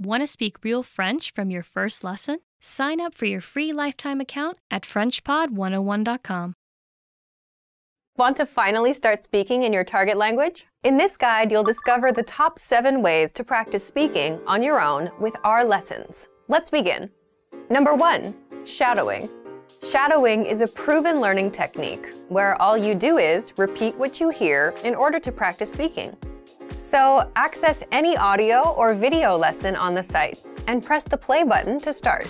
Want to speak real French from your first lesson? Sign up for your free lifetime account at FrenchPod101.com. Want to finally start speaking in your target language? In this guide, you'll discover the top seven ways to practice speaking on your own with our lessons. Let's begin. Number one, shadowing. Shadowing is a proven learning technique where all you do is repeat what you hear in order to practice speaking. So access any audio or video lesson on the site and press the play button to start.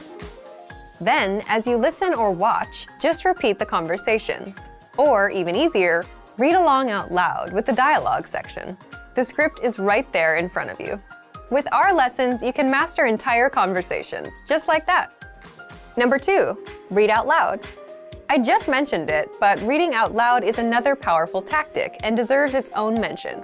Then, as you listen or watch, just repeat the conversations. Or, even easier, read along out loud with the dialogue section. The script is right there in front of you. With our lessons, you can master entire conversations, just like that. Number two, read out loud. I just mentioned it, but reading out loud is another powerful tactic and deserves its own mention.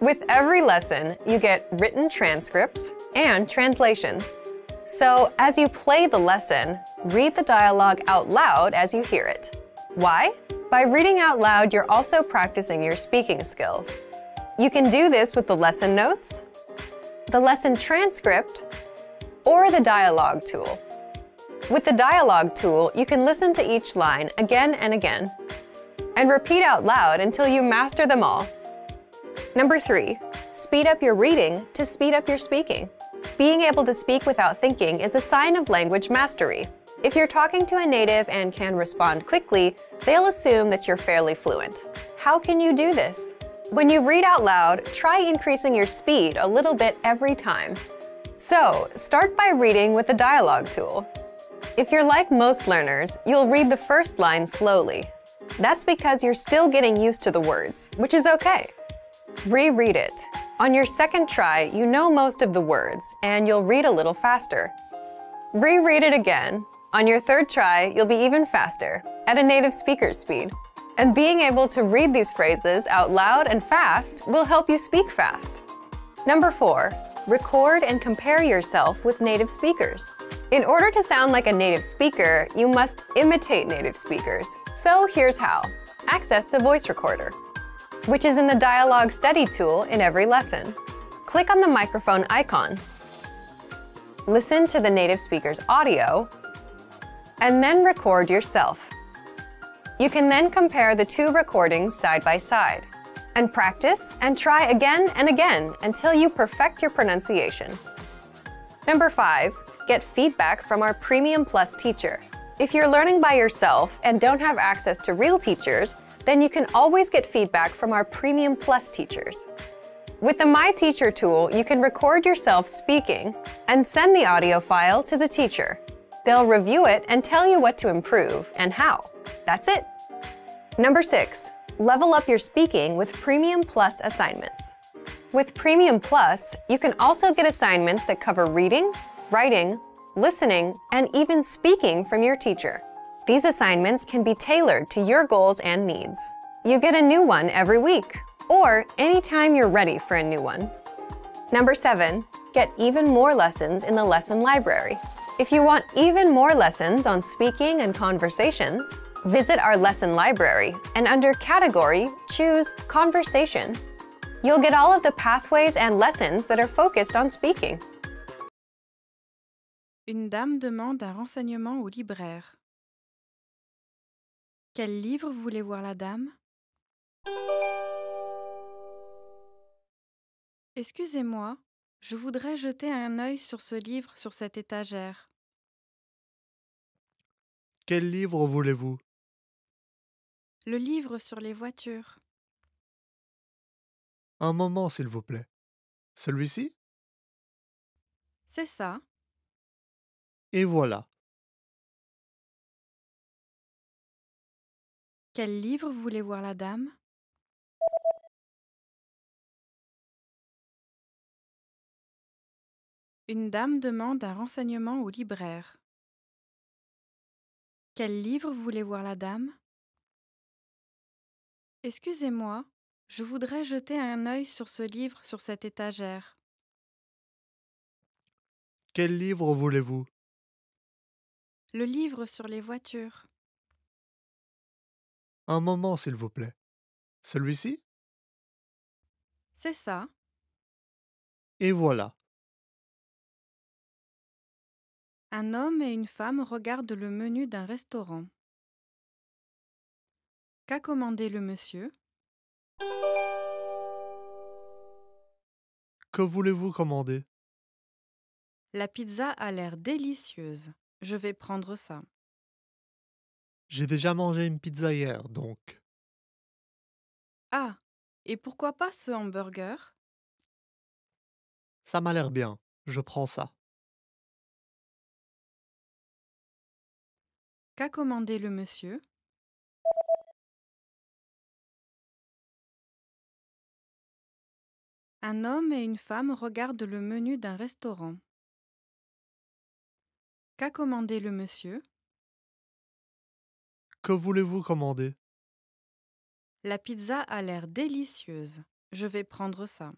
With every lesson, you get written transcripts and translations. So as you play the lesson, read the dialogue out loud as you hear it. Why? By reading out loud, you're also practicing your speaking skills. You can do this with the lesson notes, the lesson transcript, or the dialogue tool. With the dialogue tool, you can listen to each line again and again, and repeat out loud until you master them all. Number three, speed up your reading to speed up your speaking. Being able to speak without thinking is a sign of language mastery. If you're talking to a native and can respond quickly, they'll assume that you're fairly fluent. How can you do this? When you read out loud, try increasing your speed a little bit every time. So, start by reading with the dialogue tool. If you're like most learners, you'll read the first line slowly. That's because you're still getting used to the words, which is okay. Reread it. On your second try, you know most of the words, and you'll read a little faster. Reread it again. On your third try, you'll be even faster, at a native speaker's speed. And being able to read these phrases out loud and fast will help you speak fast. Number four, record and compare yourself with native speakers. In order to sound like a native speaker, you must imitate native speakers. So here's how. Access the voice recorder which is in the dialogue study tool in every lesson. Click on the microphone icon. Listen to the native speaker's audio, and then record yourself. You can then compare the two recordings side by side and practice and try again and again until you perfect your pronunciation. Number five, get feedback from our Premium Plus teacher. If you're learning by yourself and don't have access to real teachers, then you can always get feedback from our Premium Plus teachers. With the My Teacher tool, you can record yourself speaking and send the audio file to the teacher. They'll review it and tell you what to improve and how. That's it. Number six, level up your speaking with Premium Plus assignments. With Premium Plus, you can also get assignments that cover reading, writing, listening, and even speaking from your teacher. These assignments can be tailored to your goals and needs. You get a new one every week, or anytime you're ready for a new one. Number seven, get even more lessons in the lesson library. If you want even more lessons on speaking and conversations, visit our lesson library and under category, choose conversation. You'll get all of the pathways and lessons that are focused on speaking. Une dame demande un renseignement au libraire. Quel livre voulez voir la dame Excusez-moi, je voudrais jeter un œil sur ce livre sur cette étagère. Quel livre voulez-vous Le livre sur les voitures. Un moment, s'il vous plaît. Celui-ci C'est ça. Et voilà. quel livre voulait voir la dame Une dame demande un renseignement au libraire. Quel livre voulait voir la dame Excusez-moi, je voudrais jeter un œil sur ce livre sur cette étagère. Quel livre voulez-vous Le livre sur les voitures. Un moment, s'il vous plaît. Celui-ci C'est ça. Et voilà. Un homme et une femme regardent le menu d'un restaurant. Qu'a commandé le monsieur Que voulez-vous commander La pizza a l'air délicieuse. Je vais prendre ça. J'ai déjà mangé une pizza hier, donc. Ah, et pourquoi pas ce hamburger Ça m'a l'air bien. Je prends ça. Qu'a commandé le monsieur Un homme et une femme regardent le menu d'un restaurant. Qu'a commandé le monsieur que voulez-vous commander La pizza a l'air délicieuse. Je vais prendre ça.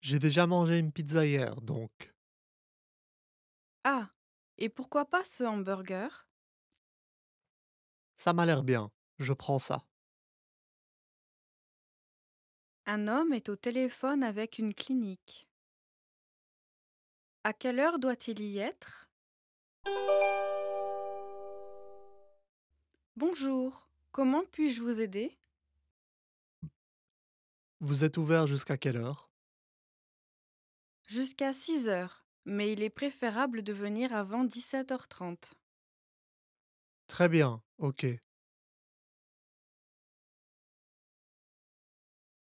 J'ai déjà mangé une pizza hier, donc. Ah, et pourquoi pas ce hamburger Ça m'a l'air bien. Je prends ça. Un homme est au téléphone avec une clinique. À quelle heure doit-il y être Bonjour, comment puis-je vous aider Vous êtes ouvert jusqu'à quelle heure Jusqu'à 6 heures, mais il est préférable de venir avant 17h30. Très bien, ok.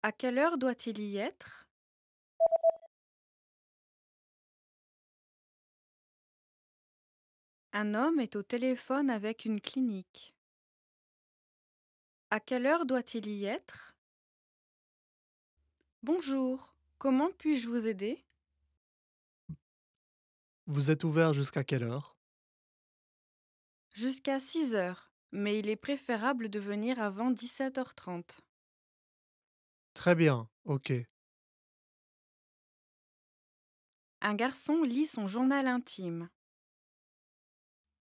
À quelle heure doit-il y être Un homme est au téléphone avec une clinique. À quelle heure doit-il y être Bonjour, comment puis-je vous aider Vous êtes ouvert jusqu'à quelle heure Jusqu'à 6 heures, mais il est préférable de venir avant 17h30. Très bien, ok. Un garçon lit son journal intime.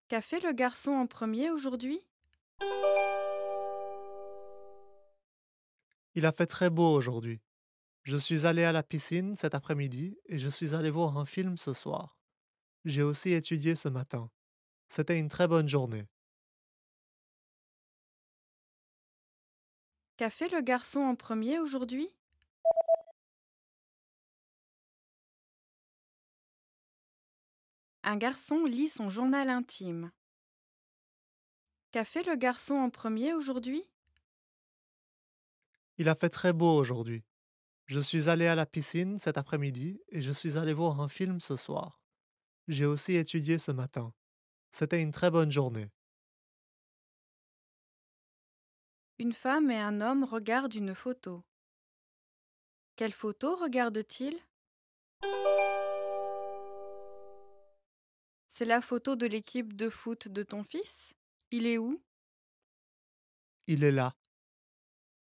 Qu'a fait le garçon en premier aujourd'hui il a fait très beau aujourd'hui. Je suis allé à la piscine cet après-midi et je suis allé voir un film ce soir. J'ai aussi étudié ce matin. C'était une très bonne journée. Qu'a fait le garçon en premier aujourd'hui Un garçon lit son journal intime. Qu'a fait le garçon en premier aujourd'hui il a fait très beau aujourd'hui. Je suis allé à la piscine cet après-midi et je suis allé voir un film ce soir. J'ai aussi étudié ce matin. C'était une très bonne journée. Une femme et un homme regardent une photo. Quelle photo regardent-ils C'est la photo de l'équipe de foot de ton fils Il est où Il est là.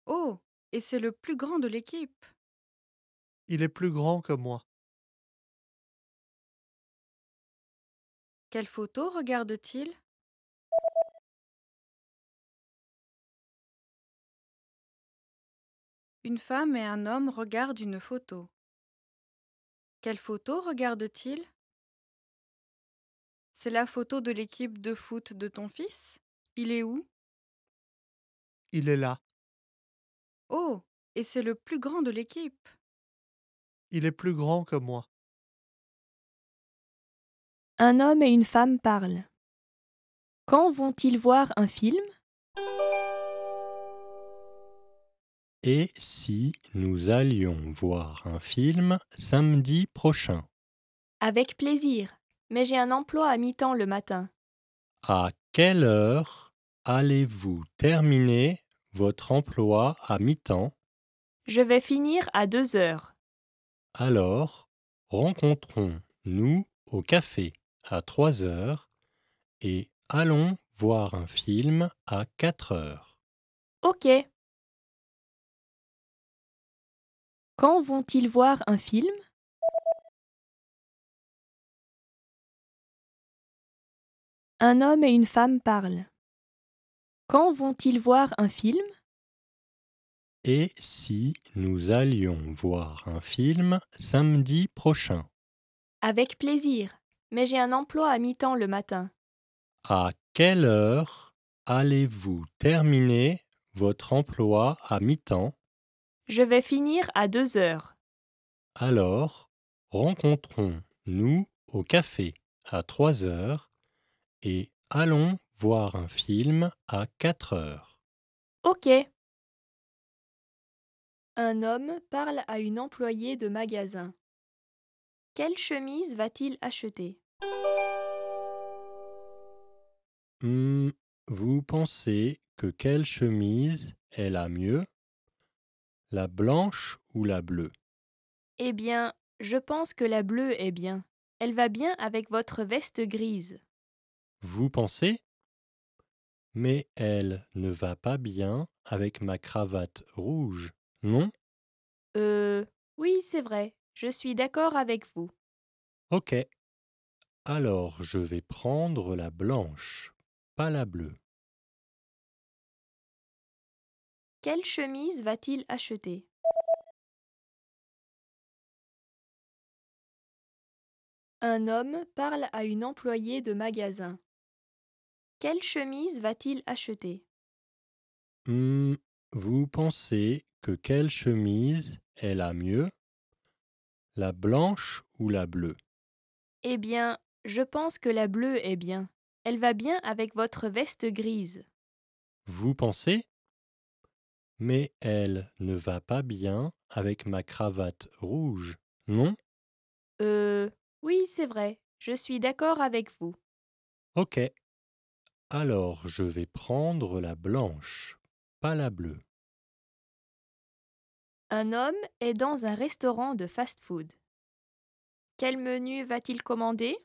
Oh et c'est le plus grand de l'équipe. Il est plus grand que moi. Quelle photo regarde-t-il Une femme et un homme regardent une photo. Quelle photo regarde-t-il C'est la photo de l'équipe de foot de ton fils Il est où Il est là. Oh, et c'est le plus grand de l'équipe. Il est plus grand que moi. Un homme et une femme parlent. Quand vont-ils voir un film Et si nous allions voir un film samedi prochain Avec plaisir, mais j'ai un emploi à mi-temps le matin. À quelle heure allez-vous terminer votre emploi à mi-temps. Je vais finir à deux heures. Alors, rencontrons-nous au café à trois heures et allons voir un film à quatre heures. Ok. Quand vont-ils voir un film Un homme et une femme parlent. Quand vont-ils voir un film Et si nous allions voir un film samedi prochain Avec plaisir, mais j'ai un emploi à mi-temps le matin. À quelle heure allez-vous terminer votre emploi à mi-temps Je vais finir à deux heures. Alors, rencontrons-nous au café à trois heures et allons voir un film à 4 heures. Ok. Un homme parle à une employée de magasin. Quelle chemise va-t-il acheter hmm, Vous pensez que quelle chemise est la mieux La blanche ou la bleue Eh bien, je pense que la bleue est bien. Elle va bien avec votre veste grise. Vous pensez mais elle ne va pas bien avec ma cravate rouge, non Euh. Oui, c'est vrai. Je suis d'accord avec vous. Ok. Alors je vais prendre la blanche, pas la bleue. Quelle chemise va-t-il acheter Un homme parle à une employée de magasin. Quelle chemise va-t-il acheter mmh, vous pensez que quelle chemise elle a mieux La blanche ou la bleue Eh bien, je pense que la bleue est bien. Elle va bien avec votre veste grise. Vous pensez Mais elle ne va pas bien avec ma cravate rouge, non Euh, oui, c'est vrai. Je suis d'accord avec vous. Ok. Alors je vais prendre la blanche, pas la bleue. Un homme est dans un restaurant de fast-food. Quel menu va-t-il commander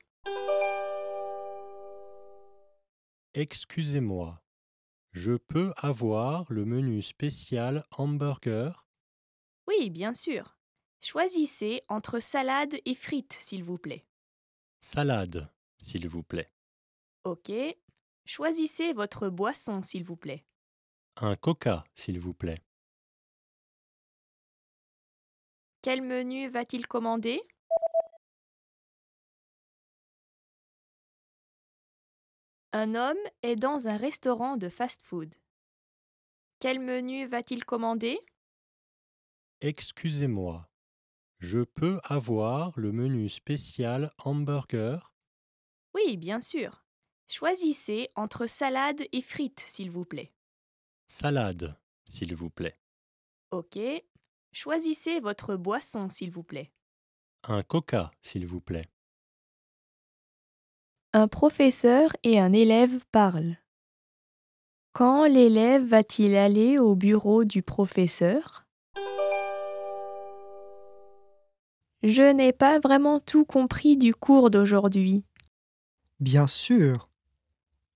Excusez-moi, je peux avoir le menu spécial hamburger Oui, bien sûr. Choisissez entre salade et frites, s'il vous plaît. Salade, s'il vous plaît. Ok, Choisissez votre boisson, s'il vous plaît. Un coca, s'il vous plaît. Quel menu va-t-il commander Un homme est dans un restaurant de fast-food. Quel menu va-t-il commander Excusez-moi, je peux avoir le menu spécial hamburger Oui, bien sûr. Choisissez entre salade et frites, s'il vous plaît. Salade, s'il vous plaît. Ok. Choisissez votre boisson, s'il vous plaît. Un coca, s'il vous plaît. Un professeur et un élève parlent. Quand l'élève va-t-il aller au bureau du professeur Je n'ai pas vraiment tout compris du cours d'aujourd'hui. Bien sûr,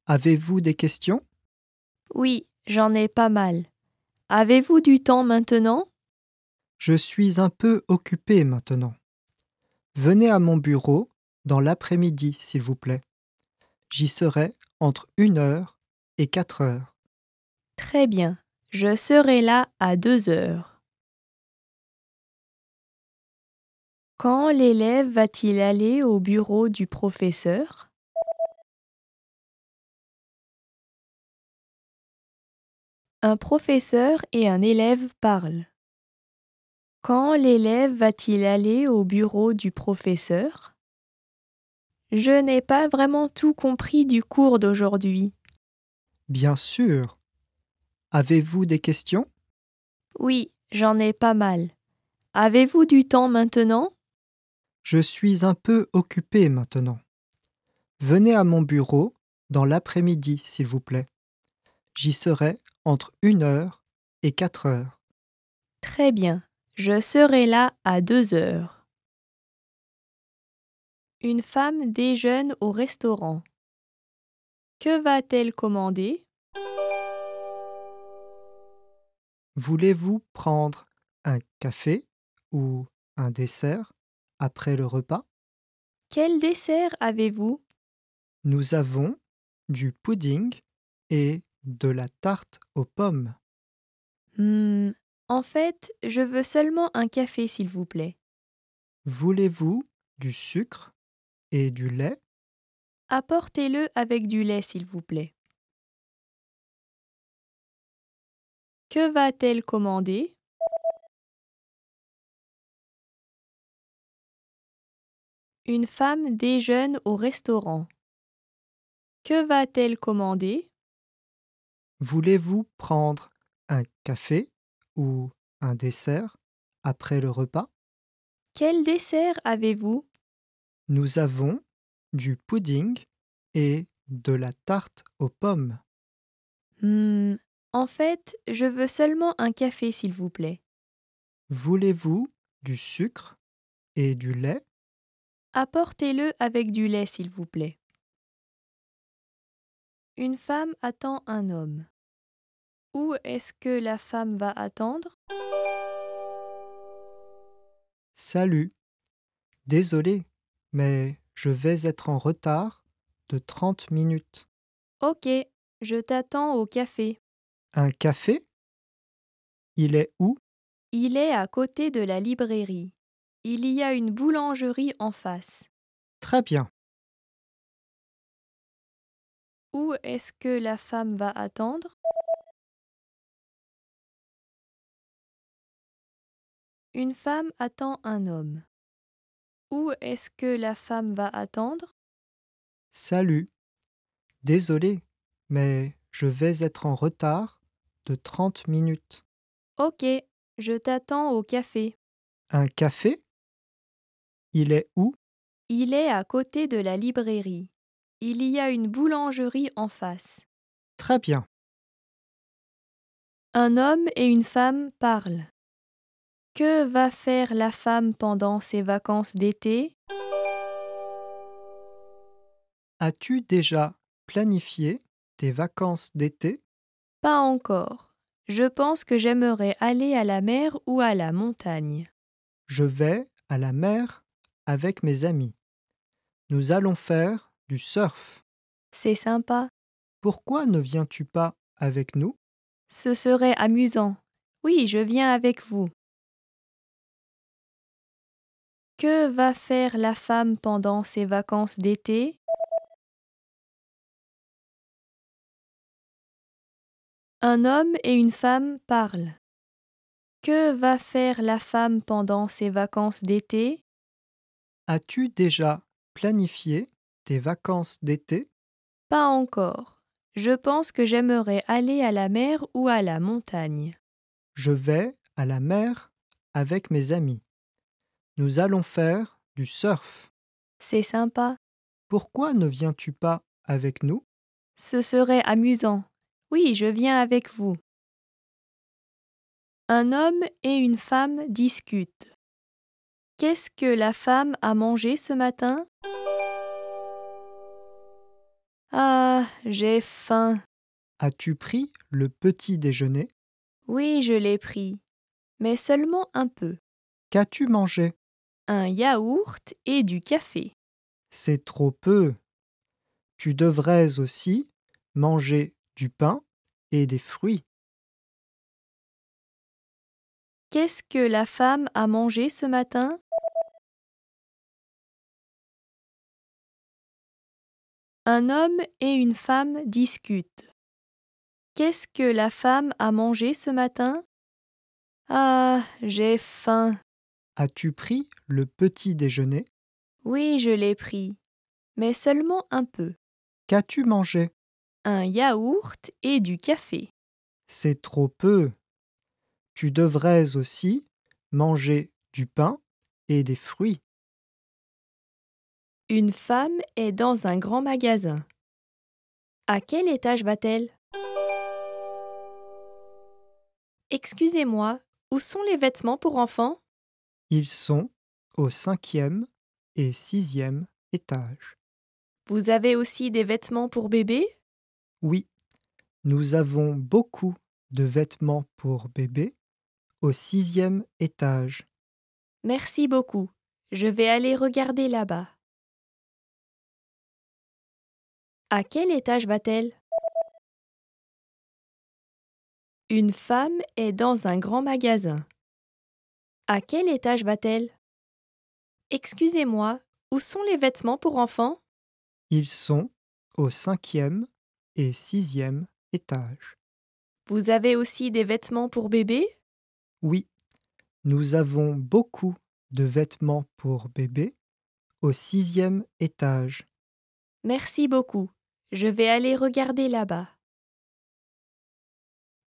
Avez-vous des questions Oui, j'en ai pas mal. Avez-vous du temps maintenant Je suis un peu occupé maintenant. Venez à mon bureau dans l'après-midi, s'il vous plaît. J'y serai entre une heure et quatre heures. Très bien, je serai là à deux heures. Quand l'élève va-t-il aller au bureau du professeur Un professeur et un élève parlent. Quand l'élève va-t-il aller au bureau du professeur Je n'ai pas vraiment tout compris du cours d'aujourd'hui. Bien sûr. Avez-vous des questions Oui, j'en ai pas mal. Avez-vous du temps maintenant Je suis un peu occupé maintenant. Venez à mon bureau dans l'après-midi, s'il vous plaît. J'y serai entre 1 heure et 4 heures. Très bien, je serai là à 2 heures. Une femme déjeune au restaurant. Que va-t-elle commander Voulez-vous prendre un café ou un dessert après le repas Quel dessert avez-vous Nous avons du pudding et de la tarte aux pommes. Hum, en fait, je veux seulement un café, s'il vous plaît. Voulez-vous du sucre et du lait Apportez-le avec du lait, s'il vous plaît. Que va-t-elle commander Une femme déjeune au restaurant. Que va-t-elle commander Voulez-vous prendre un café ou un dessert après le repas Quel dessert avez-vous Nous avons du pudding et de la tarte aux pommes. Hmm, en fait, je veux seulement un café, s'il vous plaît. Voulez-vous du sucre et du lait Apportez-le avec du lait, s'il vous plaît. Une femme attend un homme. Où est-ce que la femme va attendre Salut. Désolé, mais je vais être en retard de 30 minutes. Ok, je t'attends au café. Un café Il est où Il est à côté de la librairie. Il y a une boulangerie en face. Très bien. Où est-ce que la femme va attendre Une femme attend un homme. Où est-ce que la femme va attendre Salut. Désolé, mais je vais être en retard de 30 minutes. Ok, je t'attends au café. Un café Il est où Il est à côté de la librairie. Il y a une boulangerie en face. Très bien. Un homme et une femme parlent. Que va faire la femme pendant ses vacances d'été As-tu déjà planifié tes vacances d'été Pas encore. Je pense que j'aimerais aller à la mer ou à la montagne. Je vais à la mer avec mes amis. Nous allons faire du surf. C'est sympa. Pourquoi ne viens-tu pas avec nous Ce serait amusant. Oui, je viens avec vous. Que va faire la femme pendant ses vacances d'été 'Un homme et une femme parlent. Que va faire la femme pendant ses vacances d'été As-tu déjà planifié tes vacances d'été Pas encore. Je pense que j'aimerais aller à la mer ou à la montagne. Je vais à la mer avec mes amis. Nous allons faire du surf. C'est sympa. Pourquoi ne viens-tu pas avec nous Ce serait amusant. Oui, je viens avec vous. Un homme et une femme discutent. Qu'est-ce que la femme a mangé ce matin j'ai faim. As-tu pris le petit déjeuner Oui, je l'ai pris, mais seulement un peu. Qu'as-tu mangé Un yaourt et du café. C'est trop peu. Tu devrais aussi manger du pain et des fruits. Qu'est-ce que la femme a mangé ce matin Un homme et une femme discutent. Qu'est-ce que la femme a mangé ce matin Ah, j'ai faim. As-tu pris le petit déjeuner Oui, je l'ai pris, mais seulement un peu. Qu'as-tu mangé Un yaourt et du café. C'est trop peu. Tu devrais aussi manger du pain et des fruits. Une femme est dans un grand magasin. À quel étage va-t-elle Excusez-moi, où sont les vêtements pour enfants Ils sont au cinquième et sixième étage. Vous avez aussi des vêtements pour bébés Oui, nous avons beaucoup de vêtements pour bébés au sixième étage. Merci beaucoup. Je vais aller regarder là-bas. À quel étage va-t-elle Une femme est dans un grand magasin. À quel étage va-t-elle Excusez-moi, où sont les vêtements pour enfants Ils sont au cinquième et sixième étage. Vous avez aussi des vêtements pour bébés Oui, nous avons beaucoup de vêtements pour bébés au sixième étage. Merci beaucoup. Je vais aller regarder là-bas.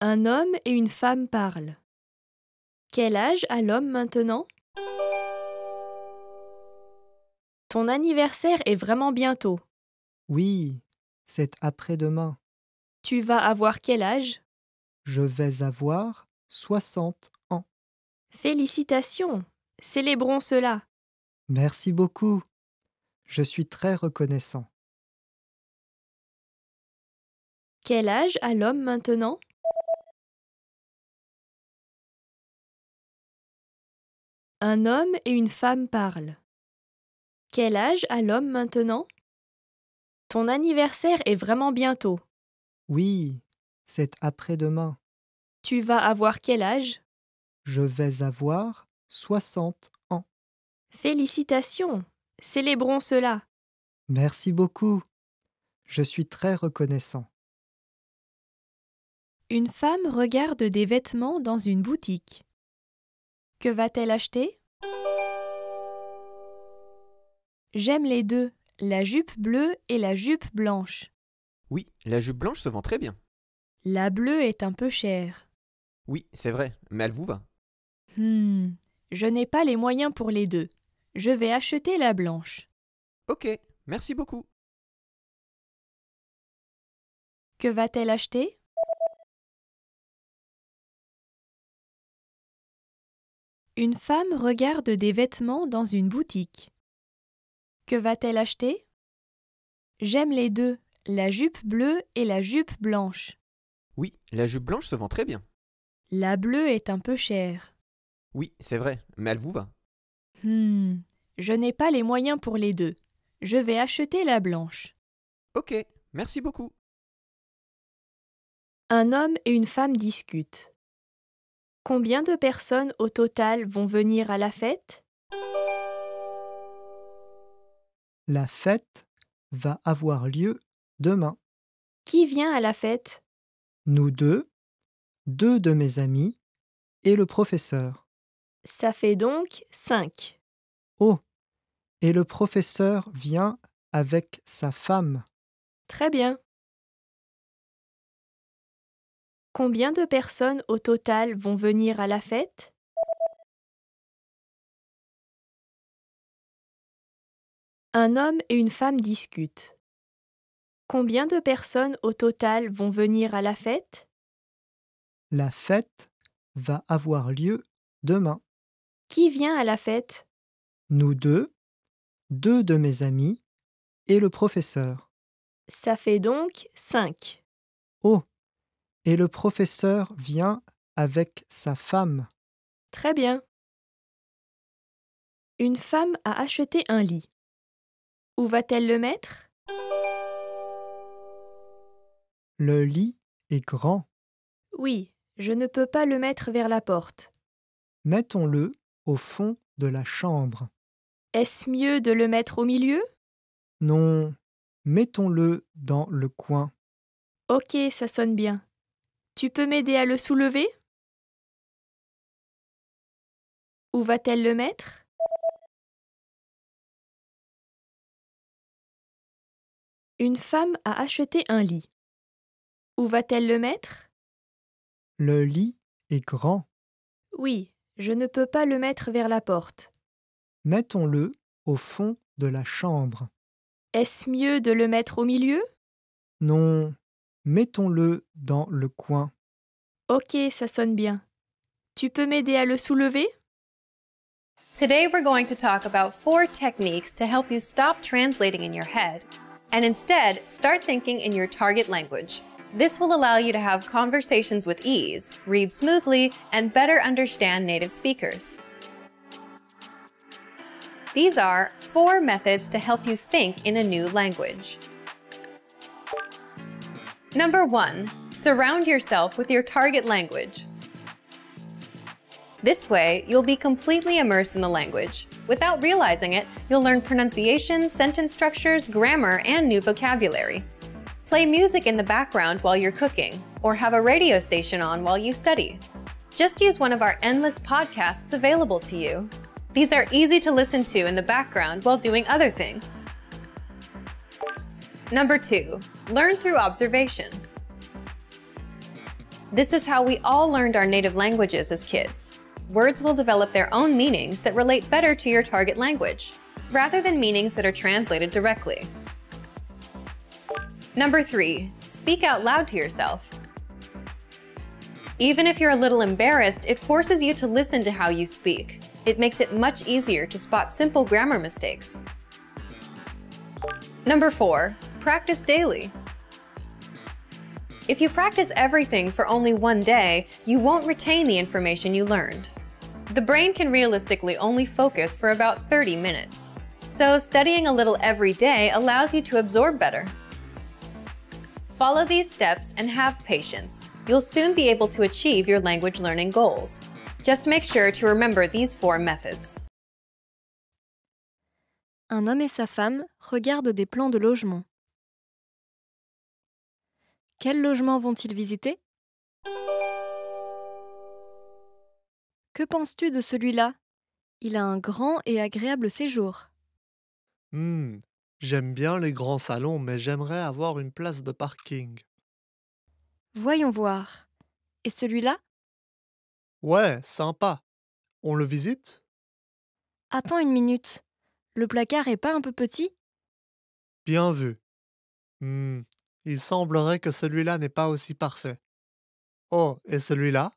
Un homme et une femme parlent. Quel âge a l'homme maintenant Ton anniversaire est vraiment bientôt. Oui, c'est après-demain. Tu vas avoir quel âge Je vais avoir 60 ans. Félicitations. Célébrons cela. Merci beaucoup. Je suis très reconnaissant. Quel âge a l'homme maintenant Un homme et une femme parlent. Quel âge a l'homme maintenant Ton anniversaire est vraiment bientôt. Oui, c'est après-demain. Tu vas avoir quel âge Je vais avoir 60 ans. Félicitations. Célébrons cela. Merci beaucoup. Je suis très reconnaissant. Une femme regarde des vêtements dans une boutique. Que va-t-elle acheter J'aime les deux, la jupe bleue et la jupe blanche. Oui, la jupe blanche se vend très bien. La bleue est un peu chère. Oui, c'est vrai, mais elle vous va. Hmm, je n'ai pas les moyens pour les deux. Je vais acheter la blanche. Ok, merci beaucoup. Que va-t-elle acheter Une femme regarde des vêtements dans une boutique. Que va-t-elle acheter J'aime les deux, la jupe bleue et la jupe blanche. Oui, la jupe blanche se vend très bien. La bleue est un peu chère. Oui, c'est vrai, mais elle vous va. Hmm, je n'ai pas les moyens pour les deux. Je vais acheter la blanche. Ok, merci beaucoup. Un homme et une femme discutent. Combien de personnes au total vont venir à la fête La fête va avoir lieu demain. Qui vient à la fête Nous deux, deux de mes amis et le professeur. Ça fait donc cinq. Oh Et le professeur vient avec sa femme. Très bien. Combien de personnes au total vont venir à la fête Un homme et une femme discutent. Combien de personnes au total vont venir à la fête La fête va avoir lieu demain. Qui vient à la fête Nous deux, deux de mes amis et le professeur. Ça fait donc cinq. Oh, et le professeur vient avec sa femme. Très bien. Une femme a acheté un lit. Où va-t-elle le mettre Le lit est grand. Oui, je ne peux pas le mettre vers la porte. Mettons-le au fond de la chambre. Est-ce mieux de le mettre au milieu Non, mettons-le dans le coin. Ok, ça sonne bien. Tu peux m'aider à le soulever Où va-t-elle le mettre Une femme a acheté un lit. Où va-t-elle le mettre Le lit est grand. Oui, je ne peux pas le mettre vers la porte. Mettons-le au fond de la chambre. Est-ce mieux de le mettre au milieu Non, mettons-le dans le coin. Ok, ça sonne bien. Tu peux m'aider à le soulever Today we're going to talk about four techniques to help you stop translating in your head and instead start thinking in your target language. This will allow you to have conversations with ease, read smoothly, and better understand native speakers. These are four methods to help you think in a new language. Number one, surround yourself with your target language. This way, you'll be completely immersed in the language. Without realizing it, you'll learn pronunciation, sentence structures, grammar, and new vocabulary. Play music in the background while you're cooking, or have a radio station on while you study. Just use one of our endless podcasts available to you. These are easy to listen to in the background while doing other things. Number two, learn through observation. This is how we all learned our native languages as kids. Words will develop their own meanings that relate better to your target language, rather than meanings that are translated directly. Number three, speak out loud to yourself. Even if you're a little embarrassed, it forces you to listen to how you speak. It makes it much easier to spot simple grammar mistakes. Number four, practice daily. If you practice everything for only one day, you won't retain the information you learned. The brain can realistically only focus for about 30 minutes. So studying a little every day allows you to absorb better. Follow these steps and have patience. You'll soon be able to achieve your language learning goals. Just make sure to remember these four methods. Un homme et sa femme regardent des plans de logement. Quels logements vont-ils visiter Que penses-tu de celui-là Il a un grand et agréable séjour. Hmm, j'aime bien les grands salons, mais j'aimerais avoir une place de parking. Voyons voir. Et celui-là Ouais, sympa. On le visite Attends une minute. Le placard est pas un peu petit Bien vu. Hmm, il semblerait que celui-là n'est pas aussi parfait. Oh, et celui-là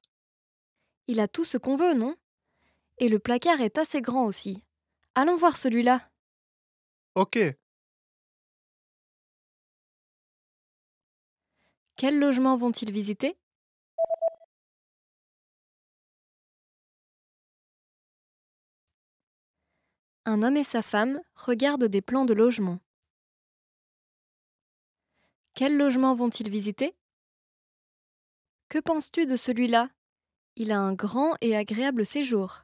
Il a tout ce qu'on veut, non Et le placard est assez grand aussi. Allons voir celui-là. Ok. Quel logement vont-ils visiter Un homme et sa femme regardent des plans de logement. Quel logement vont-ils visiter Que penses-tu de celui-là Il a un grand et agréable séjour.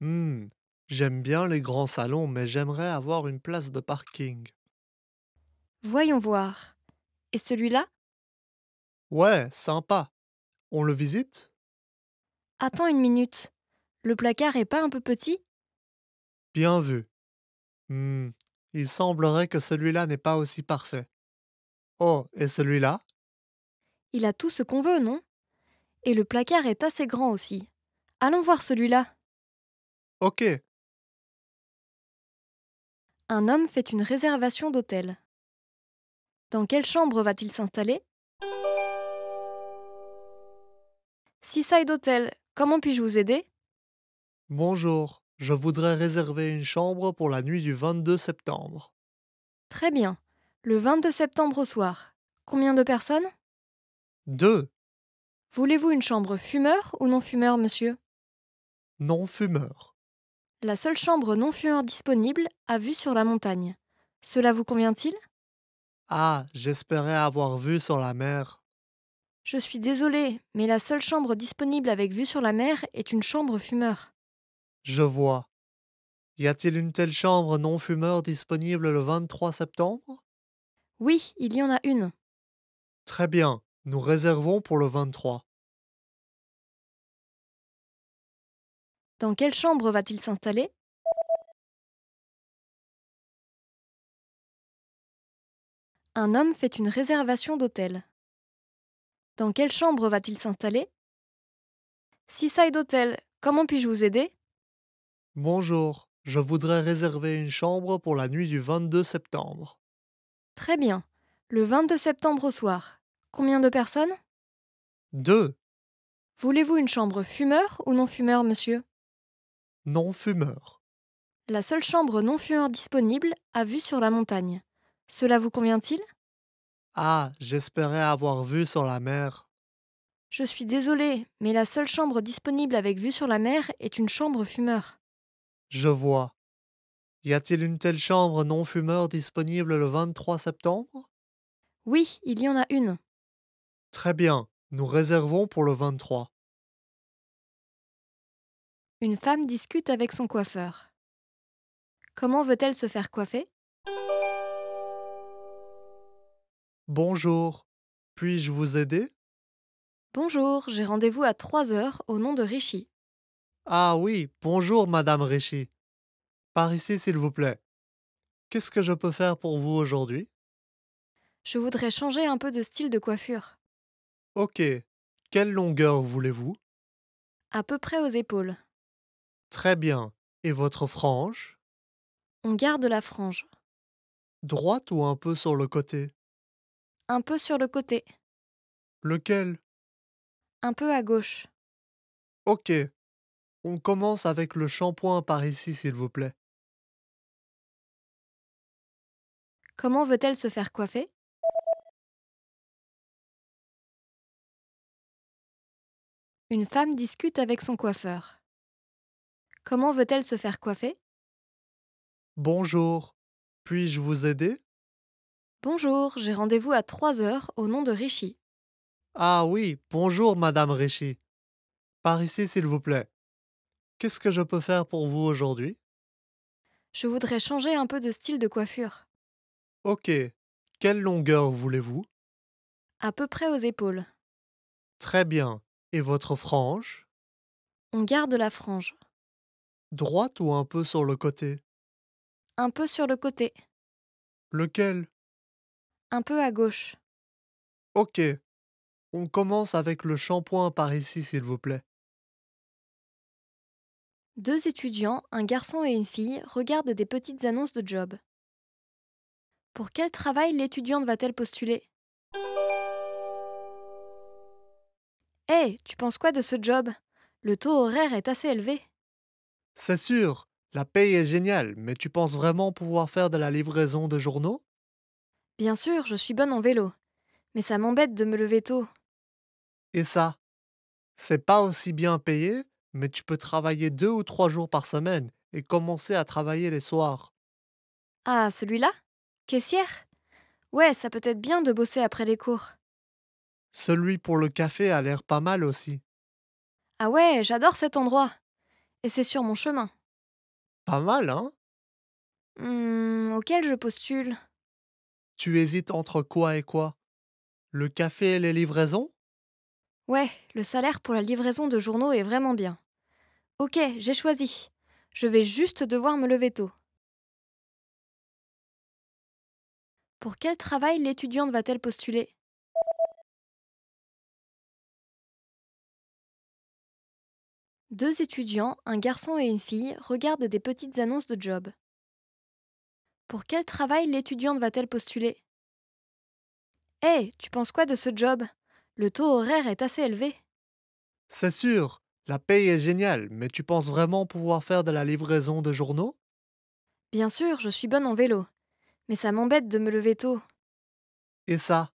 Hum, j'aime bien les grands salons, mais j'aimerais avoir une place de parking. Voyons voir. Et celui-là Ouais, sympa. On le visite Attends une minute. Le placard est pas un peu petit Bien vu. Hum, il semblerait que celui-là n'est pas aussi parfait. Oh, et celui-là Il a tout ce qu'on veut, non Et le placard est assez grand aussi. Allons voir celui-là. Ok. Un homme fait une réservation d'hôtel. Dans quelle chambre va-t-il s'installer est d'hôtel, comment puis-je vous aider Bonjour, je voudrais réserver une chambre pour la nuit du 22 septembre. Très bien. Le 22 septembre au soir. Combien de personnes Deux. Voulez-vous une chambre fumeur ou non fumeur, monsieur Non fumeur. La seule chambre non fumeur disponible à vue sur la montagne. Cela vous convient-il Ah, j'espérais avoir vue sur la mer. Je suis désolé, mais la seule chambre disponible avec vue sur la mer est une chambre fumeur. Je vois. Y a-t-il une telle chambre non fumeur disponible le 23 septembre oui, il y en a une. Très bien, nous réservons pour le 23. Dans quelle chambre va-t-il s'installer Un homme fait une réservation d'hôtel. Dans quelle chambre va-t-il s'installer est d'hôtel, comment puis-je vous aider Bonjour, je voudrais réserver une chambre pour la nuit du 22 septembre. Très bien. Le 22 septembre au soir. Combien de personnes Deux. Voulez-vous une chambre fumeur ou non fumeur, monsieur Non fumeur. La seule chambre non fumeur disponible a vue sur la montagne. Cela vous convient-il Ah, j'espérais avoir vue sur la mer. Je suis désolé, mais la seule chambre disponible avec vue sur la mer est une chambre fumeur. Je vois. Y a-t-il une telle chambre non-fumeur disponible le 23 septembre Oui, il y en a une. Très bien, nous réservons pour le 23. Une femme discute avec son coiffeur. Comment veut-elle se faire coiffer Bonjour, puis-je vous aider Bonjour, j'ai rendez-vous à 3 heures au nom de Richie. Ah oui, bonjour Madame Richie. Par ici, s'il vous plaît. Qu'est-ce que je peux faire pour vous aujourd'hui Je voudrais changer un peu de style de coiffure. Ok. Quelle longueur voulez-vous À peu près aux épaules. Très bien. Et votre frange On garde la frange. Droite ou un peu sur le côté Un peu sur le côté. Lequel Un peu à gauche. Ok. On commence avec le shampoing par ici, s'il vous plaît. Comment veut-elle se faire coiffer Une femme discute avec son coiffeur. Comment veut-elle se faire coiffer Bonjour, puis-je vous aider Bonjour, j'ai rendez-vous à 3 heures au nom de Richie. Ah oui, bonjour Madame Richie. Par ici s'il vous plaît. Qu'est-ce que je peux faire pour vous aujourd'hui Je voudrais changer un peu de style de coiffure. Ok. Quelle longueur voulez-vous À peu près aux épaules. Très bien. Et votre frange On garde la frange. Droite ou un peu sur le côté Un peu sur le côté. Lequel Un peu à gauche. Ok. On commence avec le shampoing par ici, s'il vous plaît. Deux étudiants, un garçon et une fille, regardent des petites annonces de job. Pour quel travail l'étudiante va-t-elle postuler Eh, tu penses quoi de ce job Le taux horaire est assez élevé. C'est sûr, la paye est géniale, mais tu penses vraiment pouvoir faire de la livraison de journaux Bien sûr, je suis bonne en vélo. Mais ça m'embête de me lever tôt. Et ça C'est pas aussi bien payé, mais tu peux travailler deux ou trois jours par semaine et commencer à travailler les soirs. Ah, celui-là Caissière Ouais, ça peut être bien de bosser après les cours. Celui pour le café a l'air pas mal aussi. Ah ouais, j'adore cet endroit. Et c'est sur mon chemin. Pas mal, hein Hum, auquel je postule Tu hésites entre quoi et quoi Le café et les livraisons Ouais, le salaire pour la livraison de journaux est vraiment bien. Ok, j'ai choisi. Je vais juste devoir me lever tôt. Pour quel travail l'étudiante va-t-elle postuler Deux étudiants, un garçon et une fille, regardent des petites annonces de job. Pour quel travail l'étudiante va-t-elle postuler Hé, eh, tu penses quoi de ce job Le taux horaire est assez élevé. C'est sûr, la paye est géniale, mais tu penses vraiment pouvoir faire de la livraison de journaux Bien sûr, je suis bonne en vélo. Mais ça m'embête de me lever tôt. Et ça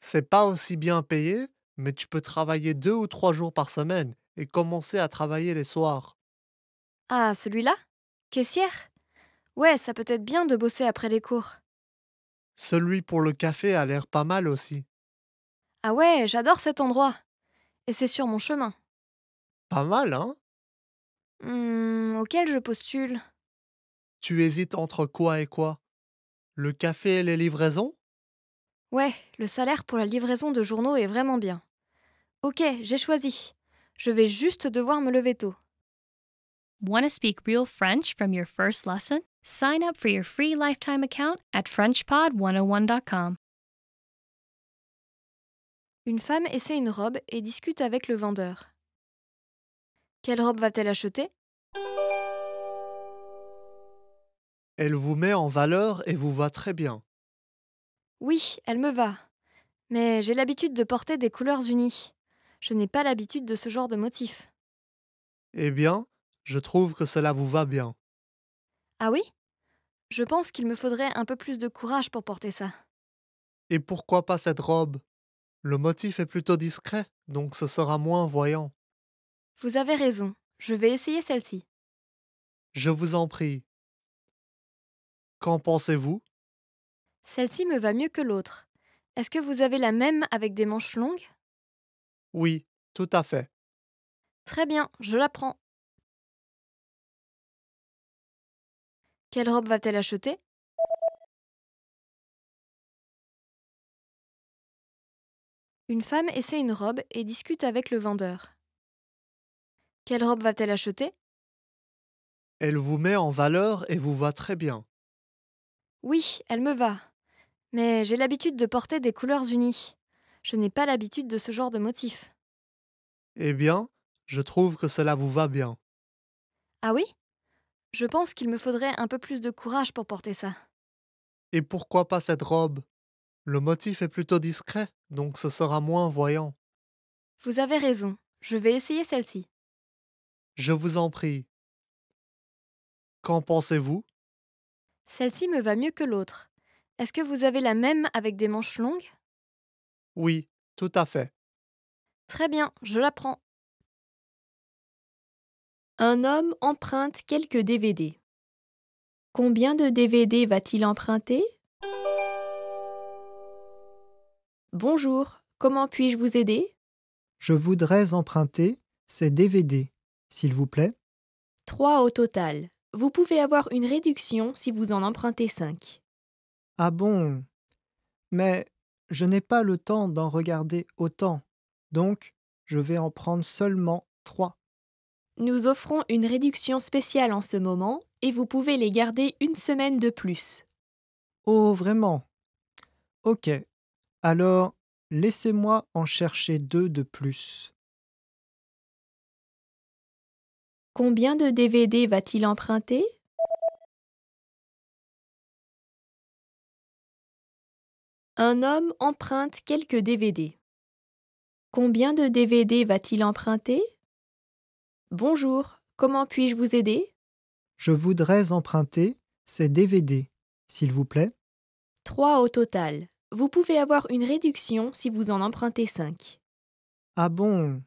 C'est pas aussi bien payé, mais tu peux travailler deux ou trois jours par semaine et commencer à travailler les soirs. Ah, celui-là Caissière Ouais, ça peut être bien de bosser après les cours. Celui pour le café a l'air pas mal aussi. Ah ouais, j'adore cet endroit. Et c'est sur mon chemin. Pas mal, hein Hum, auquel je postule Tu hésites entre quoi et quoi le café et les livraisons Ouais, le salaire pour la livraison de journaux est vraiment bien. Ok, j'ai choisi. Je vais juste devoir me lever tôt. Want to speak real French from your first lesson? Sign up for your free lifetime account at FrenchPod101.com. Une femme essaie une robe et discute avec le vendeur. Quelle robe va-t-elle acheter elle vous met en valeur et vous va très bien. Oui, elle me va. Mais j'ai l'habitude de porter des couleurs unies. Je n'ai pas l'habitude de ce genre de motif. Eh bien, je trouve que cela vous va bien. Ah oui Je pense qu'il me faudrait un peu plus de courage pour porter ça. Et pourquoi pas cette robe Le motif est plutôt discret, donc ce sera moins voyant. Vous avez raison, je vais essayer celle-ci. Je vous en prie. Qu'en pensez-vous Celle-ci me va mieux que l'autre. Est-ce que vous avez la même avec des manches longues Oui, tout à fait. Très bien, je la prends. Quelle robe va-t-elle acheter Une femme essaie une robe et discute avec le vendeur. Quelle robe va-t-elle acheter Elle vous met en valeur et vous va très bien. Oui, elle me va. Mais j'ai l'habitude de porter des couleurs unies. Je n'ai pas l'habitude de ce genre de motif. Eh bien, je trouve que cela vous va bien. Ah oui Je pense qu'il me faudrait un peu plus de courage pour porter ça. Et pourquoi pas cette robe Le motif est plutôt discret, donc ce sera moins voyant. Vous avez raison, je vais essayer celle-ci. Je vous en prie. Qu'en pensez-vous celle-ci me va mieux que l'autre. Est-ce que vous avez la même avec des manches longues Oui, tout à fait. Très bien, je la prends. Un homme emprunte quelques DVD. Combien de DVD va-t-il emprunter Bonjour, comment puis-je vous aider Je voudrais emprunter ces DVD, s'il vous plaît. Trois au total vous pouvez avoir une réduction si vous en empruntez cinq. Ah bon Mais je n'ai pas le temps d'en regarder autant, donc je vais en prendre seulement trois. Nous offrons une réduction spéciale en ce moment et vous pouvez les garder une semaine de plus. Oh, vraiment Ok. Alors, laissez-moi en chercher deux de plus. Combien de DVD va-t-il emprunter Un homme emprunte quelques DVD. Combien de DVD va-t-il emprunter Bonjour, comment puis-je vous aider Je voudrais emprunter ces DVD, s'il vous plaît. Trois au total. Vous pouvez avoir une réduction si vous en empruntez cinq. Ah bon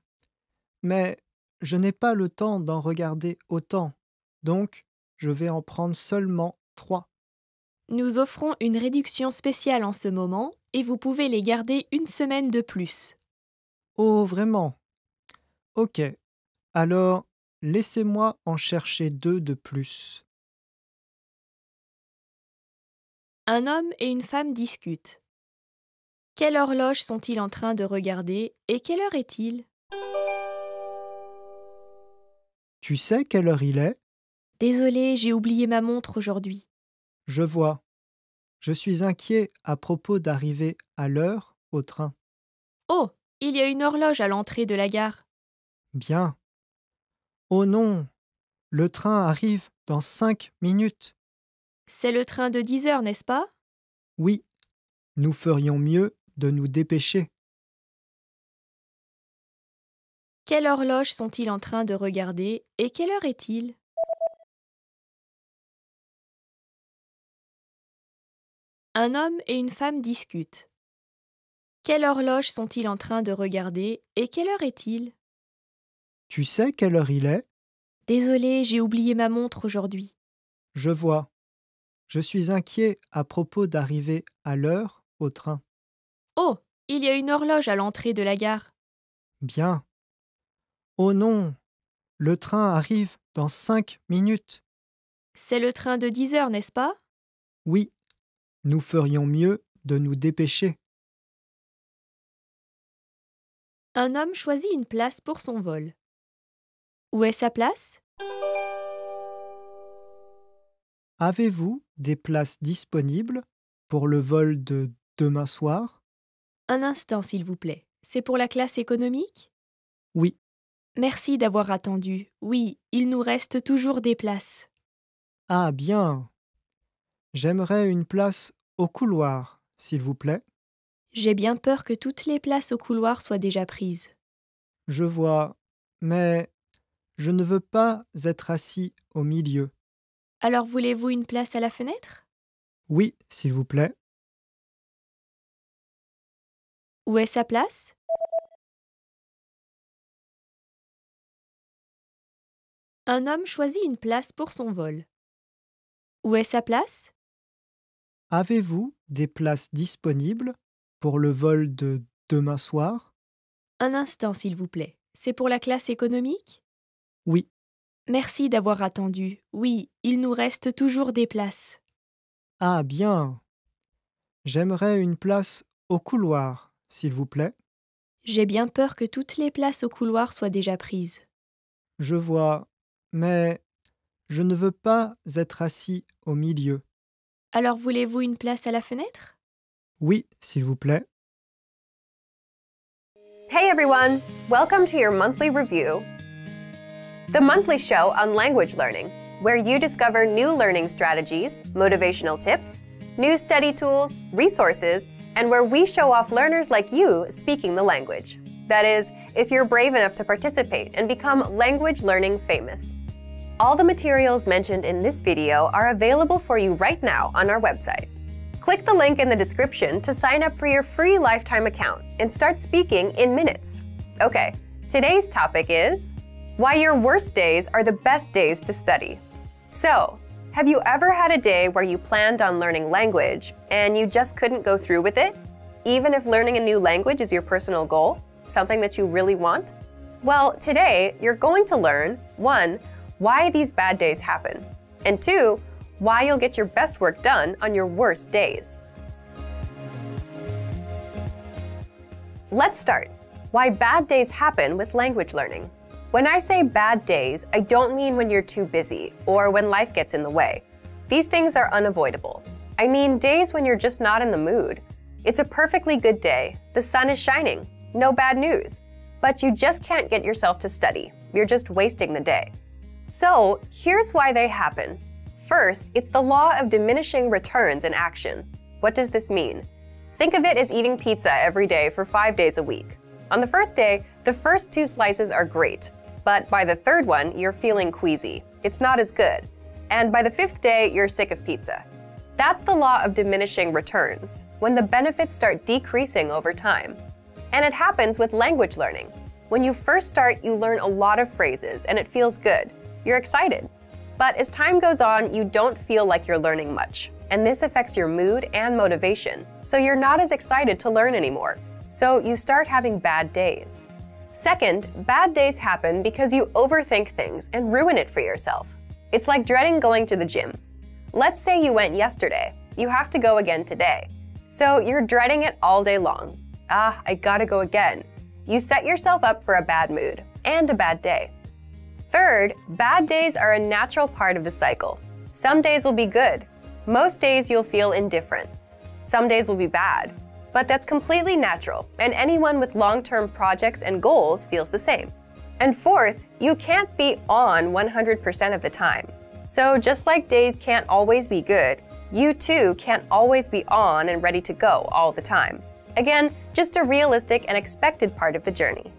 Mais je n'ai pas le temps d'en regarder autant, donc je vais en prendre seulement trois. Nous offrons une réduction spéciale en ce moment et vous pouvez les garder une semaine de plus. Oh, vraiment Ok, alors laissez-moi en chercher deux de plus. Un homme et une femme discutent. Quelle horloge sont-ils en train de regarder et quelle heure est-il tu sais quelle heure il est Désolé, j'ai oublié ma montre aujourd'hui. Je vois. Je suis inquiet à propos d'arriver à l'heure au train. Oh, il y a une horloge à l'entrée de la gare. Bien. Oh non, le train arrive dans cinq minutes. C'est le train de dix heures, n'est-ce pas Oui, nous ferions mieux de nous dépêcher. Quelle horloge sont-ils en train de regarder et quelle heure est-il Un homme et une femme discutent. Quelle horloge sont-ils en train de regarder et quelle heure est-il Tu sais quelle heure il est Désolé, j'ai oublié ma montre aujourd'hui. Je vois. Je suis inquiet à propos d'arriver à l'heure au train. Oh, il y a une horloge à l'entrée de la gare. Bien. Oh non Le train arrive dans cinq minutes. C'est le train de dix heures, n'est-ce pas Oui. Nous ferions mieux de nous dépêcher. Un homme choisit une place pour son vol. Où est sa place Avez-vous des places disponibles pour le vol de demain soir Un instant, s'il vous plaît. C'est pour la classe économique Oui. Merci d'avoir attendu. Oui, il nous reste toujours des places. Ah bien. J'aimerais une place au couloir, s'il vous plaît. J'ai bien peur que toutes les places au couloir soient déjà prises. Je vois, mais je ne veux pas être assis au milieu. Alors voulez-vous une place à la fenêtre Oui, s'il vous plaît. Où est sa place un homme choisit une place pour son vol. Où est sa place Avez-vous des places disponibles pour le vol de demain soir Un instant, s'il vous plaît. C'est pour la classe économique Oui. Merci d'avoir attendu. Oui, il nous reste toujours des places. Ah bien. J'aimerais une place au couloir, s'il vous plaît. J'ai bien peur que toutes les places au couloir soient déjà prises. Je vois Mais je ne veux pas être assis au milieu. Alors voulez-vous une place à la fenêtre Oui, s'il vous plaît. Hey everyone, welcome to your monthly review. The monthly show on language learning, where you discover new learning strategies, motivational tips, new study tools, resources, and where we show off learners like you speaking the language. That is, if you're brave enough to participate and become language learning famous. All the materials mentioned in this video are available for you right now on our website. Click the link in the description to sign up for your free lifetime account and start speaking in minutes. Okay, today's topic is why your worst days are the best days to study. So, have you ever had a day where you planned on learning language and you just couldn't go through with it, even if learning a new language is your personal goal? something that you really want? Well, today you're going to learn one, why these bad days happen, and two, why you'll get your best work done on your worst days. Let's start. Why bad days happen with language learning. When I say bad days, I don't mean when you're too busy or when life gets in the way. These things are unavoidable. I mean days when you're just not in the mood. It's a perfectly good day, the sun is shining, no bad news. But you just can't get yourself to study. You're just wasting the day. So, here's why they happen. First, it's the law of diminishing returns in action. What does this mean? Think of it as eating pizza every day for five days a week. On the first day, the first two slices are great, but by the third one, you're feeling queasy. It's not as good. And by the fifth day, you're sick of pizza. That's the law of diminishing returns, when the benefits start decreasing over time. And it happens with language learning. When you first start, you learn a lot of phrases and it feels good. You're excited. But as time goes on, you don't feel like you're learning much. And this affects your mood and motivation. So you're not as excited to learn anymore. So you start having bad days. Second, bad days happen because you overthink things and ruin it for yourself. It's like dreading going to the gym. Let's say you went yesterday. You have to go again today. So you're dreading it all day long ah, I gotta go again, you set yourself up for a bad mood and a bad day. Third, bad days are a natural part of the cycle. Some days will be good. Most days you'll feel indifferent. Some days will be bad. But that's completely natural, and anyone with long-term projects and goals feels the same. And fourth, you can't be on 100% of the time. So just like days can't always be good, you too can't always be on and ready to go all the time. Again, just a realistic and expected part of the journey.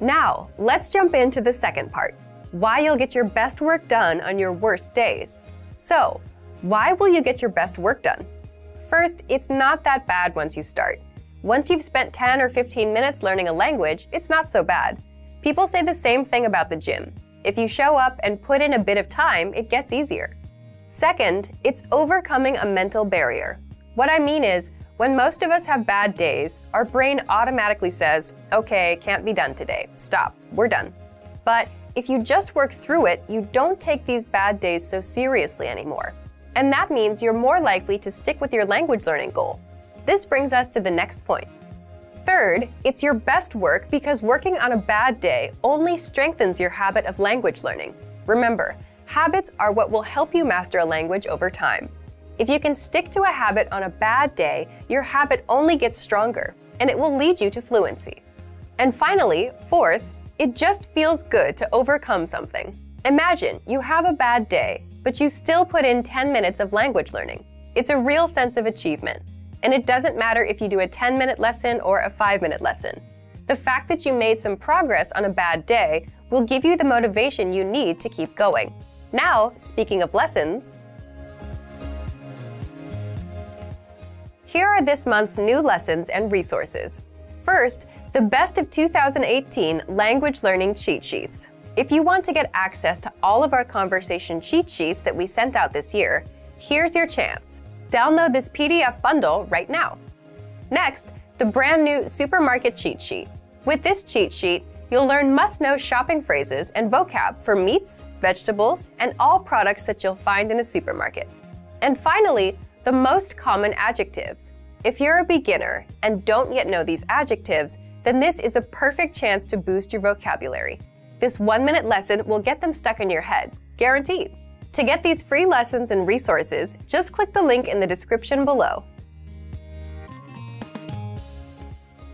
Now, let's jump into the second part, why you'll get your best work done on your worst days. So, why will you get your best work done? First, it's not that bad once you start. Once you've spent 10 or 15 minutes learning a language, it's not so bad. People say the same thing about the gym. If you show up and put in a bit of time, it gets easier. Second, it's overcoming a mental barrier. What I mean is, when most of us have bad days, our brain automatically says, okay, can't be done today. Stop, we're done. But if you just work through it, you don't take these bad days so seriously anymore. And that means you're more likely to stick with your language learning goal. This brings us to the next point. Third, it's your best work because working on a bad day only strengthens your habit of language learning. Remember, habits are what will help you master a language over time. If you can stick to a habit on a bad day, your habit only gets stronger and it will lead you to fluency. And finally, fourth, it just feels good to overcome something. Imagine you have a bad day, but you still put in 10 minutes of language learning. It's a real sense of achievement. And it doesn't matter if you do a 10 minute lesson or a 5 minute lesson. The fact that you made some progress on a bad day will give you the motivation you need to keep going. Now, speaking of lessons, Here are this month's new lessons and resources. First, the Best of 2018 Language Learning Cheat Sheets. If you want to get access to all of our conversation cheat sheets that we sent out this year, here's your chance. Download this PDF bundle right now. Next, the brand new Supermarket Cheat Sheet. With this cheat sheet, you'll learn must-know shopping phrases and vocab for meats, vegetables, and all products that you'll find in a supermarket. And finally, the most common adjectives. If you're a beginner and don't yet know these adjectives, then this is a perfect chance to boost your vocabulary. This one minute lesson will get them stuck in your head, guaranteed. To get these free lessons and resources, just click the link in the description below.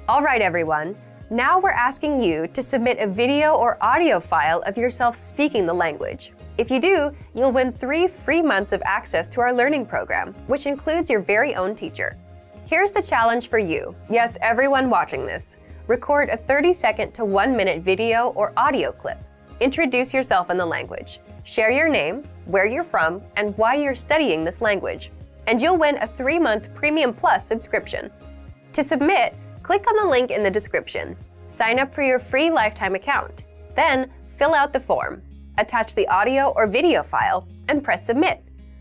All right, everyone. Now we're asking you to submit a video or audio file of yourself speaking the language. If you do, you'll win three free months of access to our learning program, which includes your very own teacher. Here's the challenge for you. Yes, everyone watching this. Record a 30 second to one minute video or audio clip. Introduce yourself in the language. Share your name, where you're from, and why you're studying this language. And you'll win a three month Premium Plus subscription. To submit, click on the link in the description. Sign up for your free lifetime account. Then, fill out the form. attach the audio or video file, and press submit.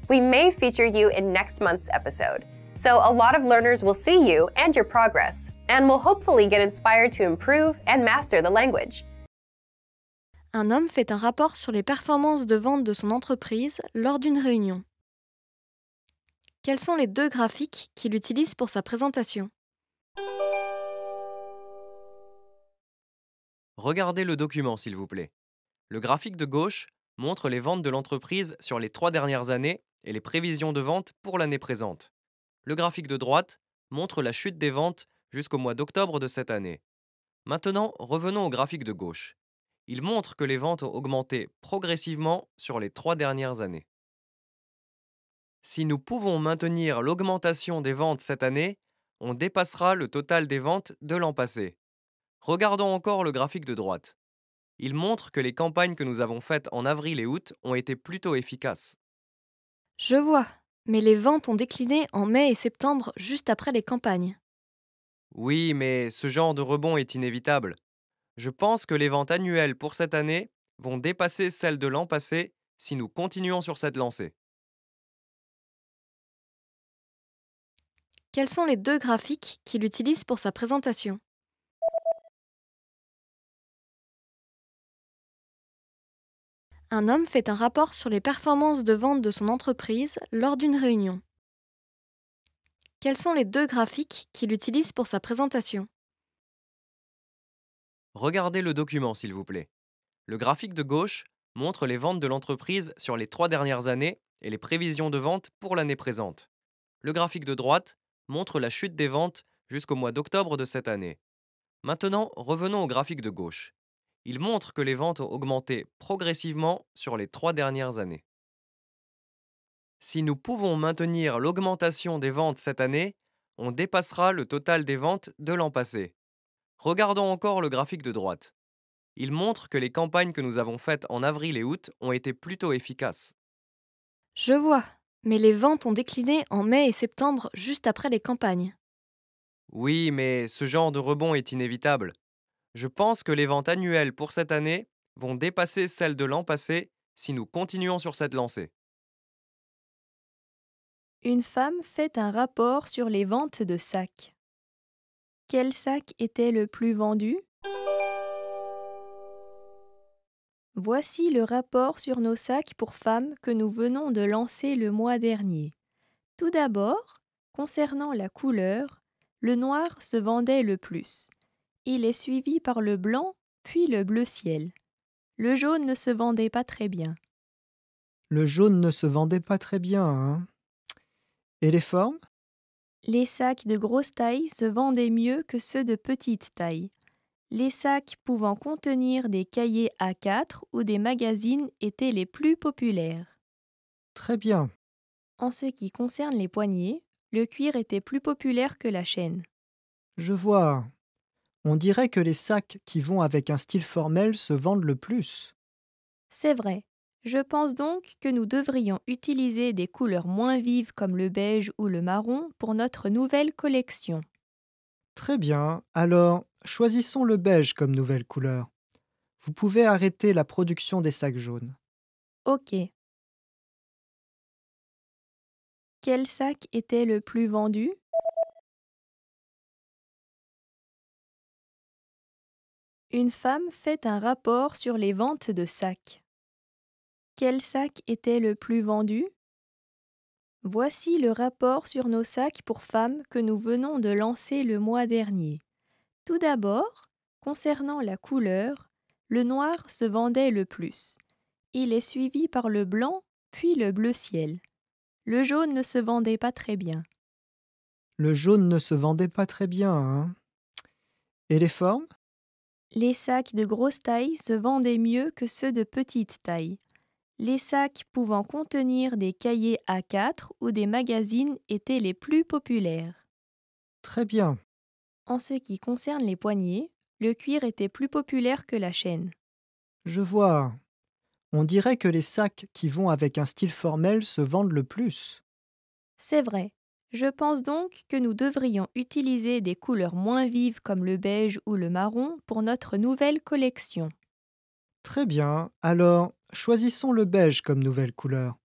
We may feature you in next month's episode. So a lot of learners will see you and your progress, and will hopefully get inspired to improve and master the language. Un homme fait un rapport sur les performances de vente de son entreprise lors d'une réunion. Quels sont les deux graphiques qu'il utilise pour sa présentation Regardez le document, s'il vous plaît. Le graphique de gauche montre les ventes de l'entreprise sur les trois dernières années et les prévisions de vente pour l'année présente. Le graphique de droite montre la chute des ventes jusqu'au mois d'octobre de cette année. Maintenant, revenons au graphique de gauche. Il montre que les ventes ont augmenté progressivement sur les trois dernières années. Si nous pouvons maintenir l'augmentation des ventes cette année, on dépassera le total des ventes de l'an passé. Regardons encore le graphique de droite. Il montre que les campagnes que nous avons faites en avril et août ont été plutôt efficaces. Je vois, mais les ventes ont décliné en mai et septembre juste après les campagnes. Oui, mais ce genre de rebond est inévitable. Je pense que les ventes annuelles pour cette année vont dépasser celles de l'an passé si nous continuons sur cette lancée. Quels sont les deux graphiques qu'il utilise pour sa présentation un homme fait un rapport sur les performances de vente de son entreprise lors d'une réunion. Quels sont les deux graphiques qu'il utilise pour sa présentation Regardez le document, s'il vous plaît. Le graphique de gauche montre les ventes de l'entreprise sur les trois dernières années et les prévisions de vente pour l'année présente. Le graphique de droite montre la chute des ventes jusqu'au mois d'octobre de cette année. Maintenant, revenons au graphique de gauche. Il montre que les ventes ont augmenté progressivement sur les trois dernières années. Si nous pouvons maintenir l'augmentation des ventes cette année, on dépassera le total des ventes de l'an passé. Regardons encore le graphique de droite. Il montre que les campagnes que nous avons faites en avril et août ont été plutôt efficaces. Je vois, mais les ventes ont décliné en mai et septembre juste après les campagnes. Oui, mais ce genre de rebond est inévitable. Je pense que les ventes annuelles pour cette année vont dépasser celles de l'an passé si nous continuons sur cette lancée. Une femme fait un rapport sur les ventes de sacs. Quel sac était le plus vendu Voici le rapport sur nos sacs pour femmes que nous venons de lancer le mois dernier. Tout d'abord, concernant la couleur, le noir se vendait le plus. Il est suivi par le blanc, puis le bleu ciel. Le jaune ne se vendait pas très bien. Le jaune ne se vendait pas très bien, hein Et les formes Les sacs de grosse taille se vendaient mieux que ceux de petite taille. Les sacs pouvant contenir des cahiers A4 ou des magazines étaient les plus populaires. Très bien. En ce qui concerne les poignées, le cuir était plus populaire que la chaîne. Je vois. On dirait que les sacs qui vont avec un style formel se vendent le plus. C'est vrai. Je pense donc que nous devrions utiliser des couleurs moins vives comme le beige ou le marron pour notre nouvelle collection. Très bien, alors choisissons le beige comme nouvelle couleur. Vous pouvez arrêter la production des sacs jaunes. Ok. Quel sac était le plus vendu Une femme fait un rapport sur les ventes de sacs. Quel sac était le plus vendu Voici le rapport sur nos sacs pour femmes que nous venons de lancer le mois dernier. Tout d'abord, concernant la couleur, le noir se vendait le plus. Il est suivi par le blanc, puis le bleu ciel. Le jaune ne se vendait pas très bien. Le jaune ne se vendait pas très bien, hein Et les formes les sacs de grosse taille se vendaient mieux que ceux de petite taille. Les sacs pouvant contenir des cahiers A4 ou des magazines étaient les plus populaires. Très bien. En ce qui concerne les poignées, le cuir était plus populaire que la chaîne. Je vois. On dirait que les sacs qui vont avec un style formel se vendent le plus. C'est vrai. Je pense donc que nous devrions utiliser des couleurs moins vives comme le beige ou le marron pour notre nouvelle collection. Très bien, alors choisissons le beige comme nouvelle couleur.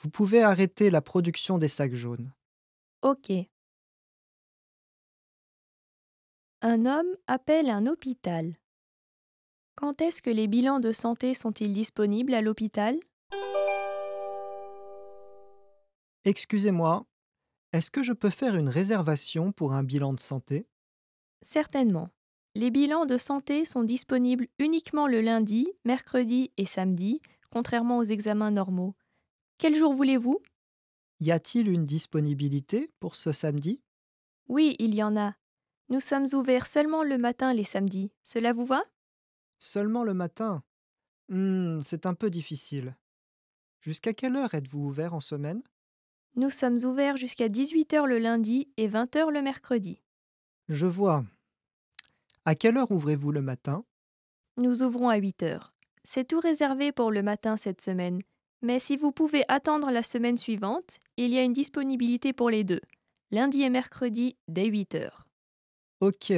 Vous pouvez arrêter la production des sacs jaunes. Ok. Un homme appelle un hôpital. Quand est-ce que les bilans de santé sont-ils disponibles à l'hôpital Excusez-moi, est-ce que je peux faire une réservation pour un bilan de santé Certainement. Les bilans de santé sont disponibles uniquement le lundi, mercredi et samedi, contrairement aux examens normaux. Quel jour voulez-vous Y a-t-il une disponibilité pour ce samedi Oui, il y en a. Nous sommes ouverts seulement le matin les samedis. Cela vous va Seulement le matin hmm, C'est un peu difficile. Jusqu'à quelle heure êtes-vous ouvert en semaine nous sommes ouverts jusqu'à 18h le lundi et 20h le mercredi. Je vois. À quelle heure ouvrez-vous le matin Nous ouvrons à 8h. C'est tout réservé pour le matin cette semaine. Mais si vous pouvez attendre la semaine suivante, il y a une disponibilité pour les deux, lundi et mercredi dès 8h. Ok.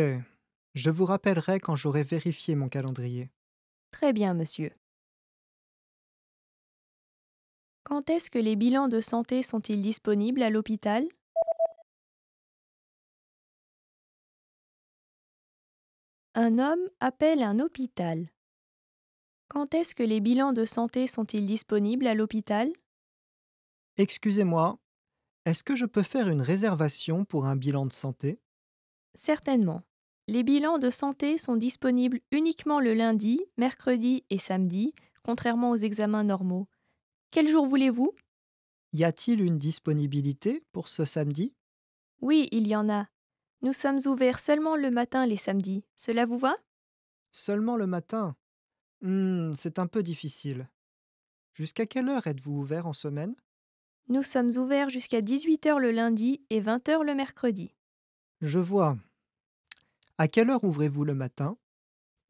Je vous rappellerai quand j'aurai vérifié mon calendrier. Très bien, monsieur. Quand est-ce que les bilans de santé sont-ils disponibles à l'hôpital Un homme appelle un hôpital. Quand est-ce que les bilans de santé sont-ils disponibles à l'hôpital Excusez-moi, est-ce que je peux faire une réservation pour un bilan de santé Certainement. Les bilans de santé sont disponibles uniquement le lundi, mercredi et samedi, contrairement aux examens normaux. Quel jour voulez-vous Y a-t-il une disponibilité pour ce samedi Oui, il y en a. Nous sommes ouverts seulement le matin les samedis. Cela vous va Seulement le matin hmm, C'est un peu difficile. Jusqu'à quelle heure êtes-vous ouvert en semaine Nous sommes ouverts jusqu'à 18h le lundi et 20h le mercredi. Je vois. À quelle heure ouvrez-vous le matin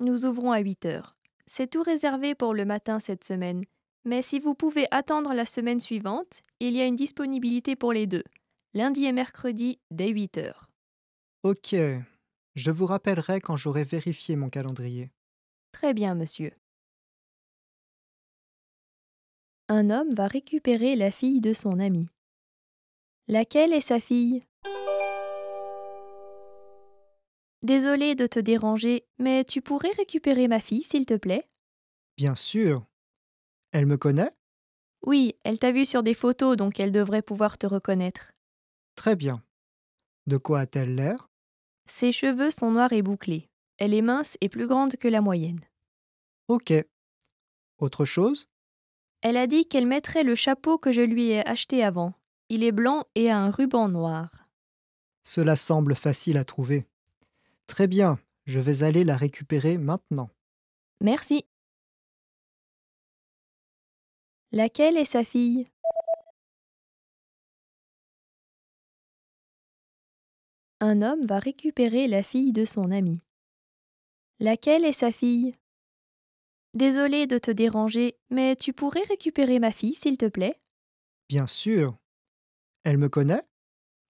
Nous ouvrons à 8h. C'est tout réservé pour le matin cette semaine mais si vous pouvez attendre la semaine suivante, il y a une disponibilité pour les deux, lundi et mercredi dès 8 heures. Ok, je vous rappellerai quand j'aurai vérifié mon calendrier. Très bien, monsieur. Un homme va récupérer la fille de son ami. Laquelle est sa fille Désolé de te déranger, mais tu pourrais récupérer ma fille, s'il te plaît Bien sûr, elle me connaît Oui, elle t'a vu sur des photos, donc elle devrait pouvoir te reconnaître. Très bien. De quoi a-t-elle l'air Ses cheveux sont noirs et bouclés. Elle est mince et plus grande que la moyenne. Ok. Autre chose Elle a dit qu'elle mettrait le chapeau que je lui ai acheté avant. Il est blanc et a un ruban noir. Cela semble facile à trouver. Très bien, je vais aller la récupérer maintenant. Merci. Laquelle est sa fille Un homme va récupérer la fille de son ami. Laquelle est sa fille Désolé de te déranger, mais tu pourrais récupérer ma fille, s'il te plaît Bien sûr. Elle me connaît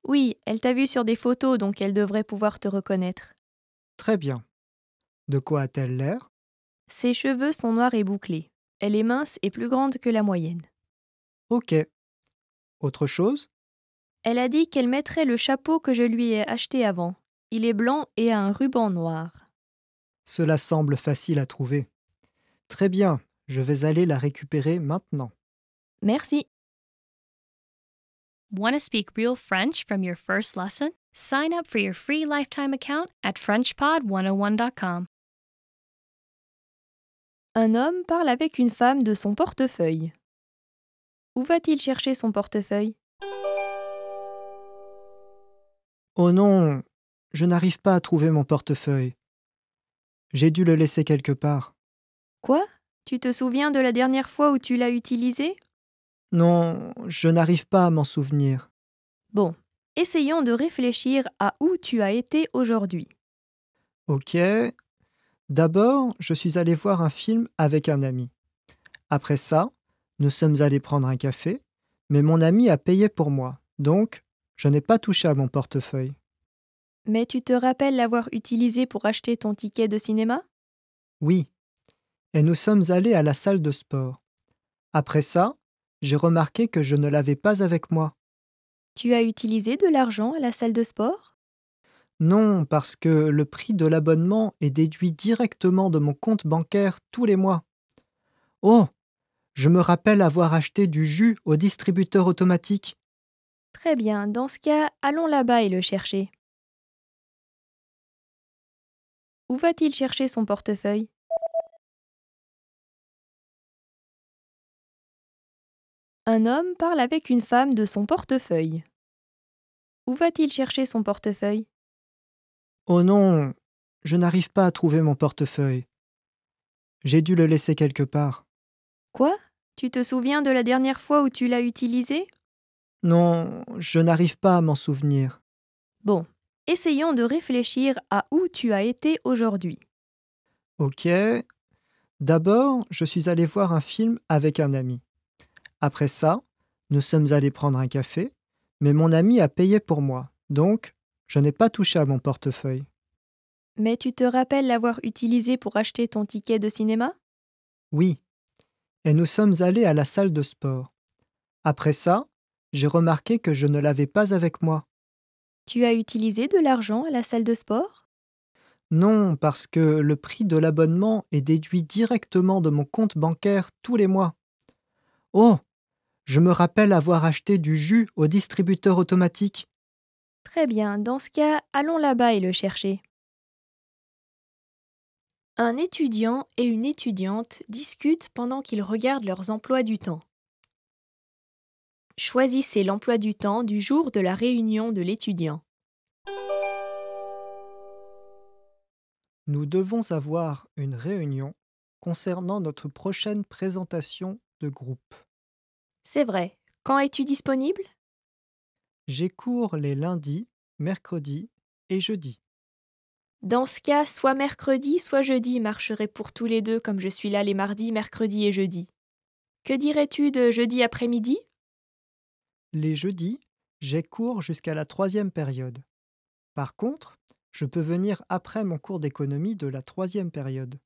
Oui, elle t'a vu sur des photos, donc elle devrait pouvoir te reconnaître. Très bien. De quoi a-t-elle l'air Ses cheveux sont noirs et bouclés. Elle est mince et plus grande que la moyenne. Ok. Autre chose Elle a dit qu'elle mettrait le chapeau que je lui ai acheté avant. Il est blanc et a un ruban noir. Cela semble facile à trouver. Très bien, je vais aller la récupérer maintenant. Merci. Want speak real French from your first lesson? Sign up for your free lifetime account at FrenchPod101.com un homme parle avec une femme de son portefeuille. Où va-t-il chercher son portefeuille Oh non, je n'arrive pas à trouver mon portefeuille. J'ai dû le laisser quelque part. Quoi Tu te souviens de la dernière fois où tu l'as utilisé Non, je n'arrive pas à m'en souvenir. Bon, essayons de réfléchir à où tu as été aujourd'hui. Ok, D'abord, je suis allé voir un film avec un ami. Après ça, nous sommes allés prendre un café, mais mon ami a payé pour moi, donc je n'ai pas touché à mon portefeuille. Mais tu te rappelles l'avoir utilisé pour acheter ton ticket de cinéma Oui. Et nous sommes allés à la salle de sport. Après ça, j'ai remarqué que je ne l'avais pas avec moi. Tu as utilisé de l'argent à la salle de sport non, parce que le prix de l'abonnement est déduit directement de mon compte bancaire tous les mois. Oh Je me rappelle avoir acheté du jus au distributeur automatique. Très bien, dans ce cas, allons là-bas et le chercher. Où va-t-il chercher son portefeuille Un homme parle avec une femme de son portefeuille. Où va-t-il chercher son portefeuille Oh non, je n'arrive pas à trouver mon portefeuille. J'ai dû le laisser quelque part. Quoi Tu te souviens de la dernière fois où tu l'as utilisé Non, je n'arrive pas à m'en souvenir. Bon, essayons de réfléchir à où tu as été aujourd'hui. Ok. D'abord, je suis allé voir un film avec un ami. Après ça, nous sommes allés prendre un café, mais mon ami a payé pour moi, donc je n'ai pas touché à mon portefeuille. Mais tu te rappelles l'avoir utilisé pour acheter ton ticket de cinéma Oui. Et nous sommes allés à la salle de sport. Après ça, j'ai remarqué que je ne l'avais pas avec moi. Tu as utilisé de l'argent à la salle de sport Non, parce que le prix de l'abonnement est déduit directement de mon compte bancaire tous les mois. Oh Je me rappelle avoir acheté du jus au distributeur automatique. Très bien, dans ce cas, allons là-bas et le chercher. Un étudiant et une étudiante discutent pendant qu'ils regardent leurs emplois du temps. Choisissez l'emploi du temps du jour de la réunion de l'étudiant. Nous devons avoir une réunion concernant notre prochaine présentation de groupe. C'est vrai. Quand es-tu disponible j'ai cours les lundis, mercredis et jeudis. Dans ce cas, soit mercredi, soit jeudi marcherait pour tous les deux comme je suis là les mardis, mercredis et jeudis. Que dirais-tu de jeudi après-midi Les jeudis, j'ai cours jusqu'à la troisième période. Par contre, je peux venir après mon cours d'économie de la troisième période.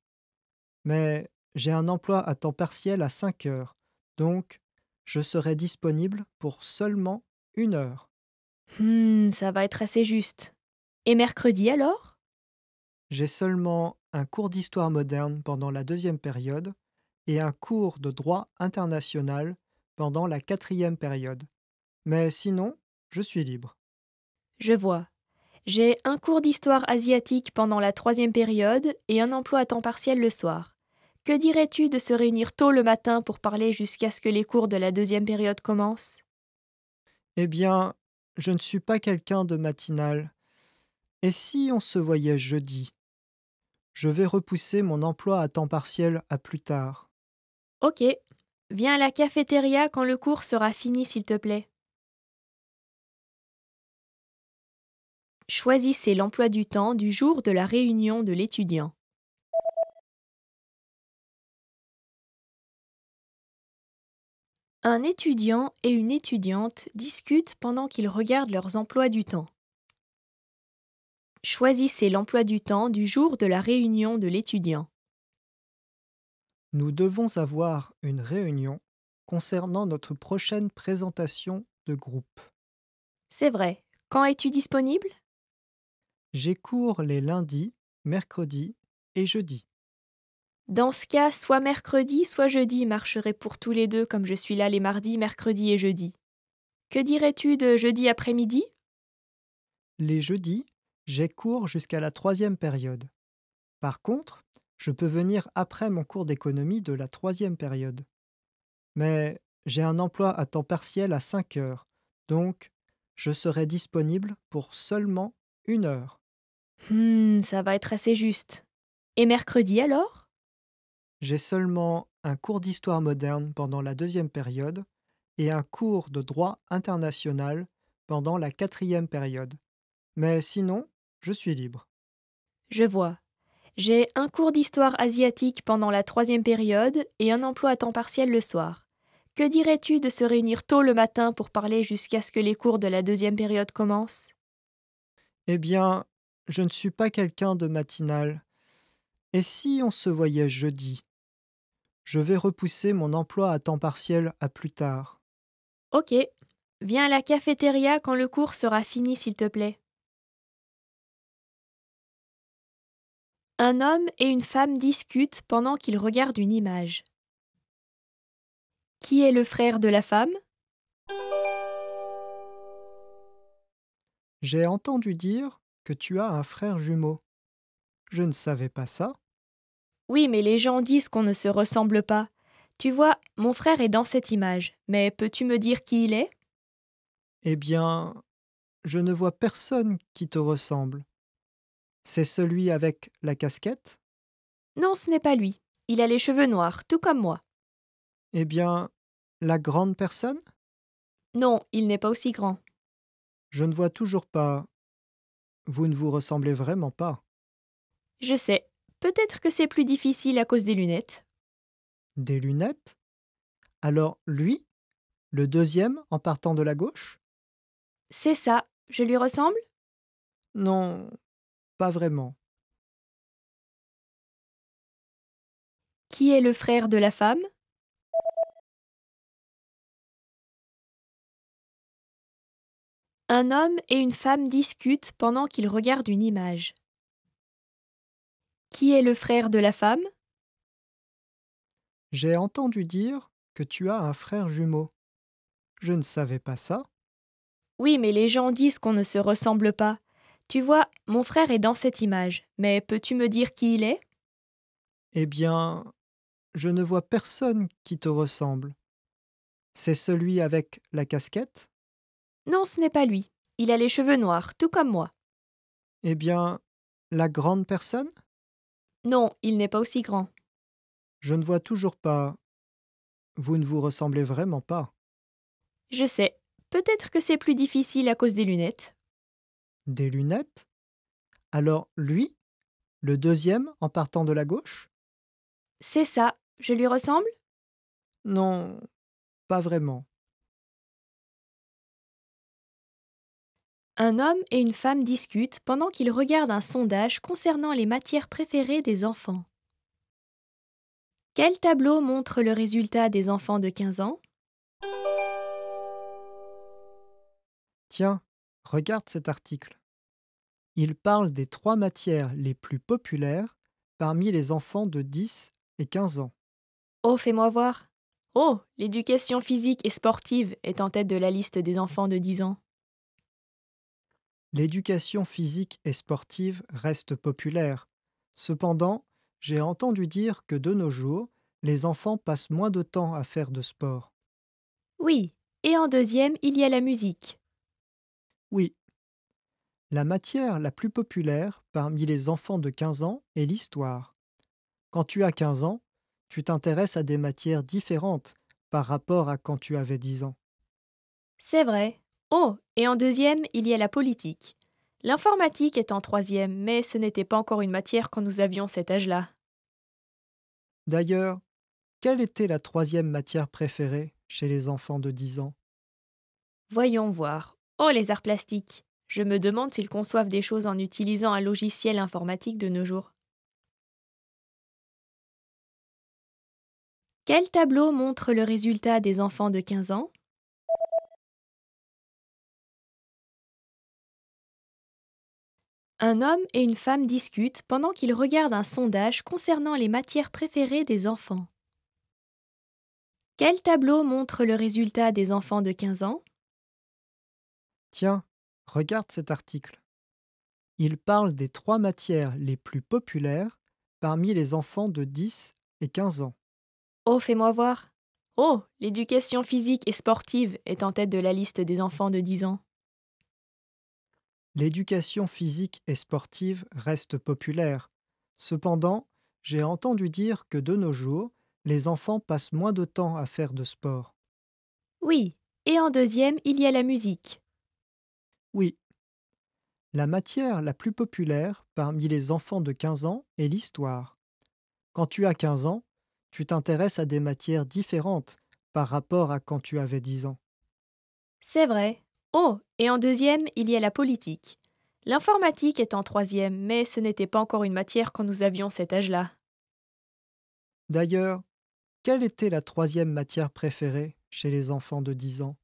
Mais j'ai un emploi à temps partiel à 5 heures, donc je serai disponible pour seulement une heure. Hmm, ça va être assez juste. Et mercredi alors J'ai seulement un cours d'histoire moderne pendant la deuxième période et un cours de droit international pendant la quatrième période. Mais sinon, je suis libre. Je vois. J'ai un cours d'histoire asiatique pendant la troisième période et un emploi à temps partiel le soir. Que dirais-tu de se réunir tôt le matin pour parler jusqu'à ce que les cours de la deuxième période commencent Eh bien, je ne suis pas quelqu'un de matinal. Et si on se voyait jeudi Je vais repousser mon emploi à temps partiel à plus tard. Ok. Viens à la cafétéria quand le cours sera fini, s'il te plaît. Choisissez l'emploi du temps du jour de la réunion de l'étudiant. Un étudiant et une étudiante discutent pendant qu'ils regardent leurs emplois du temps. Choisissez l'emploi du temps du jour de la réunion de l'étudiant. Nous devons avoir une réunion concernant notre prochaine présentation de groupe. C'est vrai. Quand es-tu disponible J'ai cours les lundis, mercredis et jeudis. Dans ce cas, soit mercredi, soit jeudi marcherait pour tous les deux comme je suis là les mardis, mercredis et jeudis. Que dirais-tu de jeudi après-midi Les jeudis, j'ai cours jusqu'à la troisième période. Par contre, je peux venir après mon cours d'économie de la troisième période. Mais j'ai un emploi à temps partiel à 5 heures, donc je serai disponible pour seulement une heure. Hum, ça va être assez juste. Et mercredi alors j'ai seulement un cours d'histoire moderne pendant la deuxième période et un cours de droit international pendant la quatrième période. Mais sinon, je suis libre. Je vois. J'ai un cours d'histoire asiatique pendant la troisième période et un emploi à temps partiel le soir. Que dirais-tu de se réunir tôt le matin pour parler jusqu'à ce que les cours de la deuxième période commencent Eh bien, je ne suis pas quelqu'un de matinal. Et si on se voyait jeudi je vais repousser mon emploi à temps partiel à plus tard. Ok. Viens à la cafétéria quand le cours sera fini, s'il te plaît. Un homme et une femme discutent pendant qu'ils regardent une image. Qui est le frère de la femme J'ai entendu dire que tu as un frère jumeau. Je ne savais pas ça. Oui, mais les gens disent qu'on ne se ressemble pas. Tu vois, mon frère est dans cette image, mais peux-tu me dire qui il est Eh bien, je ne vois personne qui te ressemble. C'est celui avec la casquette Non, ce n'est pas lui. Il a les cheveux noirs, tout comme moi. Eh bien, la grande personne Non, il n'est pas aussi grand. Je ne vois toujours pas. Vous ne vous ressemblez vraiment pas. Je sais, Peut-être que c'est plus difficile à cause des lunettes. Des lunettes Alors lui Le deuxième en partant de la gauche C'est ça. Je lui ressemble Non, pas vraiment. Qui est le frère de la femme Un homme et une femme discutent pendant qu'ils regardent une image. Qui est le frère de la femme J'ai entendu dire que tu as un frère jumeau. Je ne savais pas ça. Oui, mais les gens disent qu'on ne se ressemble pas. Tu vois, mon frère est dans cette image, mais peux-tu me dire qui il est Eh bien, je ne vois personne qui te ressemble. C'est celui avec la casquette Non, ce n'est pas lui. Il a les cheveux noirs, tout comme moi. Eh bien, la grande personne non, il n'est pas aussi grand. Je ne vois toujours pas. Vous ne vous ressemblez vraiment pas. Je sais. Peut-être que c'est plus difficile à cause des lunettes. Des lunettes Alors lui Le deuxième en partant de la gauche C'est ça. Je lui ressemble Non, pas vraiment. Un homme et une femme discutent pendant qu'ils regardent un sondage concernant les matières préférées des enfants. Quel tableau montre le résultat des enfants de 15 ans Tiens, regarde cet article. Il parle des trois matières les plus populaires parmi les enfants de 10 et 15 ans. Oh, fais-moi voir. Oh, l'éducation physique et sportive est en tête de la liste des enfants de 10 ans. L'éducation physique et sportive reste populaire. Cependant, j'ai entendu dire que de nos jours, les enfants passent moins de temps à faire de sport. Oui, et en deuxième, il y a la musique. Oui. La matière la plus populaire parmi les enfants de 15 ans est l'histoire. Quand tu as 15 ans, tu t'intéresses à des matières différentes par rapport à quand tu avais 10 ans. C'est vrai. Oh, et en deuxième, il y a la politique. L'informatique est en troisième, mais ce n'était pas encore une matière quand nous avions cet âge-là. D'ailleurs, quelle était la troisième matière préférée chez les enfants de 10 ans Voyons voir. Oh, les arts plastiques. Je me demande s'ils conçoivent des choses en utilisant un logiciel informatique de nos jours. Quel tableau montre le résultat des enfants de 15 ans un homme et une femme discutent pendant qu'ils regardent un sondage concernant les matières préférées des enfants. Quel tableau montre le résultat des enfants de 15 ans Tiens, regarde cet article. Il parle des trois matières les plus populaires parmi les enfants de 10 et 15 ans. Oh, fais-moi voir. Oh, l'éducation physique et sportive est en tête de la liste des enfants de 10 ans. L'éducation physique et sportive reste populaire. Cependant, j'ai entendu dire que de nos jours, les enfants passent moins de temps à faire de sport. Oui, et en deuxième, il y a la musique. Oui. La matière la plus populaire parmi les enfants de 15 ans est l'histoire. Quand tu as 15 ans, tu t'intéresses à des matières différentes par rapport à quand tu avais 10 ans. C'est vrai. Oh, et en deuxième, il y a la politique. L'informatique est en troisième, mais ce n'était pas encore une matière quand nous avions cet âge-là. D'ailleurs, quelle était la troisième matière préférée chez les enfants de 10 ans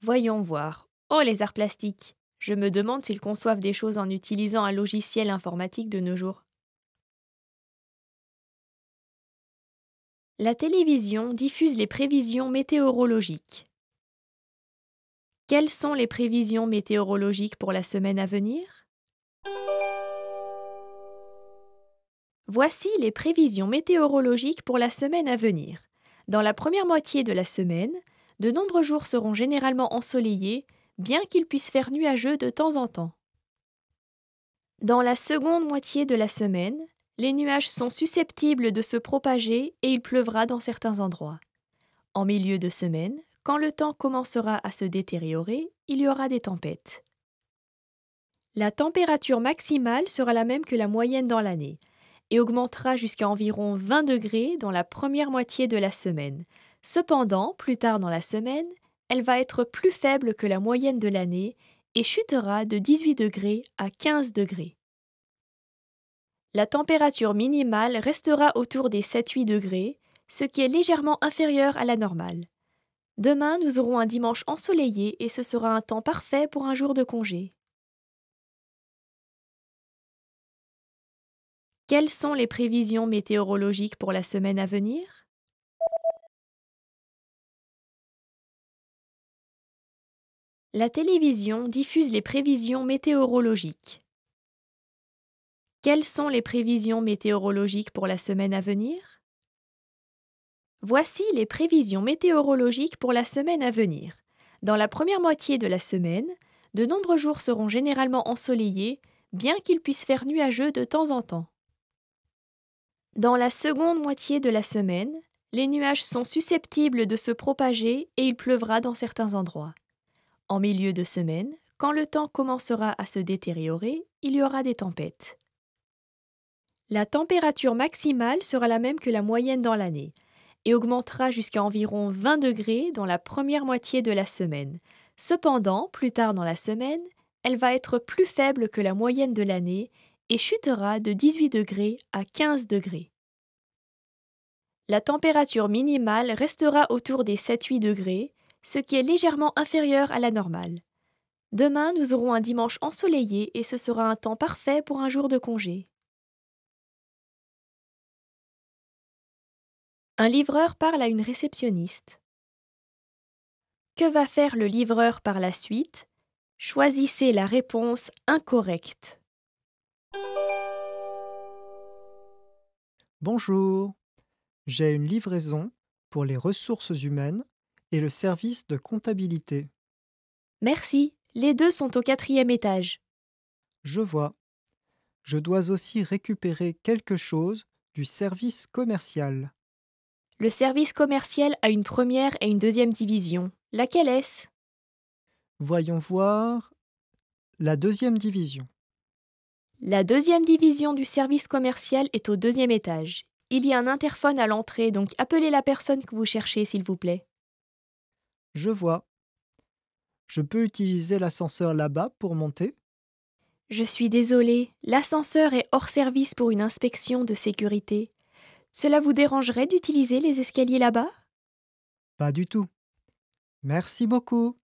Voyons voir. Oh, les arts plastiques. Je me demande s'ils conçoivent des choses en utilisant un logiciel informatique de nos jours. La télévision diffuse les prévisions météorologiques. Quelles sont les prévisions météorologiques pour la semaine à venir Voici les prévisions météorologiques pour la semaine à venir. Dans la première moitié de la semaine, de nombreux jours seront généralement ensoleillés, bien qu'ils puissent faire nuageux de temps en temps. Dans la seconde moitié de la semaine, les nuages sont susceptibles de se propager et il pleuvra dans certains endroits. En milieu de semaine, quand le temps commencera à se détériorer, il y aura des tempêtes. La température maximale sera la même que la moyenne dans l'année et augmentera jusqu'à environ 20 degrés dans la première moitié de la semaine. Cependant, plus tard dans la semaine, elle va être plus faible que la moyenne de l'année et chutera de 18 degrés à 15 degrés. La température minimale restera autour des 7-8 degrés, ce qui est légèrement inférieur à la normale. Demain, nous aurons un dimanche ensoleillé et ce sera un temps parfait pour un jour de congé. Quelles sont les prévisions météorologiques pour la semaine à venir La télévision diffuse les prévisions météorologiques. Quelles sont les prévisions météorologiques pour la semaine à venir Voici les prévisions météorologiques pour la semaine à venir. Dans la première moitié de la semaine, de nombreux jours seront généralement ensoleillés, bien qu'il puisse faire nuageux de temps en temps. Dans la seconde moitié de la semaine, les nuages sont susceptibles de se propager et il pleuvra dans certains endroits. En milieu de semaine, quand le temps commencera à se détériorer, il y aura des tempêtes. La température maximale sera la même que la moyenne dans l'année, et augmentera jusqu'à environ 20 degrés dans la première moitié de la semaine. Cependant, plus tard dans la semaine, elle va être plus faible que la moyenne de l'année et chutera de 18 degrés à 15 degrés. La température minimale restera autour des 7-8 degrés, ce qui est légèrement inférieur à la normale. Demain, nous aurons un dimanche ensoleillé et ce sera un temps parfait pour un jour de congé. Un livreur parle à une réceptionniste. Que va faire le livreur par la suite Choisissez la réponse incorrecte. Bonjour, j'ai une livraison pour les ressources humaines et le service de comptabilité. Merci, les deux sont au quatrième étage. Je vois. Je dois aussi récupérer quelque chose du service commercial. Le service commercial a une première et une deuxième division. Laquelle est-ce Voyons voir la deuxième division. La deuxième division du service commercial est au deuxième étage. Il y a un interphone à l'entrée, donc appelez la personne que vous cherchez, s'il vous plaît. Je vois. Je peux utiliser l'ascenseur là-bas pour monter Je suis désolée, l'ascenseur est hors service pour une inspection de sécurité. Cela vous dérangerait d'utiliser les escaliers là-bas Pas du tout. Merci beaucoup.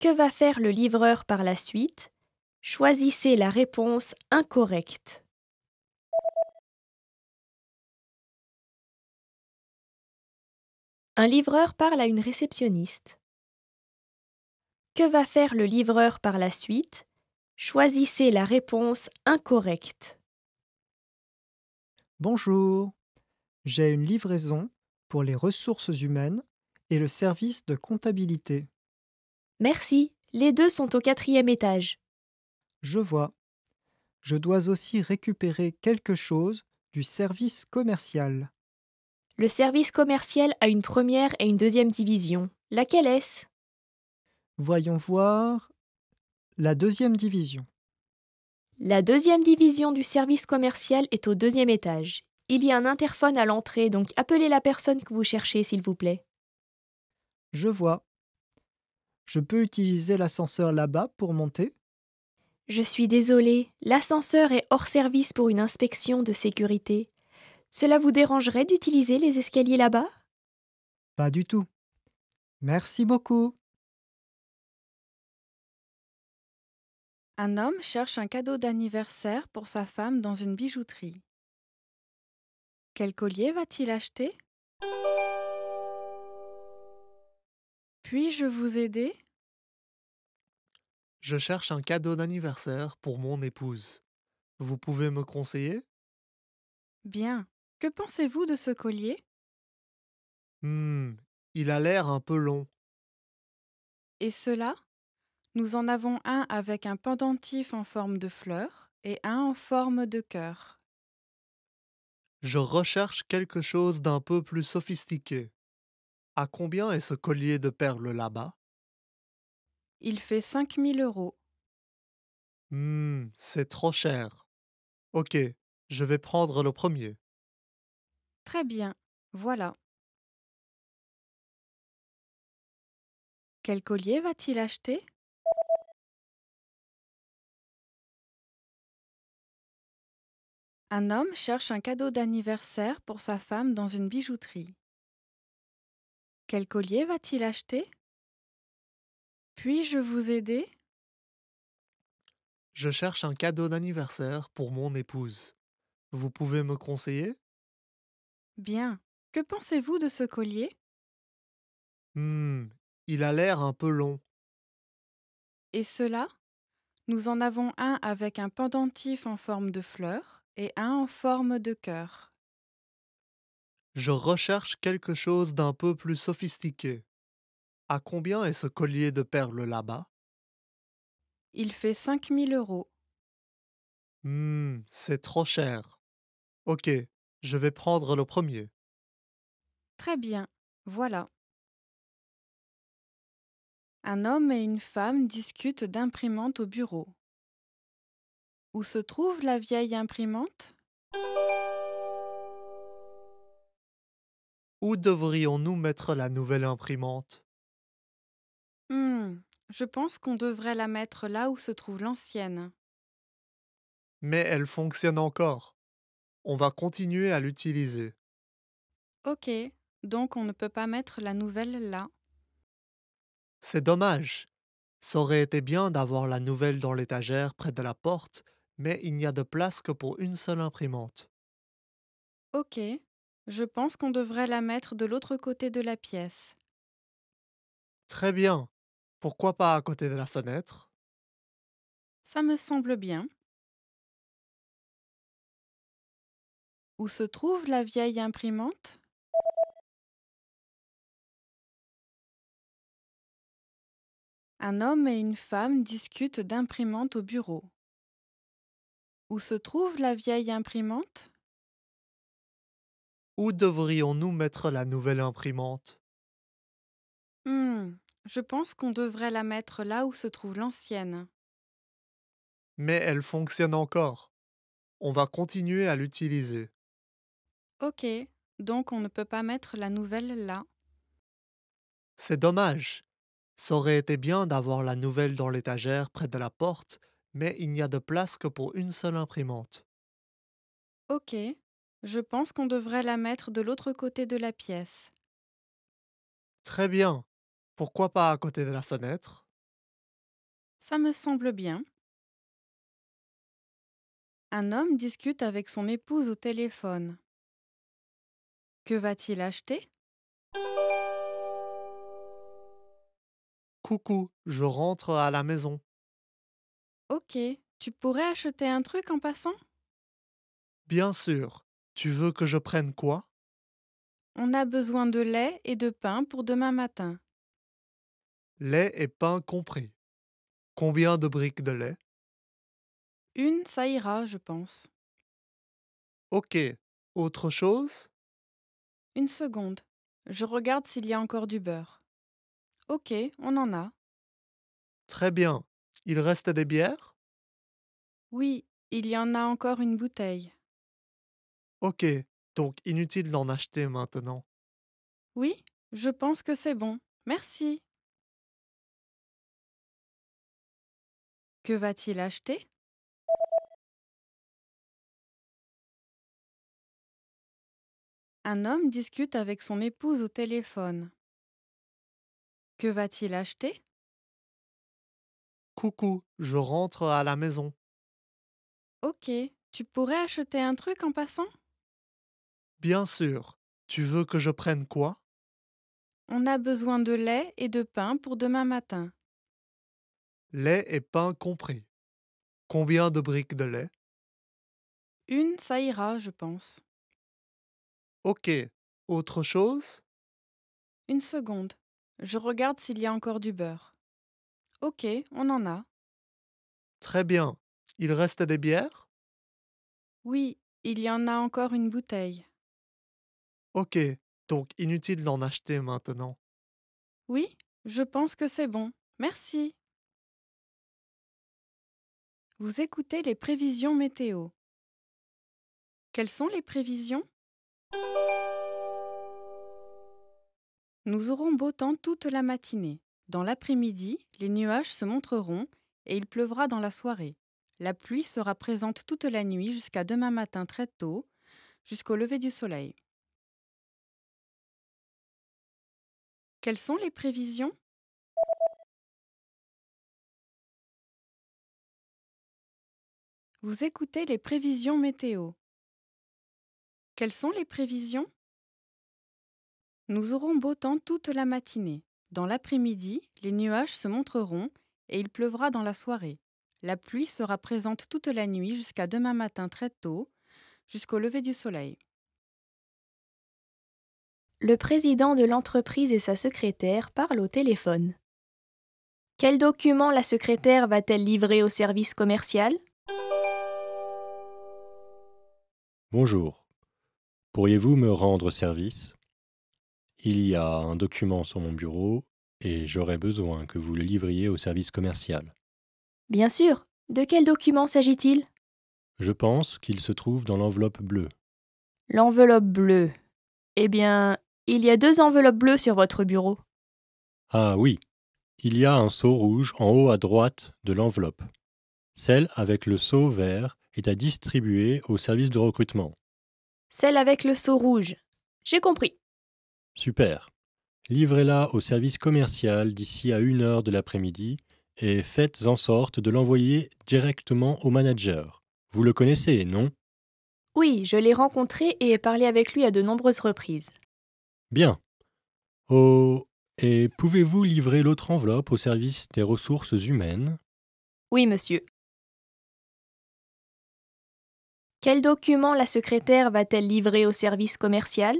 Que va faire le livreur par la suite Choisissez la réponse incorrecte. Un livreur parle à une réceptionniste. Que va faire le livreur par la suite Choisissez la réponse incorrecte. Bonjour, j'ai une livraison pour les ressources humaines et le service de comptabilité. Merci, les deux sont au quatrième étage. Je vois. Je dois aussi récupérer quelque chose du service commercial. Le service commercial a une première et une deuxième division. Laquelle est-ce Voyons voir la deuxième division. La deuxième division du service commercial est au deuxième étage. Il y a un interphone à l'entrée, donc appelez la personne que vous cherchez, s'il vous plaît. Je vois. Je peux utiliser l'ascenseur là-bas pour monter Je suis désolée, l'ascenseur est hors service pour une inspection de sécurité. Cela vous dérangerait d'utiliser les escaliers là-bas Pas du tout. Merci beaucoup. Un homme cherche un cadeau d'anniversaire pour sa femme dans une bijouterie. Quel collier va-t-il acheter Puis-je vous aider Je cherche un cadeau d'anniversaire pour mon épouse. Vous pouvez me conseiller Bien. Que pensez-vous de ce collier Hmm, il a l'air un peu long. Et cela nous en avons un avec un pendentif en forme de fleur et un en forme de cœur. Je recherche quelque chose d'un peu plus sophistiqué. À combien est ce collier de perles là-bas Il fait 5000 euros. Hum, c'est trop cher. Ok, je vais prendre le premier. Très bien, voilà. Quel collier va-t-il acheter Un homme cherche un cadeau d'anniversaire pour sa femme dans une bijouterie. Quel collier va-t-il acheter Puis-je vous aider Je cherche un cadeau d'anniversaire pour mon épouse. Vous pouvez me conseiller Bien. Que pensez-vous de ce collier Hum, il a l'air un peu long. Et cela Nous en avons un avec un pendentif en forme de fleur et un en forme de cœur. Je recherche quelque chose d'un peu plus sophistiqué. À combien est ce collier de perles là-bas Il fait 5000 euros. Hmm, c'est trop cher. Ok, je vais prendre le premier. Très bien, voilà. Un homme et une femme discutent d'imprimantes au bureau. Où se trouve la vieille imprimante Où devrions-nous mettre la nouvelle imprimante hmm, Je pense qu'on devrait la mettre là où se trouve l'ancienne. Mais elle fonctionne encore. On va continuer à l'utiliser. Ok, donc on ne peut pas mettre la nouvelle là. C'est dommage. Ça aurait été bien d'avoir la nouvelle dans l'étagère près de la porte mais il n'y a de place que pour une seule imprimante. Ok, je pense qu'on devrait la mettre de l'autre côté de la pièce. Très bien. Pourquoi pas à côté de la fenêtre Ça me semble bien. Où se trouve la vieille imprimante Un homme et une femme discutent d'imprimante au bureau. Où se trouve la vieille imprimante Où devrions-nous mettre la nouvelle imprimante hmm, je pense qu'on devrait la mettre là où se trouve l'ancienne. Mais elle fonctionne encore. On va continuer à l'utiliser. Ok, donc on ne peut pas mettre la nouvelle là. C'est dommage. Ça aurait été bien d'avoir la nouvelle dans l'étagère près de la porte mais il n'y a de place que pour une seule imprimante. Ok, je pense qu'on devrait la mettre de l'autre côté de la pièce. Très bien. Pourquoi pas à côté de la fenêtre Ça me semble bien. Un homme discute avec son épouse au téléphone. Que va-t-il acheter Coucou, je rentre à la maison. Ok, tu pourrais acheter un truc en passant Bien sûr. Tu veux que je prenne quoi On a besoin de lait et de pain pour demain matin. Lait et pain compris. Combien de briques de lait Une, ça ira, je pense. Ok. Autre chose Une seconde. Je regarde s'il y a encore du beurre. Ok, on en a. Très bien. Il reste des bières Oui, il y en a encore une bouteille. Ok, donc inutile d'en acheter maintenant. Oui, je pense que c'est bon. Merci. Que va-t-il acheter Un homme discute avec son épouse au téléphone. Que va-t-il acheter Coucou, je rentre à la maison. Ok, tu pourrais acheter un truc en passant Bien sûr. Tu veux que je prenne quoi On a besoin de lait et de pain pour demain matin. Lait et pain compris. Combien de briques de lait Une, ça ira, je pense. Ok. Autre chose Une seconde. Je regarde s'il y a encore du beurre. Ok, on en a. Très bien. Il reste des bières Oui, il y en a encore une bouteille. Ok, donc inutile d'en acheter maintenant. Oui, je pense que c'est bon. Merci. Vous écoutez les prévisions météo. Quelles sont les prévisions Nous aurons beau temps toute la matinée. Dans l'après-midi, les nuages se montreront et il pleuvra dans la soirée. La pluie sera présente toute la nuit jusqu'à demain matin très tôt, jusqu'au lever du soleil. Quelles sont les prévisions Vous écoutez les prévisions météo. Quelles sont les prévisions Nous aurons beau temps toute la matinée. Dans l'après-midi, les nuages se montreront et il pleuvra dans la soirée. La pluie sera présente toute la nuit jusqu'à demain matin très tôt, jusqu'au lever du soleil. Le président de l'entreprise et sa secrétaire parlent au téléphone. Quel document la secrétaire va-t-elle livrer au service commercial Bonjour. Pourriez-vous me rendre service il y a un document sur mon bureau et j'aurais besoin que vous le livriez au service commercial. Bien sûr. De quel document s'agit-il Je pense qu'il se trouve dans l'enveloppe bleue. L'enveloppe bleue. Eh bien, il y a deux enveloppes bleues sur votre bureau. Ah oui. Il y a un seau rouge en haut à droite de l'enveloppe. Celle avec le seau vert est à distribuer au service de recrutement. Celle avec le seau rouge. J'ai compris. Super. Livrez-la au service commercial d'ici à une heure de l'après-midi et faites en sorte de l'envoyer directement au manager. Vous le connaissez, non Oui, je l'ai rencontré et ai parlé avec lui à de nombreuses reprises. Bien. Oh, et pouvez-vous livrer l'autre enveloppe au service des ressources humaines Oui, monsieur. Quel document la secrétaire va-t-elle livrer au service commercial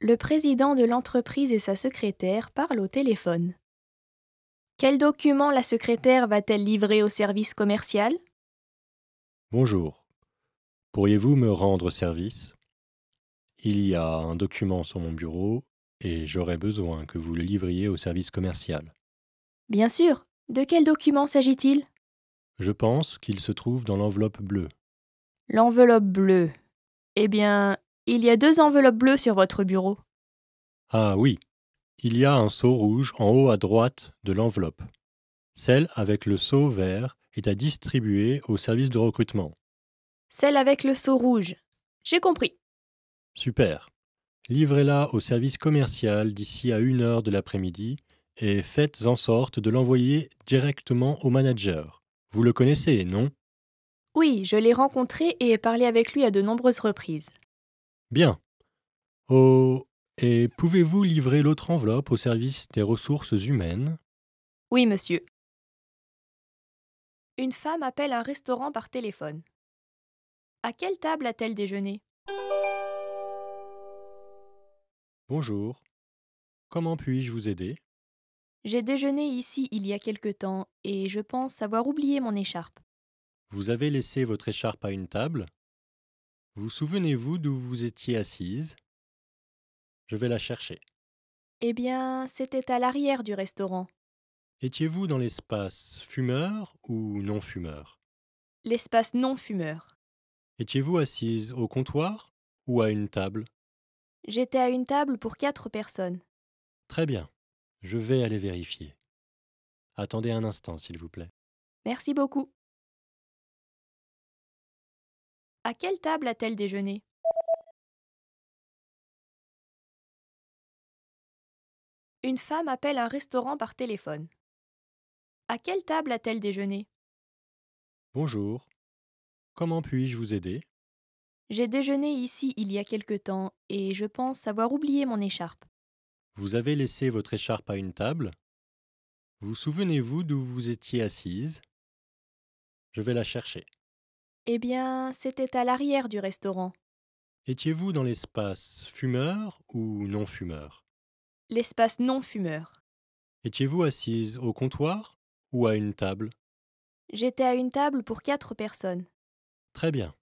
Le président de l'entreprise et sa secrétaire parlent au téléphone. Quel document la secrétaire va-t-elle livrer au service commercial Bonjour. Pourriez-vous me rendre service Il y a un document sur mon bureau et j'aurais besoin que vous le livriez au service commercial. Bien sûr. De quel document s'agit-il Je pense qu'il se trouve dans l'enveloppe bleue. L'enveloppe bleue. Eh bien, il y a deux enveloppes bleues sur votre bureau. Ah oui, il y a un seau rouge en haut à droite de l'enveloppe. Celle avec le seau vert est à distribuer au service de recrutement. Celle avec le seau rouge. J'ai compris. Super. Livrez-la au service commercial d'ici à une heure de l'après-midi et faites en sorte de l'envoyer directement au manager. Vous le connaissez, non Oui, je l'ai rencontré et ai parlé avec lui à de nombreuses reprises. Bien. Oh, et pouvez-vous livrer l'autre enveloppe au service des ressources humaines Oui, monsieur. Une femme appelle un restaurant par téléphone. À quelle table a-t-elle déjeuné Bonjour. Comment puis-je vous aider J'ai déjeuné ici il y a quelque temps et je pense avoir oublié mon écharpe. Vous avez laissé votre écharpe à une table vous souvenez-vous d'où vous étiez assise Je vais la chercher. Eh bien, c'était à l'arrière du restaurant. Étiez-vous dans l'espace fumeur ou non fumeur L'espace non fumeur. Étiez-vous assise au comptoir ou à une table J'étais à une table pour quatre personnes. Très bien. Je vais aller vérifier. Attendez un instant, s'il vous plaît. Merci beaucoup. À quelle table a-t-elle déjeuné Une femme appelle un restaurant par téléphone. À quelle table a-t-elle déjeuné Bonjour. Comment puis-je vous aider J'ai déjeuné ici il y a quelque temps et je pense avoir oublié mon écharpe. Vous avez laissé votre écharpe à une table Vous souvenez-vous d'où vous étiez assise Je vais la chercher. Eh bien, c'était à l'arrière du restaurant. Étiez-vous dans l'espace fumeur ou non fumeur L'espace non fumeur. Étiez-vous assise au comptoir ou à une table J'étais à une table pour quatre personnes. Très bien.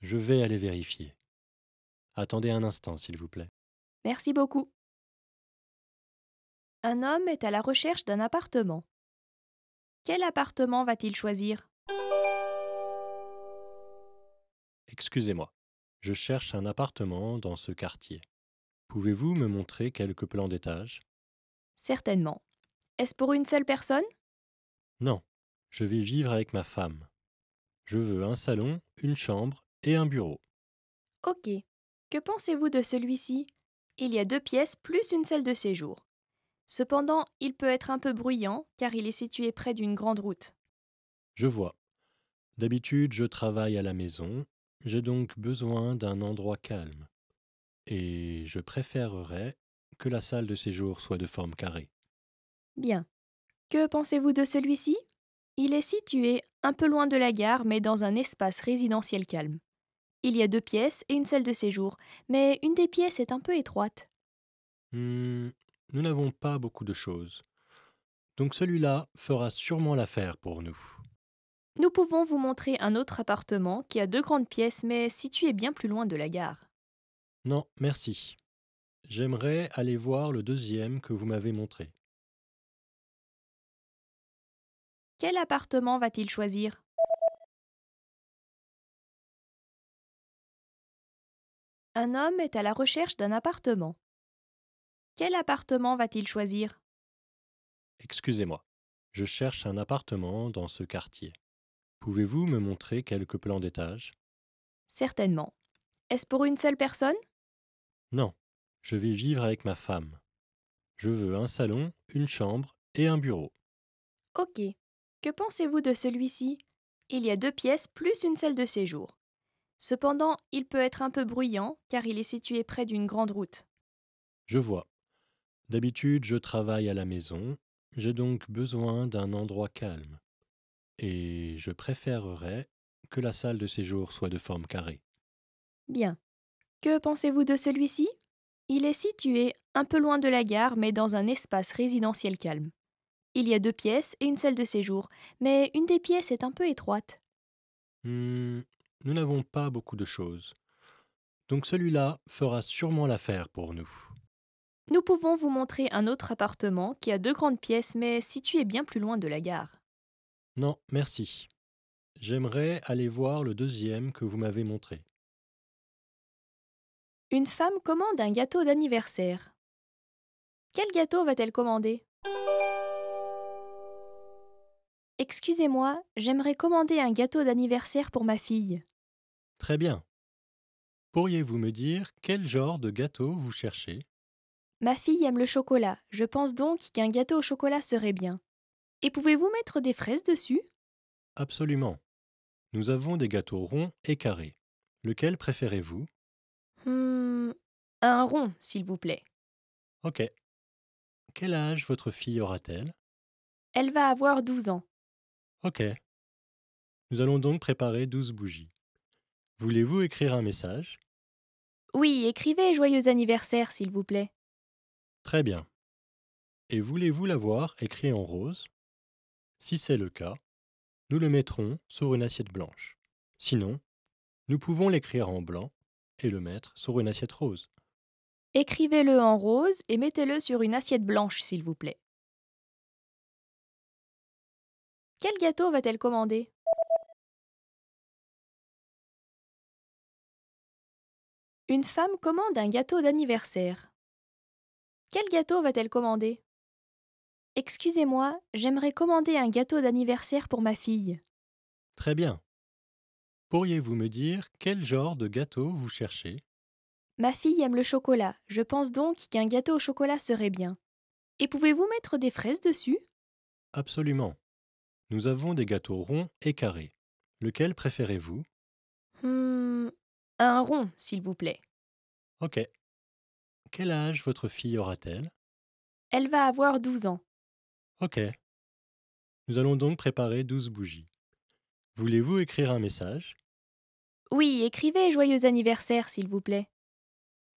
Je vais aller vérifier. Attendez un instant, s'il vous plaît. Merci beaucoup. Un homme est à la recherche d'un appartement. Quel appartement va-t-il choisir Excusez-moi, je cherche un appartement dans ce quartier. Pouvez-vous me montrer quelques plans d'étage Certainement. Est-ce pour une seule personne Non, je vais vivre avec ma femme. Je veux un salon, une chambre et un bureau. Ok. Que pensez-vous de celui-ci Il y a deux pièces plus une salle de séjour. Cependant, il peut être un peu bruyant car il est situé près d'une grande route. Je vois. D'habitude, je travaille à la maison j'ai donc besoin d'un endroit calme, et je préférerais que la salle de séjour soit de forme carrée. Bien. Que pensez-vous de celui-ci Il est situé un peu loin de la gare, mais dans un espace résidentiel calme. Il y a deux pièces et une salle de séjour, mais une des pièces est un peu étroite. Hum, nous n'avons pas beaucoup de choses. Donc celui-là fera sûrement l'affaire pour nous. Nous pouvons vous montrer un autre appartement qui a deux grandes pièces mais situé bien plus loin de la gare. Non, merci. J'aimerais aller voir le deuxième que vous m'avez montré. Quel appartement va-t-il choisir Un homme est à la recherche d'un appartement. Quel appartement va-t-il choisir Excusez-moi, je cherche un appartement dans ce quartier. Pouvez-vous me montrer quelques plans d'étage Certainement. Est-ce pour une seule personne Non, je vais vivre avec ma femme. Je veux un salon, une chambre et un bureau. Ok. Que pensez-vous de celui-ci Il y a deux pièces plus une salle de séjour. Cependant, il peut être un peu bruyant car il est situé près d'une grande route. Je vois. D'habitude, je travaille à la maison. J'ai donc besoin d'un endroit calme. Et je préférerais que la salle de séjour soit de forme carrée. Bien. Que pensez-vous de celui-ci Il est situé un peu loin de la gare, mais dans un espace résidentiel calme. Il y a deux pièces et une salle de séjour, mais une des pièces est un peu étroite. Mmh, nous n'avons pas beaucoup de choses. Donc celui-là fera sûrement l'affaire pour nous. Nous pouvons vous montrer un autre appartement qui a deux grandes pièces mais situé bien plus loin de la gare. Non, merci. J'aimerais aller voir le deuxième que vous m'avez montré. Une femme commande un gâteau d'anniversaire. Quel gâteau va-t-elle commander Excusez-moi, j'aimerais commander un gâteau d'anniversaire pour ma fille. Très bien. Pourriez-vous me dire quel genre de gâteau vous cherchez Ma fille aime le chocolat, je pense donc qu'un gâteau au chocolat serait bien. Et pouvez-vous mettre des fraises dessus Absolument. Nous avons des gâteaux ronds et carrés. Lequel préférez-vous hmm, Un rond, s'il vous plaît. Ok. Quel âge votre fille aura-t-elle Elle va avoir 12 ans. Ok. Nous allons donc préparer 12 bougies. Voulez-vous écrire un message Oui, écrivez joyeux anniversaire, s'il vous plaît. Très bien. Et voulez-vous l'avoir écrit en rose si c'est le cas, nous le mettrons sur une assiette blanche. Sinon, nous pouvons l'écrire en blanc et le mettre sur une assiette rose. Écrivez-le en rose et mettez-le sur une assiette blanche, s'il vous plaît. Quel gâteau va-t-elle commander Une femme commande un gâteau d'anniversaire. Quel gâteau va-t-elle commander Excusez-moi, j'aimerais commander un gâteau d'anniversaire pour ma fille. Très bien. Pourriez-vous me dire quel genre de gâteau vous cherchez Ma fille aime le chocolat, je pense donc qu'un gâteau au chocolat serait bien. Et pouvez-vous mettre des fraises dessus Absolument. Nous avons des gâteaux ronds et carrés. Lequel préférez-vous hmm, Un rond, s'il vous plaît. Ok. Quel âge votre fille aura-t-elle Elle va avoir 12 ans. Ok, nous allons donc préparer 12 bougies. Voulez-vous écrire un message Oui, écrivez joyeux anniversaire, s'il vous plaît.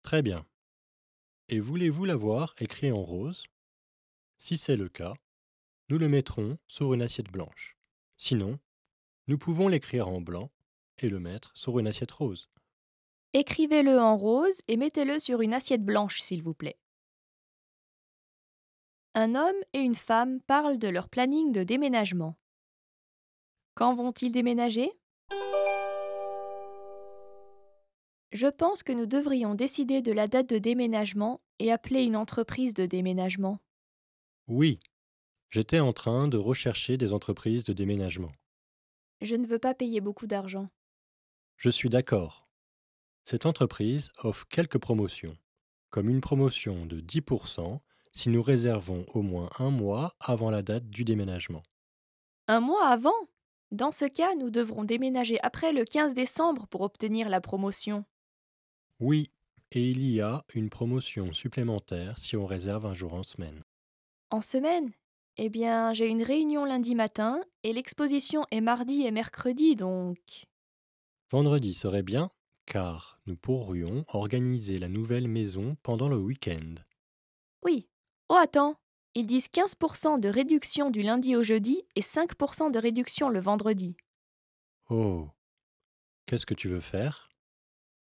Très bien. Et voulez-vous l'avoir écrit en rose Si c'est le cas, nous le mettrons sur une assiette blanche. Sinon, nous pouvons l'écrire en blanc et le mettre sur une assiette rose. Écrivez-le en rose et mettez-le sur une assiette blanche, s'il vous plaît. Un homme et une femme parlent de leur planning de déménagement. Quand vont-ils déménager Je pense que nous devrions décider de la date de déménagement et appeler une entreprise de déménagement. Oui, j'étais en train de rechercher des entreprises de déménagement. Je ne veux pas payer beaucoup d'argent. Je suis d'accord. Cette entreprise offre quelques promotions, comme une promotion de 10% si nous réservons au moins un mois avant la date du déménagement. Un mois avant Dans ce cas, nous devrons déménager après le 15 décembre pour obtenir la promotion. Oui, et il y a une promotion supplémentaire si on réserve un jour en semaine. En semaine Eh bien, j'ai une réunion lundi matin et l'exposition est mardi et mercredi donc. Vendredi serait bien, car nous pourrions organiser la nouvelle maison pendant le week-end. Oui, Oh attends, ils disent 15% de réduction du lundi au jeudi et 5% de réduction le vendredi. Oh, qu'est-ce que tu veux faire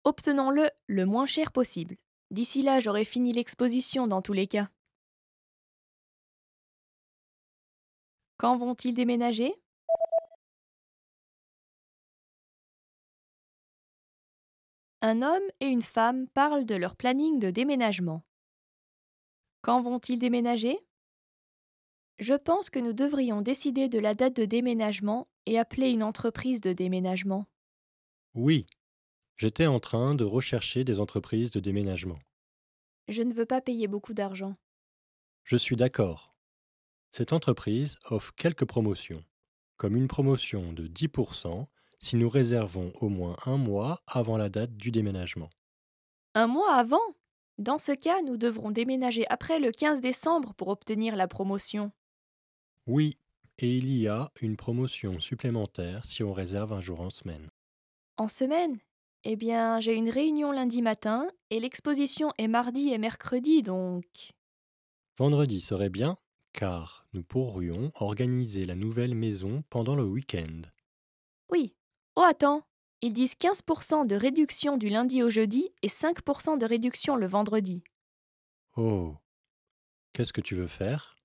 Obtenons-le le moins cher possible. D'ici là, j'aurai fini l'exposition dans tous les cas. Quand vont-ils déménager Un homme et une femme parlent de leur planning de déménagement. Quand vont-ils déménager Je pense que nous devrions décider de la date de déménagement et appeler une entreprise de déménagement. Oui, j'étais en train de rechercher des entreprises de déménagement. Je ne veux pas payer beaucoup d'argent. Je suis d'accord. Cette entreprise offre quelques promotions, comme une promotion de 10% si nous réservons au moins un mois avant la date du déménagement. Un mois avant dans ce cas, nous devrons déménager après le 15 décembre pour obtenir la promotion. Oui, et il y a une promotion supplémentaire si on réserve un jour en semaine. En semaine Eh bien, j'ai une réunion lundi matin et l'exposition est mardi et mercredi donc. Vendredi serait bien, car nous pourrions organiser la nouvelle maison pendant le week-end. Oui. Oh attends, ils disent 15% de réduction du lundi au jeudi et 5% de réduction le vendredi. Oh Qu'est-ce que tu veux faire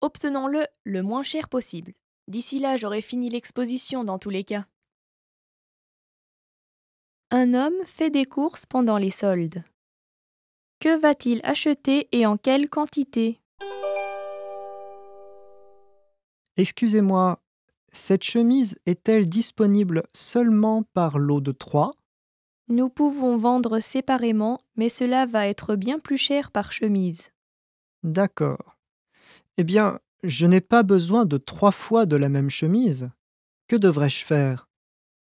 Obtenons-le le moins cher possible. D'ici là, j'aurai fini l'exposition dans tous les cas. Un homme fait des courses pendant les soldes. Que va-t-il acheter et en quelle quantité Excusez-moi, cette chemise est-elle disponible seulement par lot de trois Nous pouvons vendre séparément, mais cela va être bien plus cher par chemise. D'accord. Eh bien, je n'ai pas besoin de trois fois de la même chemise. Que devrais-je faire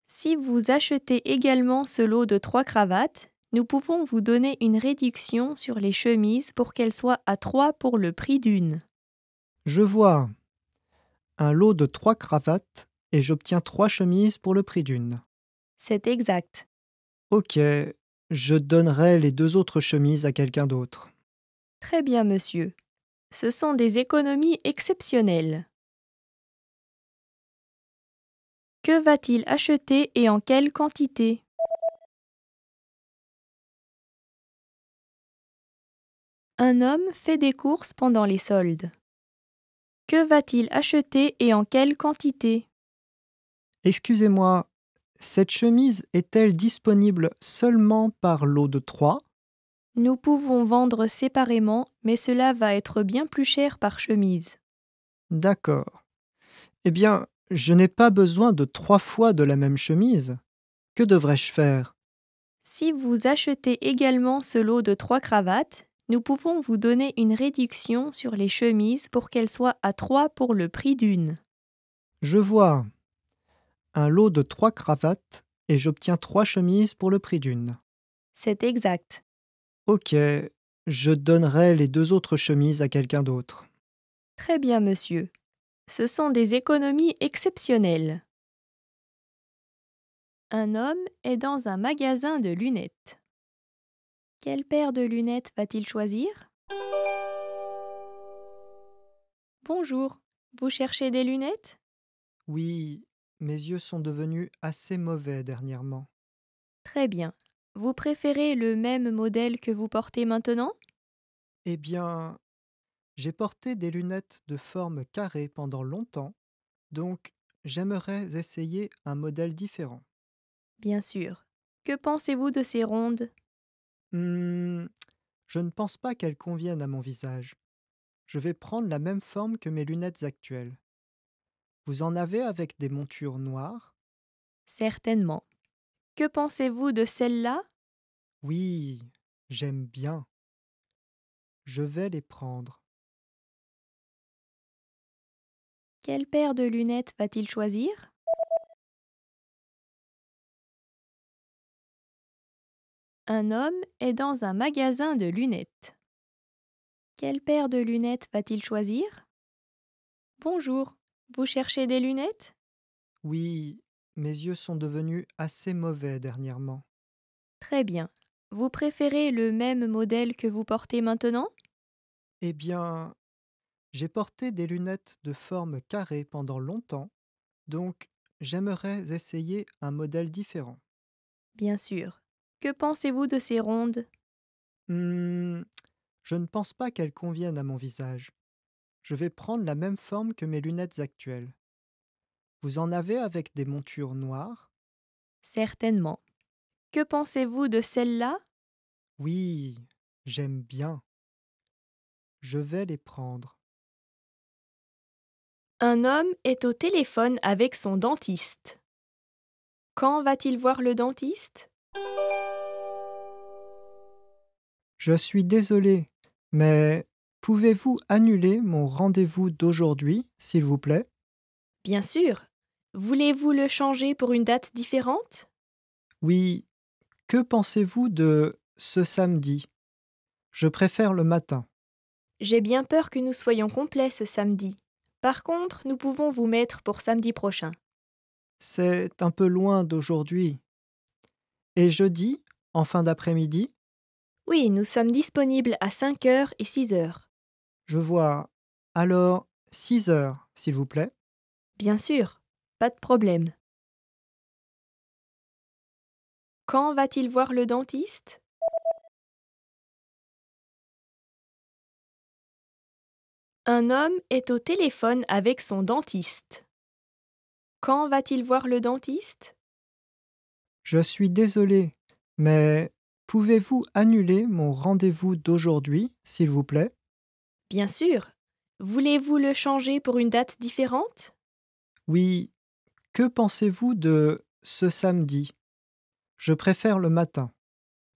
Si vous achetez également ce lot de trois cravates, nous pouvons vous donner une réduction sur les chemises pour qu'elles soient à trois pour le prix d'une. Je vois un lot de trois cravates et j'obtiens trois chemises pour le prix d'une. C'est exact. Ok, je donnerai les deux autres chemises à quelqu'un d'autre. Très bien, monsieur. Ce sont des économies exceptionnelles. Que va-t-il acheter et en quelle quantité Un homme fait des courses pendant les soldes. Que va-t-il acheter et en quelle quantité Excusez-moi, cette chemise est-elle disponible seulement par lot de trois Nous pouvons vendre séparément, mais cela va être bien plus cher par chemise. D'accord. Eh bien, je n'ai pas besoin de trois fois de la même chemise. Que devrais-je faire Si vous achetez également ce lot de trois cravates, nous pouvons vous donner une réduction sur les chemises pour qu'elles soient à trois pour le prix d'une. Je vois. Un lot de trois cravates et j'obtiens trois chemises pour le prix d'une. C'est exact. Ok, je donnerai les deux autres chemises à quelqu'un d'autre. Très bien, monsieur. Ce sont des économies exceptionnelles. Un homme est dans un magasin de lunettes. Quelle paire de lunettes va-t-il choisir Bonjour, vous cherchez des lunettes Oui, mes yeux sont devenus assez mauvais dernièrement. Très bien. Vous préférez le même modèle que vous portez maintenant Eh bien, j'ai porté des lunettes de forme carrée pendant longtemps, donc j'aimerais essayer un modèle différent. Bien sûr. Que pensez-vous de ces rondes Mmh, je ne pense pas qu'elles conviennent à mon visage. Je vais prendre la même forme que mes lunettes actuelles. Vous en avez avec des montures noires Certainement. Que pensez-vous de celles-là Oui, j'aime bien. Je vais les prendre. Quelle paire de lunettes va-t-il choisir un homme est dans un magasin de lunettes. Quelle paire de lunettes va-t-il choisir Bonjour, vous cherchez des lunettes Oui, mes yeux sont devenus assez mauvais dernièrement. Très bien. Vous préférez le même modèle que vous portez maintenant Eh bien, j'ai porté des lunettes de forme carrée pendant longtemps, donc j'aimerais essayer un modèle différent. Bien sûr. Que pensez-vous de ces rondes hmm, Je ne pense pas qu'elles conviennent à mon visage. Je vais prendre la même forme que mes lunettes actuelles. Vous en avez avec des montures noires Certainement. Que pensez-vous de celles-là Oui, j'aime bien. Je vais les prendre. Un homme est au téléphone avec son dentiste. Quand va-t-il voir le dentiste je suis désolé, mais pouvez-vous annuler mon rendez-vous d'aujourd'hui, s'il vous plaît Bien sûr. Voulez-vous le changer pour une date différente Oui. Que pensez-vous de ce samedi Je préfère le matin. J'ai bien peur que nous soyons complets ce samedi. Par contre, nous pouvons vous mettre pour samedi prochain. C'est un peu loin d'aujourd'hui. Et jeudi, en fin d'après-midi oui, nous sommes disponibles à 5 heures et 6 heures. Je vois. Alors, 6 heures, s'il vous plaît. Bien sûr, pas de problème. Quand va-t-il voir le dentiste Un homme est au téléphone avec son dentiste. Quand va-t-il voir le dentiste Je suis désolé, mais Pouvez-vous annuler mon rendez-vous d'aujourd'hui, s'il vous plaît Bien sûr. Voulez-vous le changer pour une date différente Oui. Que pensez-vous de ce samedi Je préfère le matin.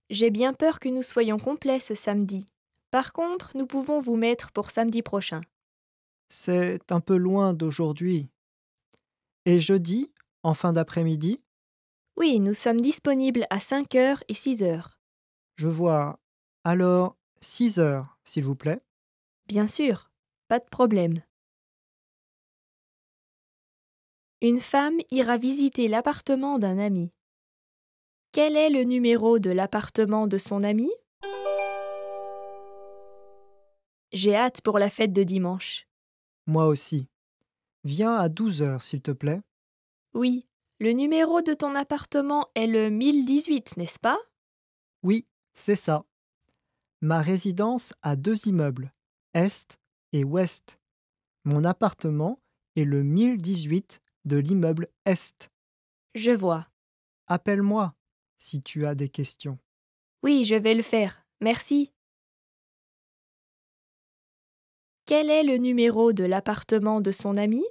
J'ai bien peur que nous soyons complets ce samedi. Par contre, nous pouvons vous mettre pour samedi prochain. C'est un peu loin d'aujourd'hui. Et jeudi, en fin d'après-midi Oui, nous sommes disponibles à 5h et 6h. Je vois. Alors, 6 heures, s'il vous plaît. Bien sûr, pas de problème. Une femme ira visiter l'appartement d'un ami. Quel est le numéro de l'appartement de son ami J'ai hâte pour la fête de dimanche. Moi aussi. Viens à 12 heures, s'il te plaît. Oui, le numéro de ton appartement est le 1018, n'est-ce pas Oui, c'est ça. Ma résidence a deux immeubles, Est et Ouest. Mon appartement est le 1018 de l'immeuble Est. Je vois. Appelle-moi si tu as des questions. Oui, je vais le faire. Merci. Quel est le numéro de l'appartement de son ami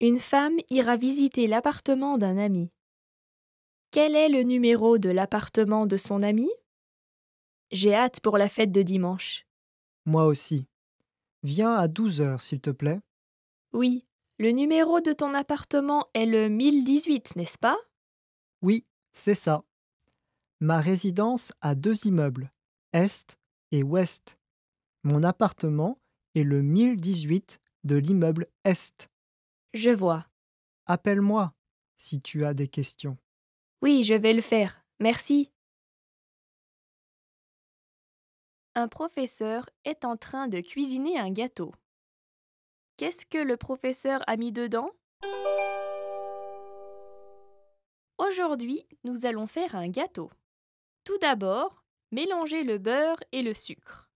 Une femme ira visiter l'appartement d'un ami. Quel est le numéro de l'appartement de son ami J'ai hâte pour la fête de dimanche. Moi aussi. Viens à 12 heures, s'il te plaît. Oui, le numéro de ton appartement est le 1018, n'est-ce pas Oui, c'est ça. Ma résidence a deux immeubles, Est et Ouest. Mon appartement est le 1018 de l'immeuble Est. Je vois. Appelle-moi si tu as des questions. Oui, je vais le faire. Merci. Un professeur est en train de cuisiner un gâteau. Qu'est-ce que le professeur a mis dedans Aujourd'hui, nous allons faire un gâteau. Tout d'abord, mélangez le beurre et le sucre.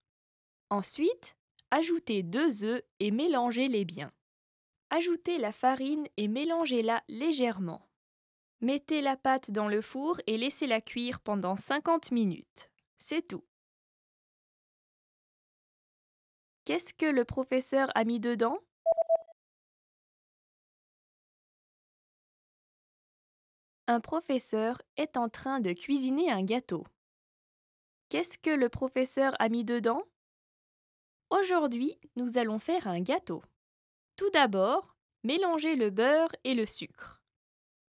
Ensuite, ajoutez deux œufs et mélangez-les biens. Ajoutez la farine et mélangez-la légèrement. Mettez la pâte dans le four et laissez-la cuire pendant 50 minutes. C'est tout. Qu'est-ce que le professeur a mis dedans Un professeur est en train de cuisiner un gâteau. Qu'est-ce que le professeur a mis dedans Aujourd'hui, nous allons faire un gâteau. Tout d'abord, mélangez le beurre et le sucre.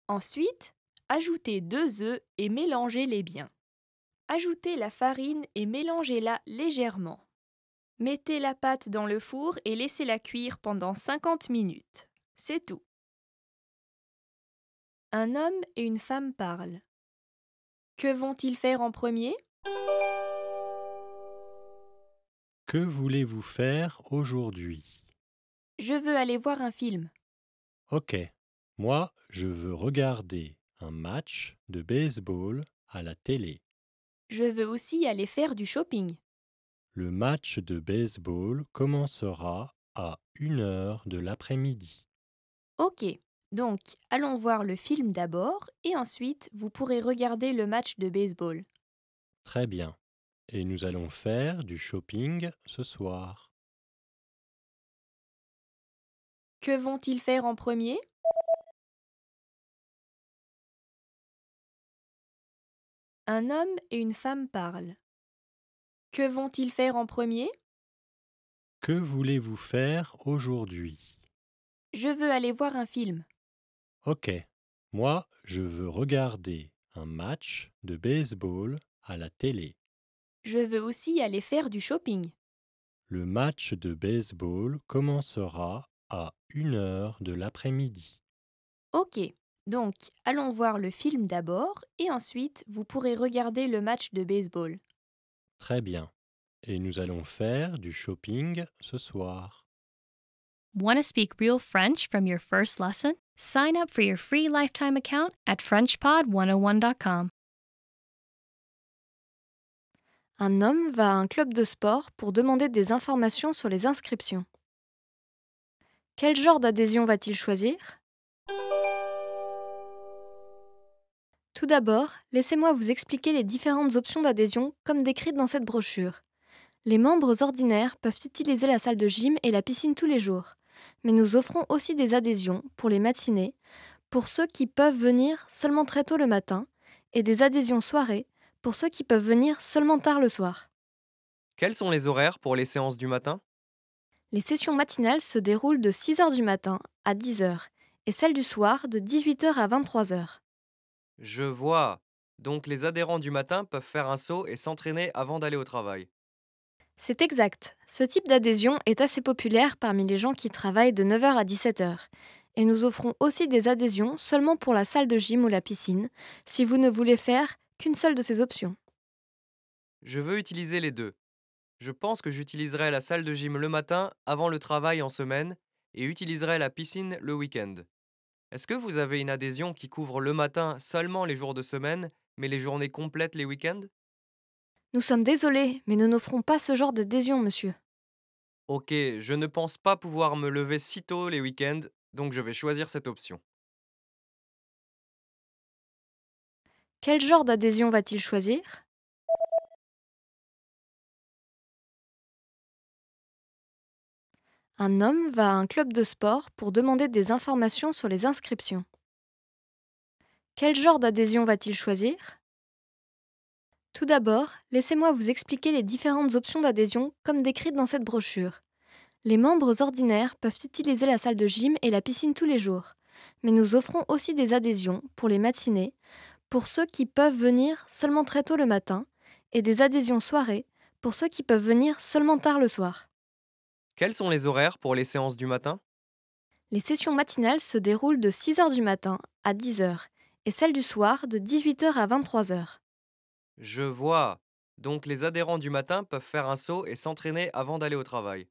Ensuite, ajoutez deux œufs et mélangez-les bien. Ajoutez la farine et mélangez-la légèrement. Mettez la pâte dans le four et laissez-la cuire pendant 50 minutes. C'est tout. Un homme et une femme parlent. Que vont-ils faire en premier Que voulez-vous faire aujourd'hui je veux aller voir un film. Ok. Moi, je veux regarder un match de baseball à la télé. Je veux aussi aller faire du shopping. Le match de baseball commencera à 1h de l'après-midi. Ok, donc allons voir le film d'abord et ensuite vous pourrez regarder le match de baseball. Très bien. Et nous allons faire du shopping ce soir. Que vont-ils faire en premier Un homme et une femme parlent. Que vont-ils faire en premier Que voulez-vous faire aujourd'hui Je veux aller voir un film. Ok. Moi, je veux regarder un match de baseball à la télé. Je veux aussi aller faire du shopping. Le match de baseball commencera à une heure de l'après-midi. Ok, donc allons voir le film d'abord et ensuite vous pourrez regarder le match de baseball. Très bien. Et nous allons faire du shopping ce soir. speak real French from your first lesson? Sign up for your free lifetime account at FrenchPod101.com. Un homme va à un club de sport pour demander des informations sur les inscriptions. Quel genre d'adhésion va-t-il choisir Tout d'abord, laissez-moi vous expliquer les différentes options d'adhésion comme décrites dans cette brochure. Les membres ordinaires peuvent utiliser la salle de gym et la piscine tous les jours, mais nous offrons aussi des adhésions pour les matinées, pour ceux qui peuvent venir seulement très tôt le matin, et des adhésions soirées pour ceux qui peuvent venir seulement tard le soir. Quels sont les horaires pour les séances du matin les sessions matinales se déroulent de 6h du matin à 10h et celles du soir de 18h à 23h. Je vois. Donc les adhérents du matin peuvent faire un saut et s'entraîner avant d'aller au travail. C'est exact. Ce type d'adhésion est assez populaire parmi les gens qui travaillent de 9h à 17h. Et nous offrons aussi des adhésions seulement pour la salle de gym ou la piscine, si vous ne voulez faire qu'une seule de ces options. Je veux utiliser les deux. Je pense que j'utiliserai la salle de gym le matin avant le travail en semaine et utiliserai la piscine le week-end. Est-ce que vous avez une adhésion qui couvre le matin seulement les jours de semaine, mais les journées complètes les week-ends Nous sommes désolés, mais nous n'offrons pas ce genre d'adhésion, monsieur. Ok, je ne pense pas pouvoir me lever si tôt les week-ends, donc je vais choisir cette option. Quel genre d'adhésion va-t-il choisir un homme va à un club de sport pour demander des informations sur les inscriptions. Quel genre d'adhésion va-t-il choisir Tout d'abord, laissez-moi vous expliquer les différentes options d'adhésion comme décrites dans cette brochure. Les membres ordinaires peuvent utiliser la salle de gym et la piscine tous les jours, mais nous offrons aussi des adhésions pour les matinées, pour ceux qui peuvent venir seulement très tôt le matin, et des adhésions soirées pour ceux qui peuvent venir seulement tard le soir. Quels sont les horaires pour les séances du matin Les sessions matinales se déroulent de 6h du matin à 10h et celles du soir de 18h à 23h. Je vois. Donc les adhérents du matin peuvent faire un saut et s'entraîner avant d'aller au travail.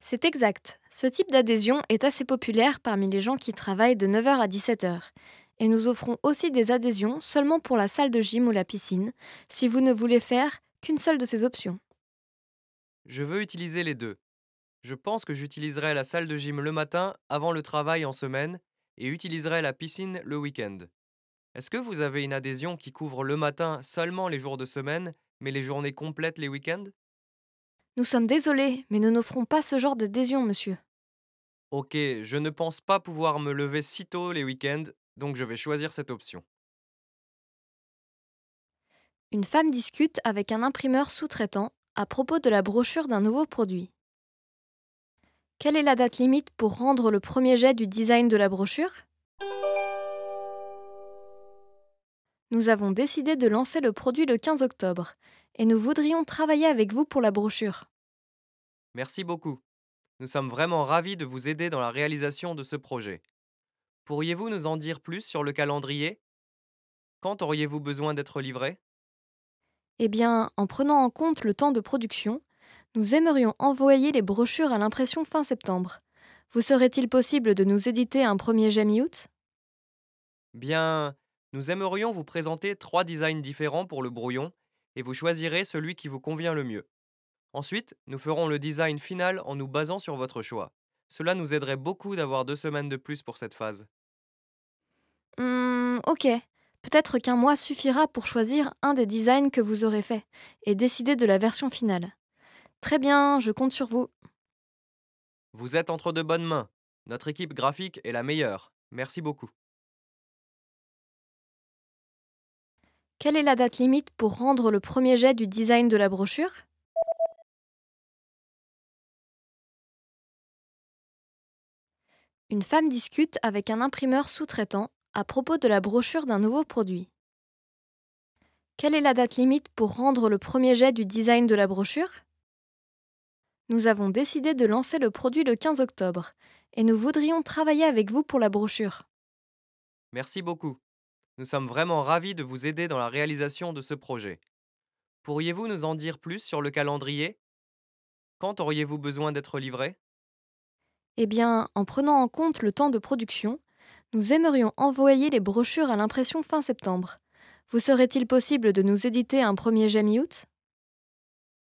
C'est exact. Ce type d'adhésion est assez populaire parmi les gens qui travaillent de 9h à 17h. Et nous offrons aussi des adhésions seulement pour la salle de gym ou la piscine, si vous ne voulez faire qu'une seule de ces options. Je veux utiliser les deux. Je pense que j'utiliserai la salle de gym le matin avant le travail en semaine et utiliserai la piscine le week-end. Est-ce que vous avez une adhésion qui couvre le matin seulement les jours de semaine, mais les journées complètes les week-ends Nous sommes désolés, mais nous n'offrons pas ce genre d'adhésion, monsieur. Ok, je ne pense pas pouvoir me lever si tôt les week-ends, donc je vais choisir cette option. Une femme discute avec un imprimeur sous-traitant à propos de la brochure d'un nouveau produit. Quelle est la date limite pour rendre le premier jet du design de la brochure Nous avons décidé de lancer le produit le 15 octobre et nous voudrions travailler avec vous pour la brochure. Merci beaucoup. Nous sommes vraiment ravis de vous aider dans la réalisation de ce projet. Pourriez-vous nous en dire plus sur le calendrier Quand auriez-vous besoin d'être livré Eh bien, en prenant en compte le temps de production, nous aimerions envoyer les brochures à l'impression fin septembre. Vous serait-il possible de nous éditer un premier jet août Bien, nous aimerions vous présenter trois designs différents pour le brouillon et vous choisirez celui qui vous convient le mieux. Ensuite, nous ferons le design final en nous basant sur votre choix. Cela nous aiderait beaucoup d'avoir deux semaines de plus pour cette phase. Hum, ok. Peut-être qu'un mois suffira pour choisir un des designs que vous aurez fait et décider de la version finale. Très bien, je compte sur vous. Vous êtes entre de bonnes mains. Notre équipe graphique est la meilleure. Merci beaucoup. Quelle est la date limite pour rendre le premier jet du design de la brochure Une femme discute avec un imprimeur sous-traitant à propos de la brochure d'un nouveau produit. Quelle est la date limite pour rendre le premier jet du design de la brochure nous avons décidé de lancer le produit le 15 octobre et nous voudrions travailler avec vous pour la brochure. Merci beaucoup. Nous sommes vraiment ravis de vous aider dans la réalisation de ce projet. Pourriez-vous nous en dire plus sur le calendrier Quand auriez-vous besoin d'être livré Eh bien, en prenant en compte le temps de production, nous aimerions envoyer les brochures à l'impression fin septembre. Vous serait-il possible de nous éditer un premier jet août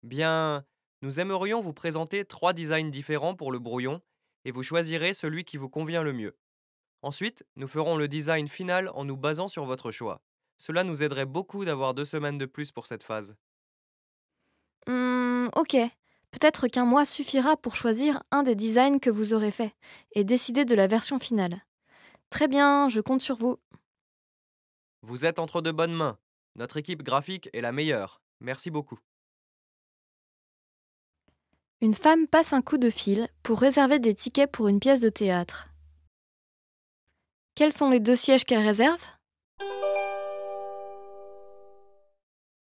Bien, nous aimerions vous présenter trois designs différents pour le brouillon et vous choisirez celui qui vous convient le mieux. Ensuite, nous ferons le design final en nous basant sur votre choix. Cela nous aiderait beaucoup d'avoir deux semaines de plus pour cette phase. Hum, ok. Peut-être qu'un mois suffira pour choisir un des designs que vous aurez fait et décider de la version finale. Très bien, je compte sur vous. Vous êtes entre de bonnes mains. Notre équipe graphique est la meilleure. Merci beaucoup une femme passe un coup de fil pour réserver des tickets pour une pièce de théâtre. Quels sont les deux sièges qu'elle réserve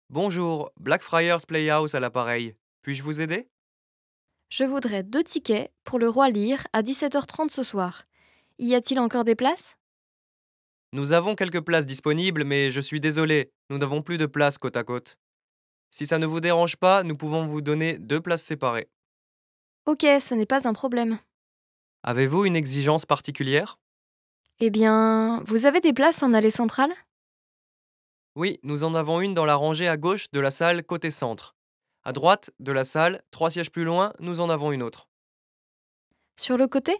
Bonjour, Blackfriars Playhouse à l'appareil. Puis-je vous aider Je voudrais deux tickets pour le roi Lyre à 17h30 ce soir. Y a-t-il encore des places Nous avons quelques places disponibles, mais je suis désolé, nous n'avons plus de places côte à côte. Si ça ne vous dérange pas, nous pouvons vous donner deux places séparées. Ok, ce n'est pas un problème. Avez-vous une exigence particulière Eh bien, vous avez des places en allée centrale Oui, nous en avons une dans la rangée à gauche de la salle côté centre. À droite de la salle, trois sièges plus loin, nous en avons une autre. Sur le côté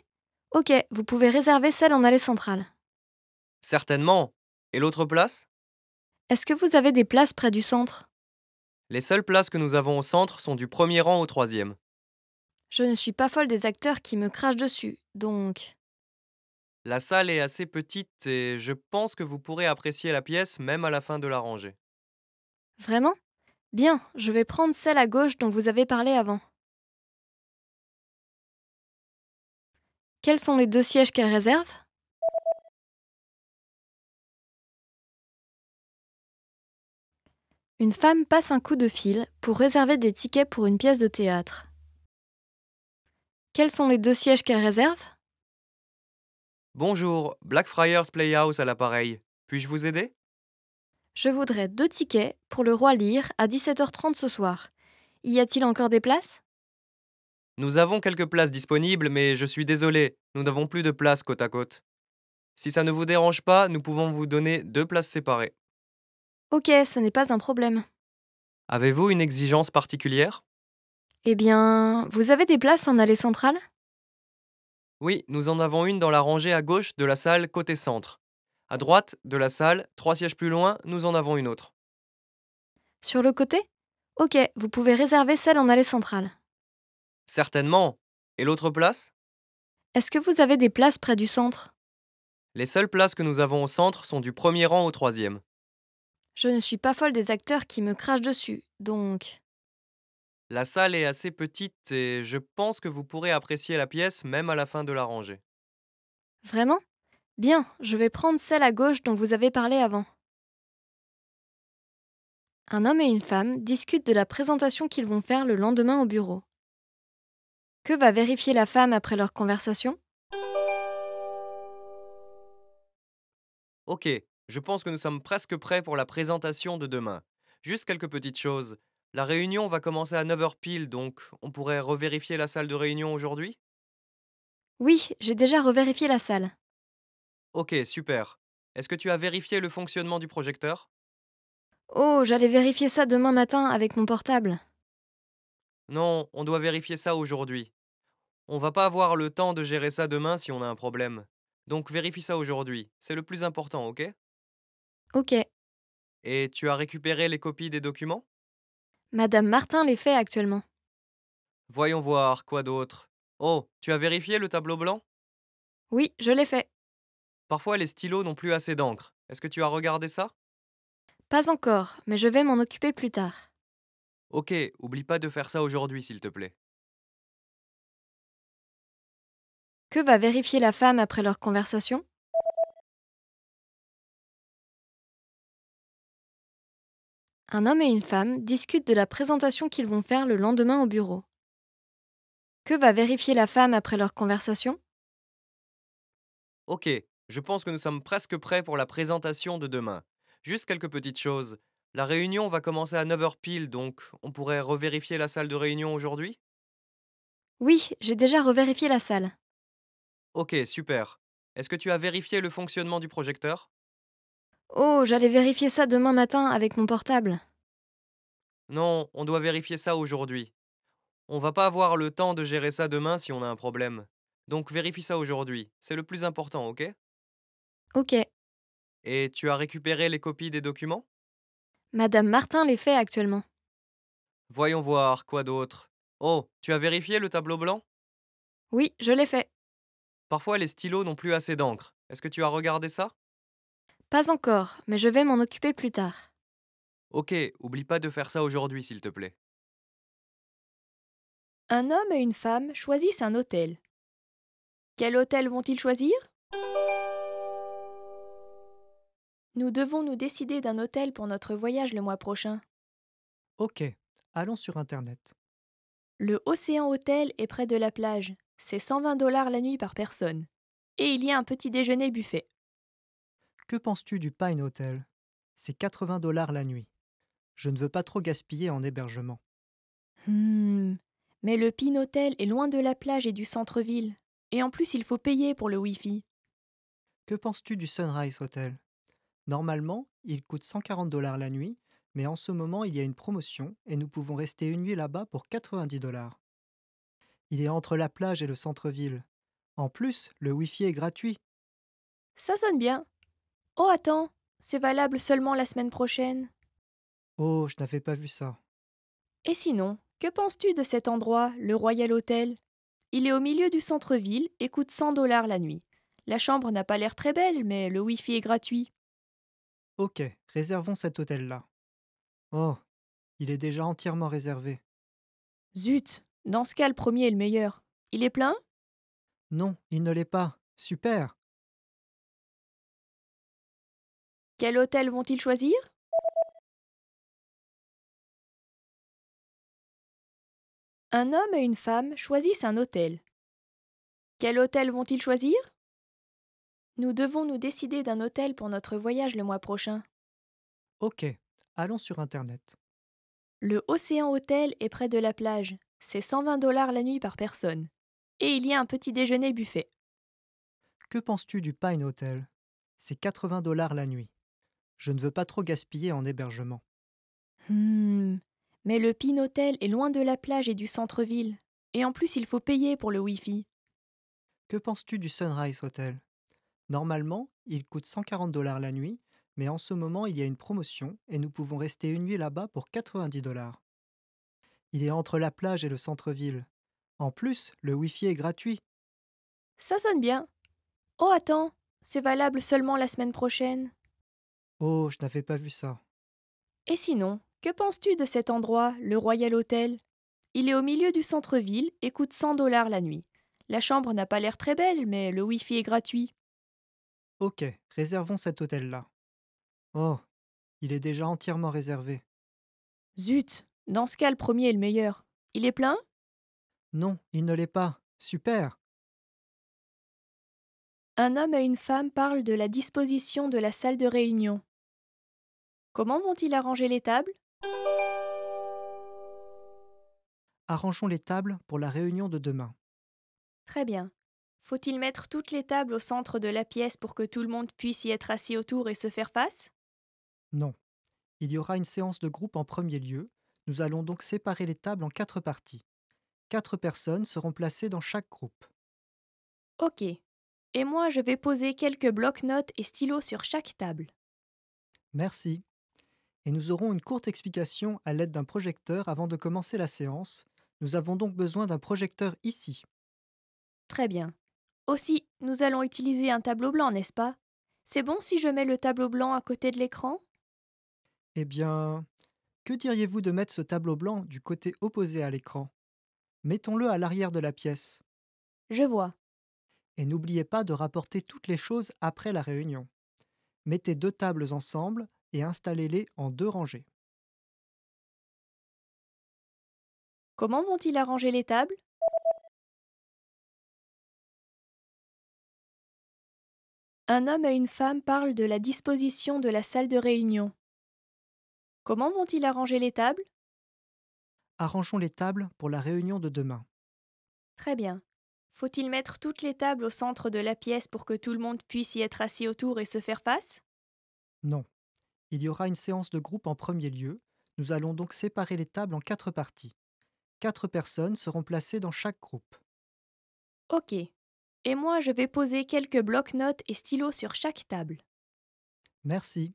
Ok, vous pouvez réserver celle en allée centrale. Certainement. Et l'autre place Est-ce que vous avez des places près du centre Les seules places que nous avons au centre sont du premier rang au troisième. Je ne suis pas folle des acteurs qui me crachent dessus, donc. La salle est assez petite et je pense que vous pourrez apprécier la pièce même à la fin de la rangée. Vraiment Bien, je vais prendre celle à gauche dont vous avez parlé avant. Quels sont les deux sièges qu'elle réserve Une femme passe un coup de fil pour réserver des tickets pour une pièce de théâtre. Quels sont les deux sièges qu'elle réserve Bonjour, Blackfriars Playhouse à l'appareil. Puis-je vous aider Je voudrais deux tickets pour le Roi lire à 17h30 ce soir. Y a-t-il encore des places Nous avons quelques places disponibles, mais je suis désolé, nous n'avons plus de places côte à côte. Si ça ne vous dérange pas, nous pouvons vous donner deux places séparées. Ok, ce n'est pas un problème. Avez-vous une exigence particulière eh bien, vous avez des places en allée centrale Oui, nous en avons une dans la rangée à gauche de la salle côté centre. À droite de la salle, trois sièges plus loin, nous en avons une autre. Sur le côté Ok, vous pouvez réserver celle en allée centrale. Certainement. Et l'autre place Est-ce que vous avez des places près du centre Les seules places que nous avons au centre sont du premier rang au troisième. Je ne suis pas folle des acteurs qui me crachent dessus, donc... La salle est assez petite et je pense que vous pourrez apprécier la pièce même à la fin de la rangée. Vraiment Bien, je vais prendre celle à gauche dont vous avez parlé avant. Un homme et une femme discutent de la présentation qu'ils vont faire le lendemain au bureau. Que va vérifier la femme après leur conversation Ok, je pense que nous sommes presque prêts pour la présentation de demain. Juste quelques petites choses. La réunion va commencer à 9h pile, donc on pourrait revérifier la salle de réunion aujourd'hui Oui, j'ai déjà revérifié la salle. Ok, super. Est-ce que tu as vérifié le fonctionnement du projecteur Oh, j'allais vérifier ça demain matin avec mon portable. Non, on doit vérifier ça aujourd'hui. On va pas avoir le temps de gérer ça demain si on a un problème. Donc vérifie ça aujourd'hui, c'est le plus important, ok Ok. Et tu as récupéré les copies des documents Madame Martin les fait actuellement. Voyons voir, quoi d'autre Oh, tu as vérifié le tableau blanc Oui, je l'ai fait. Parfois, les stylos n'ont plus assez d'encre. Est-ce que tu as regardé ça Pas encore, mais je vais m'en occuper plus tard. Ok, oublie pas de faire ça aujourd'hui, s'il te plaît. Que va vérifier la femme après leur conversation Un homme et une femme discutent de la présentation qu'ils vont faire le lendemain au bureau. Que va vérifier la femme après leur conversation Ok, je pense que nous sommes presque prêts pour la présentation de demain. Juste quelques petites choses. La réunion va commencer à 9h pile, donc on pourrait revérifier la salle de réunion aujourd'hui Oui, j'ai déjà revérifié la salle. Ok, super. Est-ce que tu as vérifié le fonctionnement du projecteur Oh, j'allais vérifier ça demain matin avec mon portable. Non, on doit vérifier ça aujourd'hui. On va pas avoir le temps de gérer ça demain si on a un problème. Donc vérifie ça aujourd'hui. C'est le plus important, ok Ok. Et tu as récupéré les copies des documents Madame Martin les fait actuellement. Voyons voir, quoi d'autre Oh, tu as vérifié le tableau blanc Oui, je l'ai fait. Parfois les stylos n'ont plus assez d'encre. Est-ce que tu as regardé ça pas encore, mais je vais m'en occuper plus tard. Ok, oublie pas de faire ça aujourd'hui, s'il te plaît. Un homme et une femme choisissent un hôtel. Quel hôtel vont-ils choisir Nous devons nous décider d'un hôtel pour notre voyage le mois prochain. Ok, allons sur Internet. Le Océan Hôtel est près de la plage. C'est 120 dollars la nuit par personne. Et il y a un petit déjeuner buffet. Que penses-tu du Pine Hotel C'est 80 dollars la nuit. Je ne veux pas trop gaspiller en hébergement. Hmm. Mais le Pine Hotel est loin de la plage et du centre-ville. Et en plus, il faut payer pour le Wi-Fi. Que penses-tu du Sunrise Hotel Normalement, il coûte 140 dollars la nuit, mais en ce moment, il y a une promotion et nous pouvons rester une nuit là-bas pour 90 dollars. Il est entre la plage et le centre-ville. En plus, le Wi-Fi est gratuit. Ça sonne bien. Oh, attends, c'est valable seulement la semaine prochaine. Oh, je n'avais pas vu ça. Et sinon, que penses-tu de cet endroit, le Royal Hotel Il est au milieu du centre-ville et coûte 100 dollars la nuit. La chambre n'a pas l'air très belle, mais le Wi-Fi est gratuit. Ok, réservons cet hôtel-là. Oh, il est déjà entièrement réservé. Zut, dans ce cas, le premier est le meilleur. Il est plein Non, il ne l'est pas. Super Quel hôtel vont-ils choisir Un homme et une femme choisissent un hôtel. Quel hôtel vont-ils choisir Nous devons nous décider d'un hôtel pour notre voyage le mois prochain. Ok, allons sur Internet. Le Océan Hôtel est près de la plage. C'est 120 dollars la nuit par personne. Et il y a un petit déjeuner buffet. Que penses-tu du Pine Hotel C'est 80 dollars la nuit. Je ne veux pas trop gaspiller en hébergement. Hmm. Mais le Hotel est loin de la plage et du centre-ville. Et en plus, il faut payer pour le Wi-Fi. Que penses-tu du Sunrise Hotel Normalement, il coûte 140 dollars la nuit, mais en ce moment, il y a une promotion et nous pouvons rester une nuit là-bas pour 90 dollars. Il est entre la plage et le centre-ville. En plus, le Wi-Fi est gratuit. Ça sonne bien. Oh, attends, c'est valable seulement la semaine prochaine. Oh, je n'avais pas vu ça. Et sinon, que penses-tu de cet endroit, le Royal Hotel Il est au milieu du centre-ville et coûte 100 dollars la nuit. La chambre n'a pas l'air très belle, mais le Wi-Fi est gratuit. Ok, réservons cet hôtel-là. Oh, il est déjà entièrement réservé. Zut, dans ce cas, le premier est le meilleur. Il est plein Non, il ne l'est pas. Super Un homme et une femme parlent de la disposition de la salle de réunion. Comment vont-ils arranger les tables Arrangeons les tables pour la réunion de demain. Très bien. Faut-il mettre toutes les tables au centre de la pièce pour que tout le monde puisse y être assis autour et se faire face Non. Il y aura une séance de groupe en premier lieu. Nous allons donc séparer les tables en quatre parties. Quatre personnes seront placées dans chaque groupe. Ok. Et moi, je vais poser quelques blocs-notes et stylos sur chaque table. Merci et nous aurons une courte explication à l'aide d'un projecteur avant de commencer la séance. Nous avons donc besoin d'un projecteur ici. Très bien. Aussi, nous allons utiliser un tableau blanc, n'est-ce pas C'est bon si je mets le tableau blanc à côté de l'écran Eh bien, que diriez-vous de mettre ce tableau blanc du côté opposé à l'écran Mettons-le à l'arrière de la pièce. Je vois. Et n'oubliez pas de rapporter toutes les choses après la réunion. Mettez deux tables ensemble et installez-les en deux rangées. Comment vont-ils arranger les tables Un homme et une femme parlent de la disposition de la salle de réunion. Comment vont-ils arranger les tables Arrangeons les tables pour la réunion de demain. Très bien. Faut-il mettre toutes les tables au centre de la pièce pour que tout le monde puisse y être assis autour et se faire face Non. Il y aura une séance de groupe en premier lieu. Nous allons donc séparer les tables en quatre parties. Quatre personnes seront placées dans chaque groupe. Ok. Et moi, je vais poser quelques blocs-notes et stylos sur chaque table. Merci.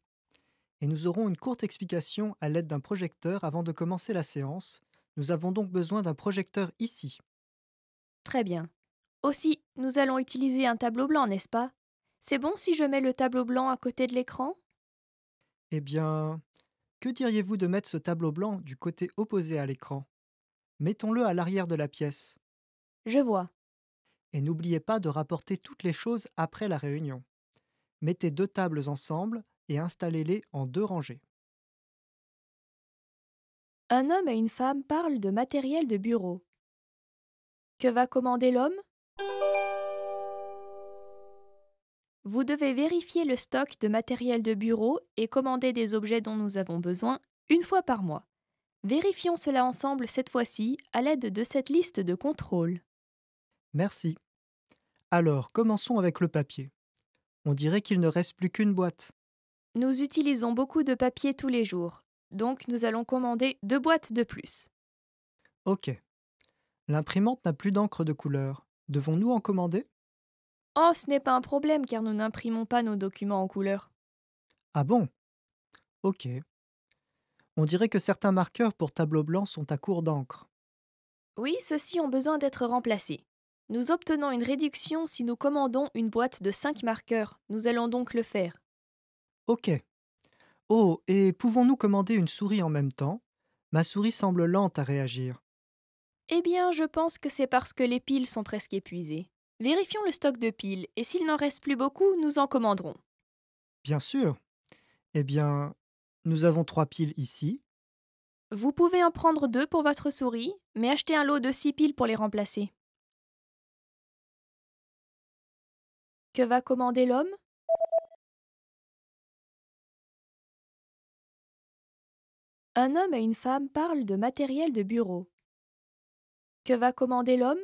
Et nous aurons une courte explication à l'aide d'un projecteur avant de commencer la séance. Nous avons donc besoin d'un projecteur ici. Très bien. Aussi, nous allons utiliser un tableau blanc, n'est-ce pas C'est bon si je mets le tableau blanc à côté de l'écran eh bien, que diriez-vous de mettre ce tableau blanc du côté opposé à l'écran Mettons-le à l'arrière de la pièce. Je vois. Et n'oubliez pas de rapporter toutes les choses après la réunion. Mettez deux tables ensemble et installez-les en deux rangées. Un homme et une femme parlent de matériel de bureau. Que va commander l'homme vous devez vérifier le stock de matériel de bureau et commander des objets dont nous avons besoin une fois par mois. Vérifions cela ensemble cette fois-ci à l'aide de cette liste de contrôles. Merci. Alors, commençons avec le papier. On dirait qu'il ne reste plus qu'une boîte. Nous utilisons beaucoup de papier tous les jours, donc nous allons commander deux boîtes de plus. Ok. L'imprimante n'a plus d'encre de couleur. Devons-nous en commander Oh, ce n'est pas un problème car nous n'imprimons pas nos documents en couleur. Ah bon Ok. On dirait que certains marqueurs pour tableau blanc sont à court d'encre. Oui, ceux-ci ont besoin d'être remplacés. Nous obtenons une réduction si nous commandons une boîte de cinq marqueurs. Nous allons donc le faire. Ok. Oh, et pouvons-nous commander une souris en même temps Ma souris semble lente à réagir. Eh bien, je pense que c'est parce que les piles sont presque épuisées. Vérifions le stock de piles et s'il n'en reste plus beaucoup, nous en commanderons. Bien sûr. Eh bien, nous avons trois piles ici. Vous pouvez en prendre deux pour votre souris, mais achetez un lot de six piles pour les remplacer. Que va commander l'homme Un homme et une femme parlent de matériel de bureau. Que va commander l'homme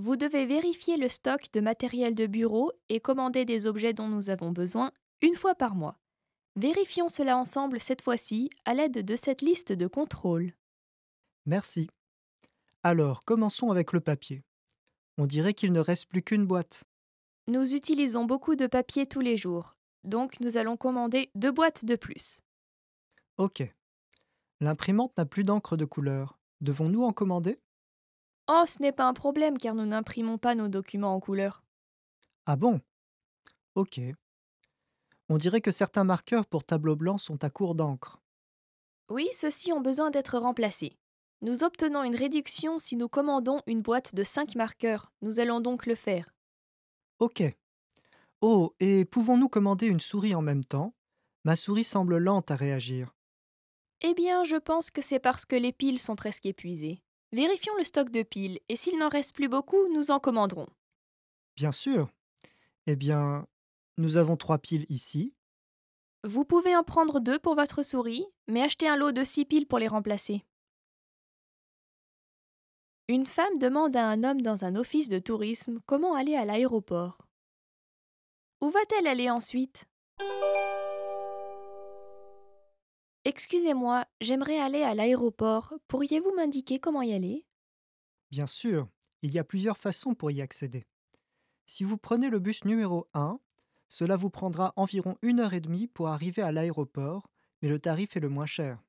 vous devez vérifier le stock de matériel de bureau et commander des objets dont nous avons besoin une fois par mois. Vérifions cela ensemble cette fois-ci à l'aide de cette liste de contrôles. Merci. Alors, commençons avec le papier. On dirait qu'il ne reste plus qu'une boîte. Nous utilisons beaucoup de papier tous les jours, donc nous allons commander deux boîtes de plus. Ok. L'imprimante n'a plus d'encre de couleur. Devons-nous en commander Oh, ce n'est pas un problème car nous n'imprimons pas nos documents en couleur. Ah bon Ok. On dirait que certains marqueurs pour tableau blanc sont à court d'encre. Oui, ceux-ci ont besoin d'être remplacés. Nous obtenons une réduction si nous commandons une boîte de cinq marqueurs. Nous allons donc le faire. Ok. Oh, et pouvons-nous commander une souris en même temps Ma souris semble lente à réagir. Eh bien, je pense que c'est parce que les piles sont presque épuisées. Vérifions le stock de piles et s'il n'en reste plus beaucoup, nous en commanderons. Bien sûr. Eh bien, nous avons trois piles ici. Vous pouvez en prendre deux pour votre souris, mais achetez un lot de six piles pour les remplacer. Une femme demande à un homme dans un office de tourisme comment aller à l'aéroport. Où va-t-elle aller ensuite Excusez-moi, j'aimerais aller à l'aéroport. Pourriez-vous m'indiquer comment y aller Bien sûr, il y a plusieurs façons pour y accéder. Si vous prenez le bus numéro 1, cela vous prendra environ une heure et demie pour arriver à l'aéroport, mais le tarif est le moins cher.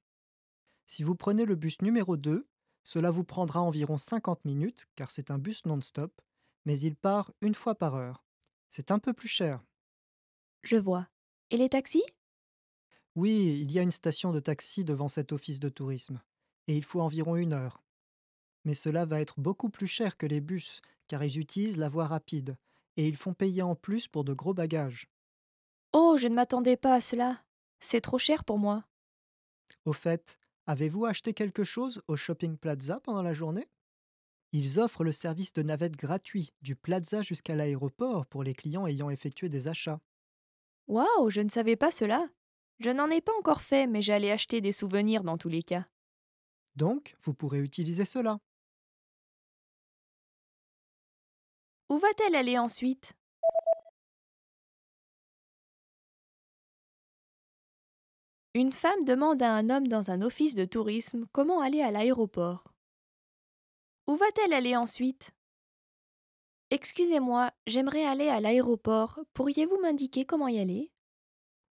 Si vous prenez le bus numéro 2, cela vous prendra environ 50 minutes, car c'est un bus non-stop, mais il part une fois par heure. C'est un peu plus cher. Je vois. Et les taxis oui, il y a une station de taxi devant cet office de tourisme, et il faut environ une heure. Mais cela va être beaucoup plus cher que les bus, car ils utilisent la voie rapide, et ils font payer en plus pour de gros bagages. Oh, je ne m'attendais pas à cela. C'est trop cher pour moi. Au fait, avez-vous acheté quelque chose au Shopping Plaza pendant la journée Ils offrent le service de navette gratuit du Plaza jusqu'à l'aéroport pour les clients ayant effectué des achats. Waouh, je ne savais pas cela. Je n'en ai pas encore fait, mais j'allais acheter des souvenirs dans tous les cas. Donc, vous pourrez utiliser cela. Où va-t-elle aller ensuite Une femme demande à un homme dans un office de tourisme comment aller à l'aéroport. Où va-t-elle aller ensuite Excusez-moi, j'aimerais aller à l'aéroport. Pourriez-vous m'indiquer comment y aller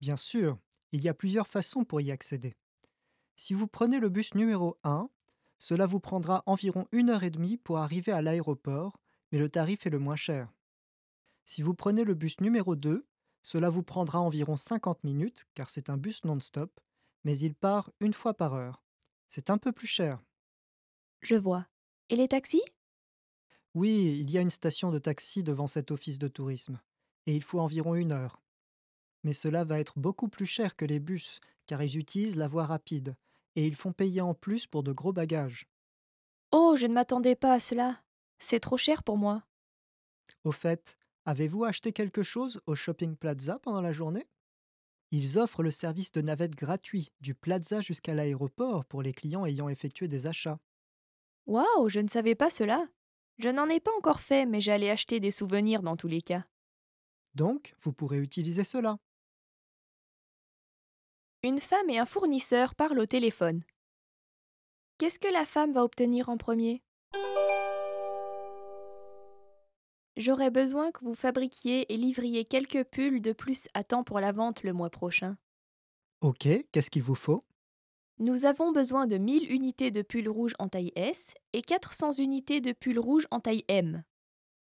Bien sûr. Il y a plusieurs façons pour y accéder. Si vous prenez le bus numéro 1, cela vous prendra environ une heure et demie pour arriver à l'aéroport, mais le tarif est le moins cher. Si vous prenez le bus numéro 2, cela vous prendra environ 50 minutes, car c'est un bus non-stop, mais il part une fois par heure. C'est un peu plus cher. Je vois. Et les taxis Oui, il y a une station de taxi devant cet office de tourisme, et il faut environ une heure mais cela va être beaucoup plus cher que les bus, car ils utilisent la voie rapide, et ils font payer en plus pour de gros bagages. Oh, je ne m'attendais pas à cela. C'est trop cher pour moi. Au fait, avez-vous acheté quelque chose au Shopping Plaza pendant la journée Ils offrent le service de navette gratuit du plaza jusqu'à l'aéroport pour les clients ayant effectué des achats. Waouh, je ne savais pas cela. Je n'en ai pas encore fait, mais j'allais acheter des souvenirs dans tous les cas. Donc, vous pourrez utiliser cela. Une femme et un fournisseur parlent au téléphone. Qu'est-ce que la femme va obtenir en premier J'aurais besoin que vous fabriquiez et livriez quelques pulls de plus à temps pour la vente le mois prochain. Ok, qu'est-ce qu'il vous faut Nous avons besoin de 1000 unités de pulls rouges en taille S et 400 unités de pulls rouges en taille M.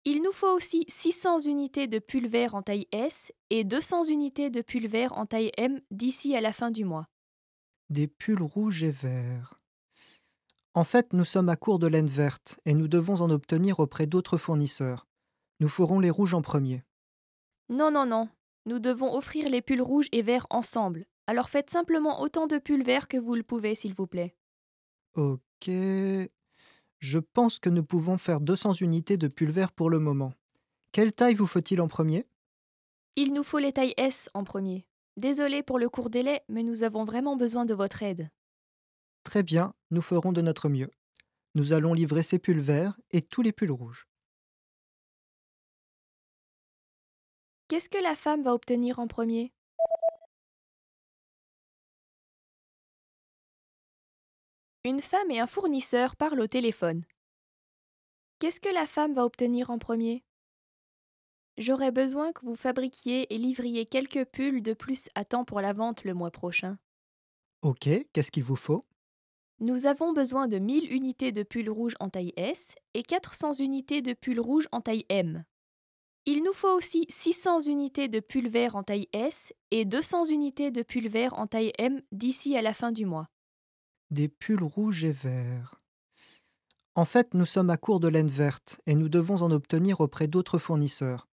Il nous faut aussi 600 unités de pulvère en taille S et 200 unités de pulvère en taille M d'ici à la fin du mois. Des pulls rouges et verts. En fait, nous sommes à court de laine verte et nous devons en obtenir auprès d'autres fournisseurs. Nous ferons les rouges en premier. Non, non, non. Nous devons offrir les pulls rouges et verts ensemble. Alors faites simplement autant de pulls verts que vous le pouvez, s'il vous plaît. Ok. Je pense que nous pouvons faire 200 unités de pulvère pour le moment. Quelle taille vous faut-il en premier Il nous faut les tailles S en premier. Désolé pour le court délai, mais nous avons vraiment besoin de votre aide. Très bien, nous ferons de notre mieux. Nous allons livrer ces pulvères et tous les pulls rouges. Qu'est-ce que la femme va obtenir en premier Une femme et un fournisseur parlent au téléphone. Qu'est-ce que la femme va obtenir en premier J'aurais besoin que vous fabriquiez et livriez quelques pulls de plus à temps pour la vente le mois prochain. Ok, qu'est-ce qu'il vous faut Nous avons besoin de 1000 unités de pulls rouges en taille S et 400 unités de pulls rouges en taille M. Il nous faut aussi 600 unités de pulls verts en taille S et 200 unités de pulls verts en taille M d'ici à la fin du mois des pulls rouges et verts. En fait, nous sommes à court de laine verte et nous devons en obtenir auprès d'autres fournisseurs.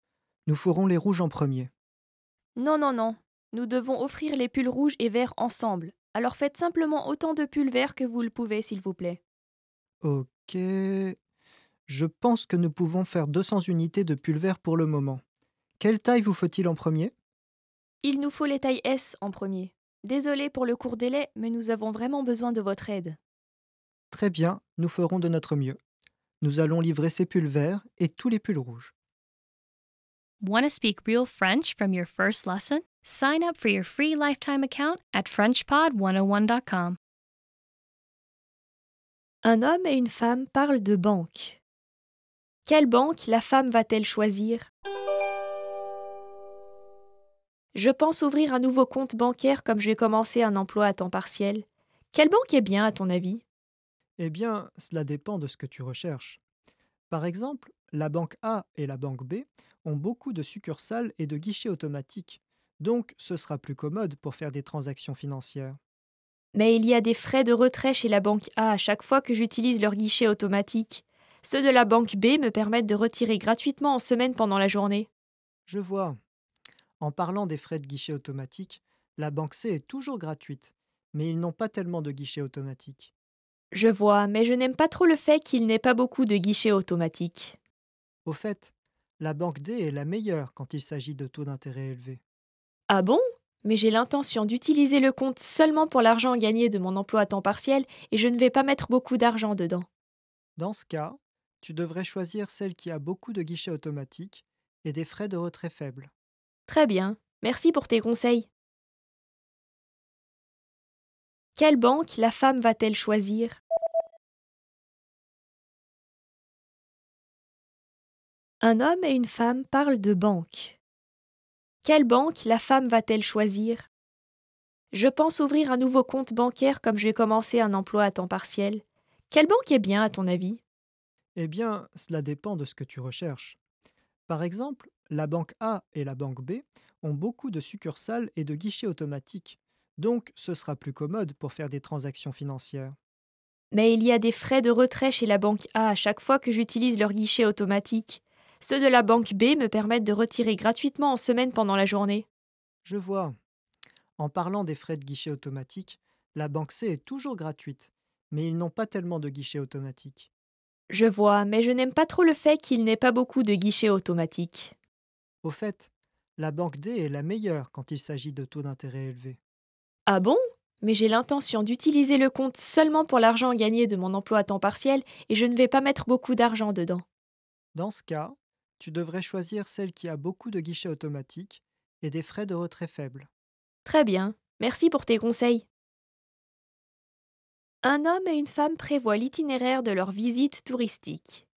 Nous ferons les rouges en premier. Non, non, non. Nous devons offrir les pulls rouges et verts ensemble. Alors faites simplement autant de pulls verts que vous le pouvez, s'il vous plaît. Ok. Je pense que nous pouvons faire 200 unités de pulls verts pour le moment. Quelle taille vous faut-il en premier Il nous faut les tailles S en premier. Désolé pour le court délai, mais nous avons vraiment besoin de votre aide. Très bien, nous ferons de notre mieux. Nous allons livrer ces pulls verts et tous les pulls rouges. Want speak real French from your first lesson? Sign up for your free lifetime account at FrenchPod101.com. Un homme et une femme parlent de banque. Quelle banque la femme va-t-elle choisir? Je pense ouvrir un nouveau compte bancaire comme j'ai commencé un emploi à temps partiel. Quelle banque est bien, à ton avis Eh bien, cela dépend de ce que tu recherches. Par exemple, la banque A et la banque B ont beaucoup de succursales et de guichets automatiques, donc ce sera plus commode pour faire des transactions financières. Mais il y a des frais de retrait chez la banque A à chaque fois que j'utilise leur guichet automatique. Ceux de la banque B me permettent de retirer gratuitement en semaine pendant la journée. Je vois. En parlant des frais de guichet automatique, la banque C est toujours gratuite, mais ils n'ont pas tellement de guichets automatiques. Je vois, mais je n'aime pas trop le fait qu'il n'ait pas beaucoup de guichets automatiques. Au fait, la banque D est la meilleure quand il s'agit de taux d'intérêt élevés. Ah bon Mais j'ai l'intention d'utiliser le compte seulement pour l'argent gagné de mon emploi à temps partiel et je ne vais pas mettre beaucoup d'argent dedans. Dans ce cas, tu devrais choisir celle qui a beaucoup de guichets automatiques et des frais de retrait faibles. Très bien, merci pour tes conseils. Quelle banque la femme va-t-elle choisir Un homme et une femme parlent de banque. Quelle banque la femme va-t-elle choisir Je pense ouvrir un nouveau compte bancaire comme je vais commencer un emploi à temps partiel. Quelle banque est bien à ton avis Eh bien, cela dépend de ce que tu recherches. Par exemple, la banque A et la banque B ont beaucoup de succursales et de guichets automatiques, donc ce sera plus commode pour faire des transactions financières. Mais il y a des frais de retrait chez la banque A à chaque fois que j'utilise leur guichet automatique. Ceux de la banque B me permettent de retirer gratuitement en semaine pendant la journée. Je vois. En parlant des frais de guichet automatique, la banque C est toujours gratuite, mais ils n'ont pas tellement de guichets automatiques. Je vois, mais je n'aime pas trop le fait qu'il n'ait pas beaucoup de guichets automatiques. Au fait, la banque D est la meilleure quand il s'agit de taux d'intérêt élevés. Ah bon Mais j'ai l'intention d'utiliser le compte seulement pour l'argent gagné de mon emploi à temps partiel et je ne vais pas mettre beaucoup d'argent dedans. Dans ce cas, tu devrais choisir celle qui a beaucoup de guichets automatiques et des frais de retrait faibles. Très bien, merci pour tes conseils. Un homme et une femme prévoient l'itinéraire de leur visite touristique.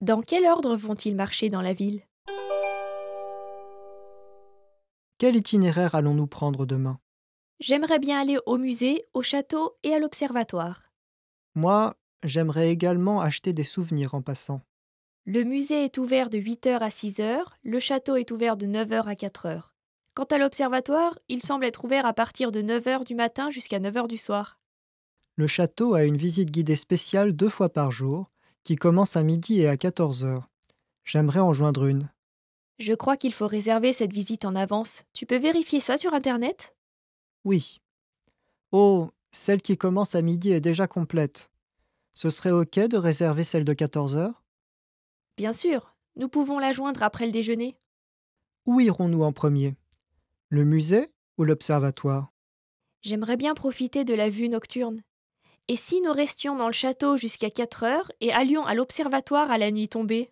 Dans quel ordre vont-ils marcher dans la ville Quel itinéraire allons-nous prendre demain J'aimerais bien aller au musée, au château et à l'observatoire. Moi, j'aimerais également acheter des souvenirs en passant. Le musée est ouvert de 8h à 6h, le château est ouvert de 9h à 4h. Quant à l'observatoire, il semble être ouvert à partir de 9h du matin jusqu'à 9h du soir. Le château a une visite guidée spéciale deux fois par jour, qui commence à midi et à 14h. J'aimerais en joindre une. Je crois qu'il faut réserver cette visite en avance. Tu peux vérifier ça sur Internet Oui. Oh, celle qui commence à midi est déjà complète. Ce serait OK de réserver celle de 14 heures Bien sûr. Nous pouvons la joindre après le déjeuner. Où irons-nous en premier Le musée ou l'observatoire J'aimerais bien profiter de la vue nocturne. Et si nous restions dans le château jusqu'à 4 heures et allions à l'observatoire à la nuit tombée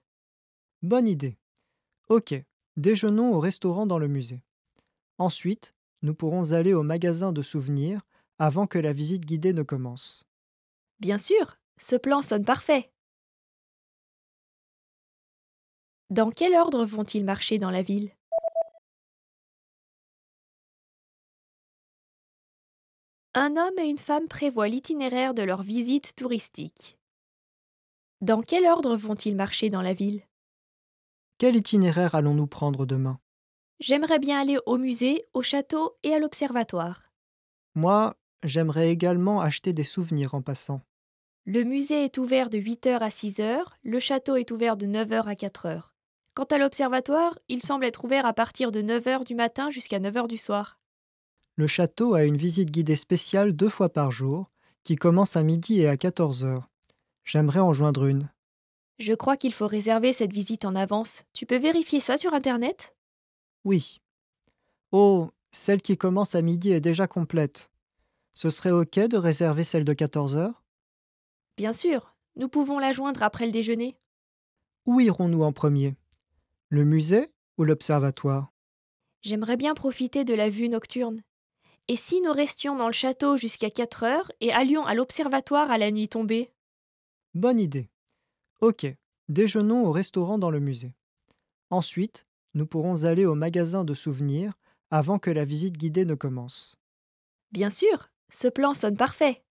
Bonne idée. Ok, déjeunons au restaurant dans le musée. Ensuite, nous pourrons aller au magasin de souvenirs avant que la visite guidée ne commence. Bien sûr, ce plan sonne parfait. Dans quel ordre vont-ils marcher dans la ville Un homme et une femme prévoient l'itinéraire de leur visite touristique. Dans quel ordre vont-ils marcher dans la ville quel itinéraire allons-nous prendre demain J'aimerais bien aller au musée, au château et à l'observatoire. Moi, j'aimerais également acheter des souvenirs en passant. Le musée est ouvert de 8h à 6h, le château est ouvert de 9h à 4h. Quant à l'observatoire, il semble être ouvert à partir de 9h du matin jusqu'à 9h du soir. Le château a une visite guidée spéciale deux fois par jour, qui commence à midi et à 14h. J'aimerais en joindre une. Je crois qu'il faut réserver cette visite en avance. Tu peux vérifier ça sur Internet Oui. Oh, celle qui commence à midi est déjà complète. Ce serait OK de réserver celle de 14 heures Bien sûr. Nous pouvons la joindre après le déjeuner. Où irons-nous en premier Le musée ou l'observatoire J'aimerais bien profiter de la vue nocturne. Et si nous restions dans le château jusqu'à 4 heures et allions à l'observatoire à la nuit tombée Bonne idée. Ok, déjeunons au restaurant dans le musée. Ensuite, nous pourrons aller au magasin de souvenirs avant que la visite guidée ne commence. Bien sûr, ce plan sonne parfait.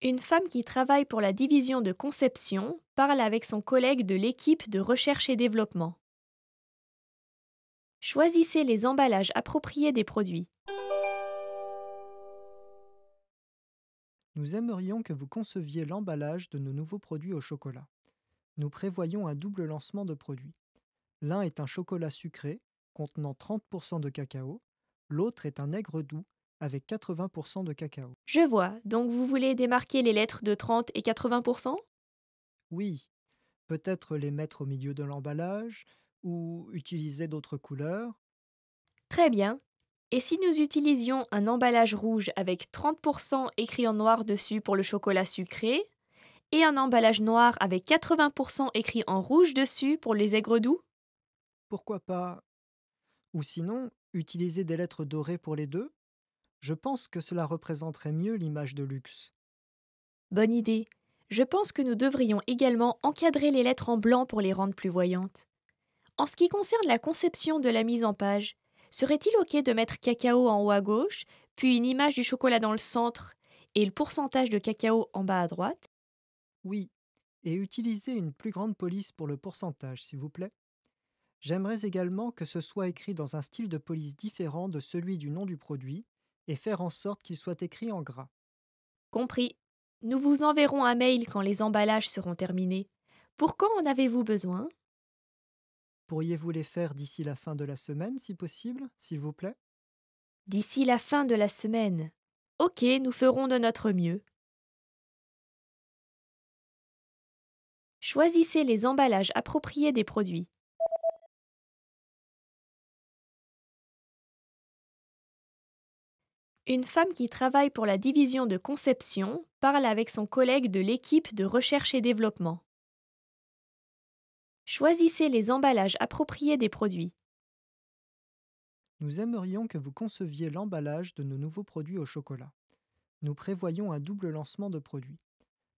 Une femme qui travaille pour la division de conception parle avec son collègue de l'équipe de recherche et développement. Choisissez les emballages appropriés des produits. Nous aimerions que vous conceviez l'emballage de nos nouveaux produits au chocolat. Nous prévoyons un double lancement de produits. L'un est un chocolat sucré, contenant 30% de cacao, l'autre est un aigre doux, avec 80% de cacao. Je vois, donc vous voulez démarquer les lettres de 30 et 80% Oui, peut-être les mettre au milieu de l'emballage, ou utiliser d'autres couleurs. Très bien, et si nous utilisions un emballage rouge avec 30% écrit en noir dessus pour le chocolat sucré et un emballage noir avec 80% écrit en rouge dessus pour les aigres doux Pourquoi pas Ou sinon, utiliser des lettres dorées pour les deux Je pense que cela représenterait mieux l'image de luxe. Bonne idée. Je pense que nous devrions également encadrer les lettres en blanc pour les rendre plus voyantes. En ce qui concerne la conception de la mise en page, Serait-il OK de mettre cacao en haut à gauche, puis une image du chocolat dans le centre et le pourcentage de cacao en bas à droite Oui, et utilisez une plus grande police pour le pourcentage, s'il vous plaît. J'aimerais également que ce soit écrit dans un style de police différent de celui du nom du produit et faire en sorte qu'il soit écrit en gras. Compris. Nous vous enverrons un mail quand les emballages seront terminés. Pour quand en avez-vous besoin Pourriez-vous les faire d'ici la fin de la semaine, si possible, s'il vous plaît D'ici la fin de la semaine. Ok, nous ferons de notre mieux. Choisissez les emballages appropriés des produits. Une femme qui travaille pour la division de conception parle avec son collègue de l'équipe de recherche et développement. Choisissez les emballages appropriés des produits. Nous aimerions que vous conceviez l'emballage de nos nouveaux produits au chocolat. Nous prévoyons un double lancement de produits.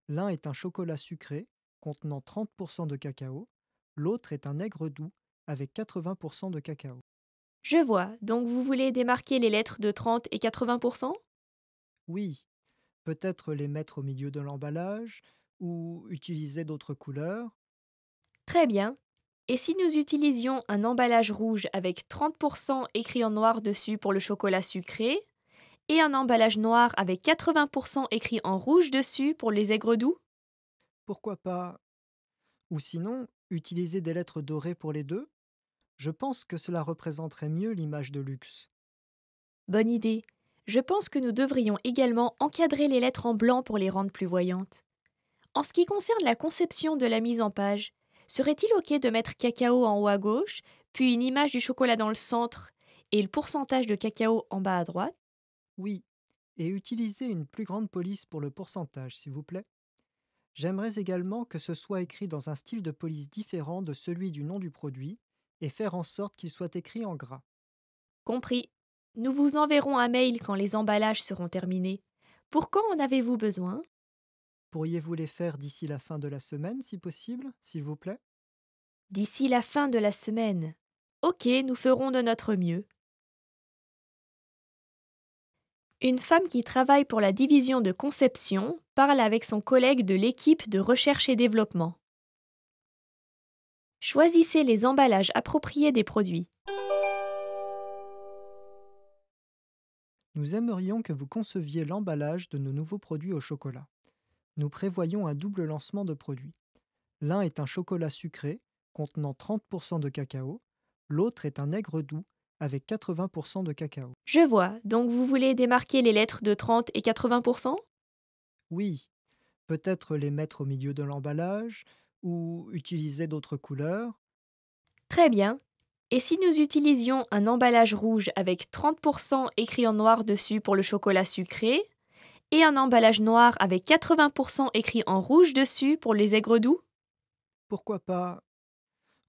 L'un est un chocolat sucré contenant 30% de cacao, l'autre est un aigre doux avec 80% de cacao. Je vois, donc vous voulez démarquer les lettres de 30 et 80% Oui, peut-être les mettre au milieu de l'emballage ou utiliser d'autres couleurs Très bien. Et si nous utilisions un emballage rouge avec 30% écrit en noir dessus pour le chocolat sucré et un emballage noir avec 80% écrit en rouge dessus pour les aigres doux Pourquoi pas Ou sinon, utiliser des lettres dorées pour les deux Je pense que cela représenterait mieux l'image de luxe. Bonne idée. Je pense que nous devrions également encadrer les lettres en blanc pour les rendre plus voyantes. En ce qui concerne la conception de la mise en page, Serait-il OK de mettre cacao en haut à gauche, puis une image du chocolat dans le centre et le pourcentage de cacao en bas à droite Oui, et utilisez une plus grande police pour le pourcentage, s'il vous plaît. J'aimerais également que ce soit écrit dans un style de police différent de celui du nom du produit et faire en sorte qu'il soit écrit en gras. Compris. Nous vous enverrons un mail quand les emballages seront terminés. Pour quand en avez-vous besoin Pourriez-vous les faire d'ici la fin de la semaine, si possible, s'il vous plaît D'ici la fin de la semaine. Ok, nous ferons de notre mieux. Une femme qui travaille pour la division de conception parle avec son collègue de l'équipe de recherche et développement. Choisissez les emballages appropriés des produits. Nous aimerions que vous conceviez l'emballage de nos nouveaux produits au chocolat nous prévoyons un double lancement de produits. L'un est un chocolat sucré, contenant 30% de cacao, l'autre est un aigre doux, avec 80% de cacao. Je vois, donc vous voulez démarquer les lettres de 30 et 80% Oui, peut-être les mettre au milieu de l'emballage, ou utiliser d'autres couleurs. Très bien. Et si nous utilisions un emballage rouge avec 30% écrit en noir dessus pour le chocolat sucré, et un emballage noir avec 80% écrit en rouge dessus pour les aigres doux Pourquoi pas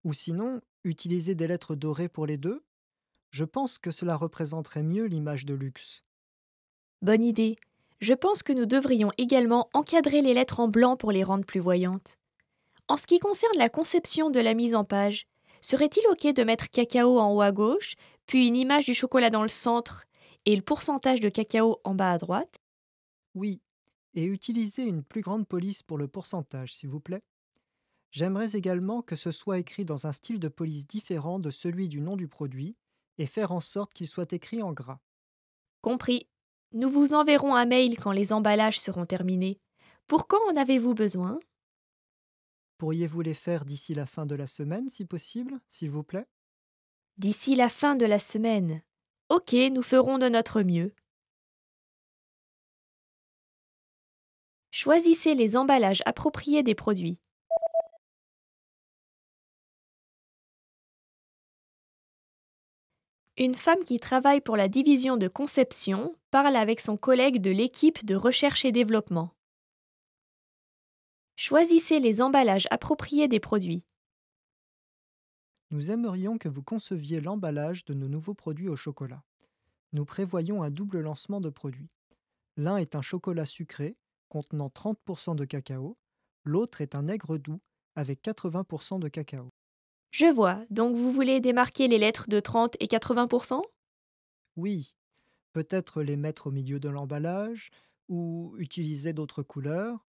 Ou sinon, utiliser des lettres dorées pour les deux Je pense que cela représenterait mieux l'image de luxe. Bonne idée. Je pense que nous devrions également encadrer les lettres en blanc pour les rendre plus voyantes. En ce qui concerne la conception de la mise en page, serait-il OK de mettre cacao en haut à gauche, puis une image du chocolat dans le centre et le pourcentage de cacao en bas à droite oui, et utilisez une plus grande police pour le pourcentage, s'il vous plaît. J'aimerais également que ce soit écrit dans un style de police différent de celui du nom du produit et faire en sorte qu'il soit écrit en gras. Compris. Nous vous enverrons un mail quand les emballages seront terminés. Pour quand en avez-vous besoin Pourriez-vous les faire d'ici la fin de la semaine, si possible, s'il vous plaît D'ici la fin de la semaine. Ok, nous ferons de notre mieux. Choisissez les emballages appropriés des produits. Une femme qui travaille pour la division de conception parle avec son collègue de l'équipe de recherche et développement. Choisissez les emballages appropriés des produits. Nous aimerions que vous conceviez l'emballage de nos nouveaux produits au chocolat. Nous prévoyons un double lancement de produits. L'un est un chocolat sucré, contenant 30% de cacao, l'autre est un aigre doux avec 80% de cacao. Je vois, donc vous voulez démarquer les lettres de 30 et 80% Oui, peut-être les mettre au milieu de l'emballage ou utiliser d'autres couleurs.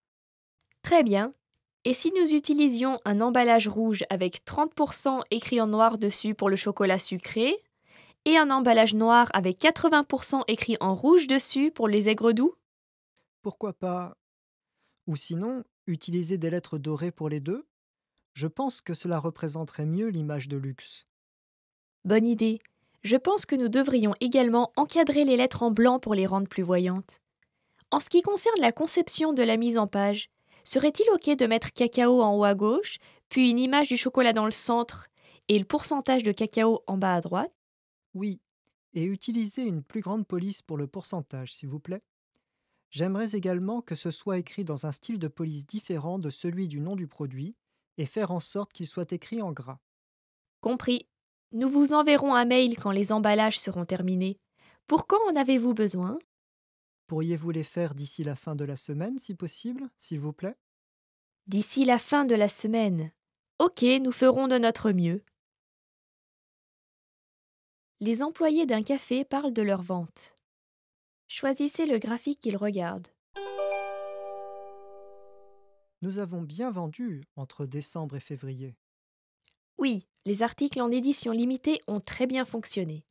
Très bien. Et si nous utilisions un emballage rouge avec 30% écrit en noir dessus pour le chocolat sucré et un emballage noir avec 80% écrit en rouge dessus pour les aigres doux pourquoi pas Ou sinon, utiliser des lettres dorées pour les deux Je pense que cela représenterait mieux l'image de luxe. Bonne idée. Je pense que nous devrions également encadrer les lettres en blanc pour les rendre plus voyantes. En ce qui concerne la conception de la mise en page, serait-il OK de mettre cacao en haut à gauche, puis une image du chocolat dans le centre et le pourcentage de cacao en bas à droite Oui, et utiliser une plus grande police pour le pourcentage, s'il vous plaît. J'aimerais également que ce soit écrit dans un style de police différent de celui du nom du produit et faire en sorte qu'il soit écrit en gras. Compris. Nous vous enverrons un mail quand les emballages seront terminés. Pour quand en avez-vous besoin Pourriez-vous les faire d'ici la fin de la semaine, si possible, s'il vous plaît D'ici la fin de la semaine. Ok, nous ferons de notre mieux. Les employés d'un café parlent de leur vente. Choisissez le graphique qu'il regarde. Nous avons bien vendu entre décembre et février. Oui, les articles en édition limitée ont très bien fonctionné.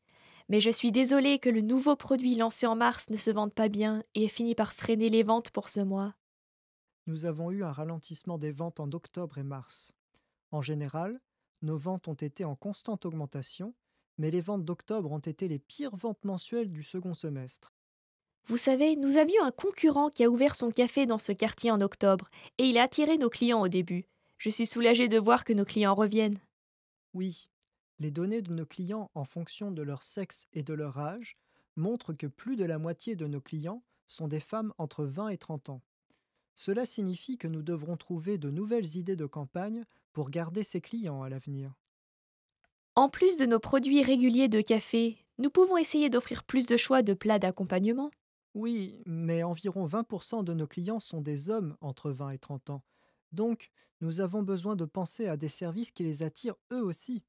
Mais je suis désolée que le nouveau produit lancé en mars ne se vende pas bien et ait fini par freiner les ventes pour ce mois. Nous avons eu un ralentissement des ventes en octobre et mars. En général, nos ventes ont été en constante augmentation, mais les ventes d'octobre ont été les pires ventes mensuelles du second semestre. Vous savez, nous avions un concurrent qui a ouvert son café dans ce quartier en octobre, et il a attiré nos clients au début. Je suis soulagée de voir que nos clients reviennent. Oui, les données de nos clients en fonction de leur sexe et de leur âge montrent que plus de la moitié de nos clients sont des femmes entre 20 et 30 ans. Cela signifie que nous devrons trouver de nouvelles idées de campagne pour garder ces clients à l'avenir. En plus de nos produits réguliers de café, nous pouvons essayer d'offrir plus de choix de plats d'accompagnement. Oui, mais environ 20% de nos clients sont des hommes entre 20 et 30 ans. Donc, nous avons besoin de penser à des services qui les attirent eux aussi.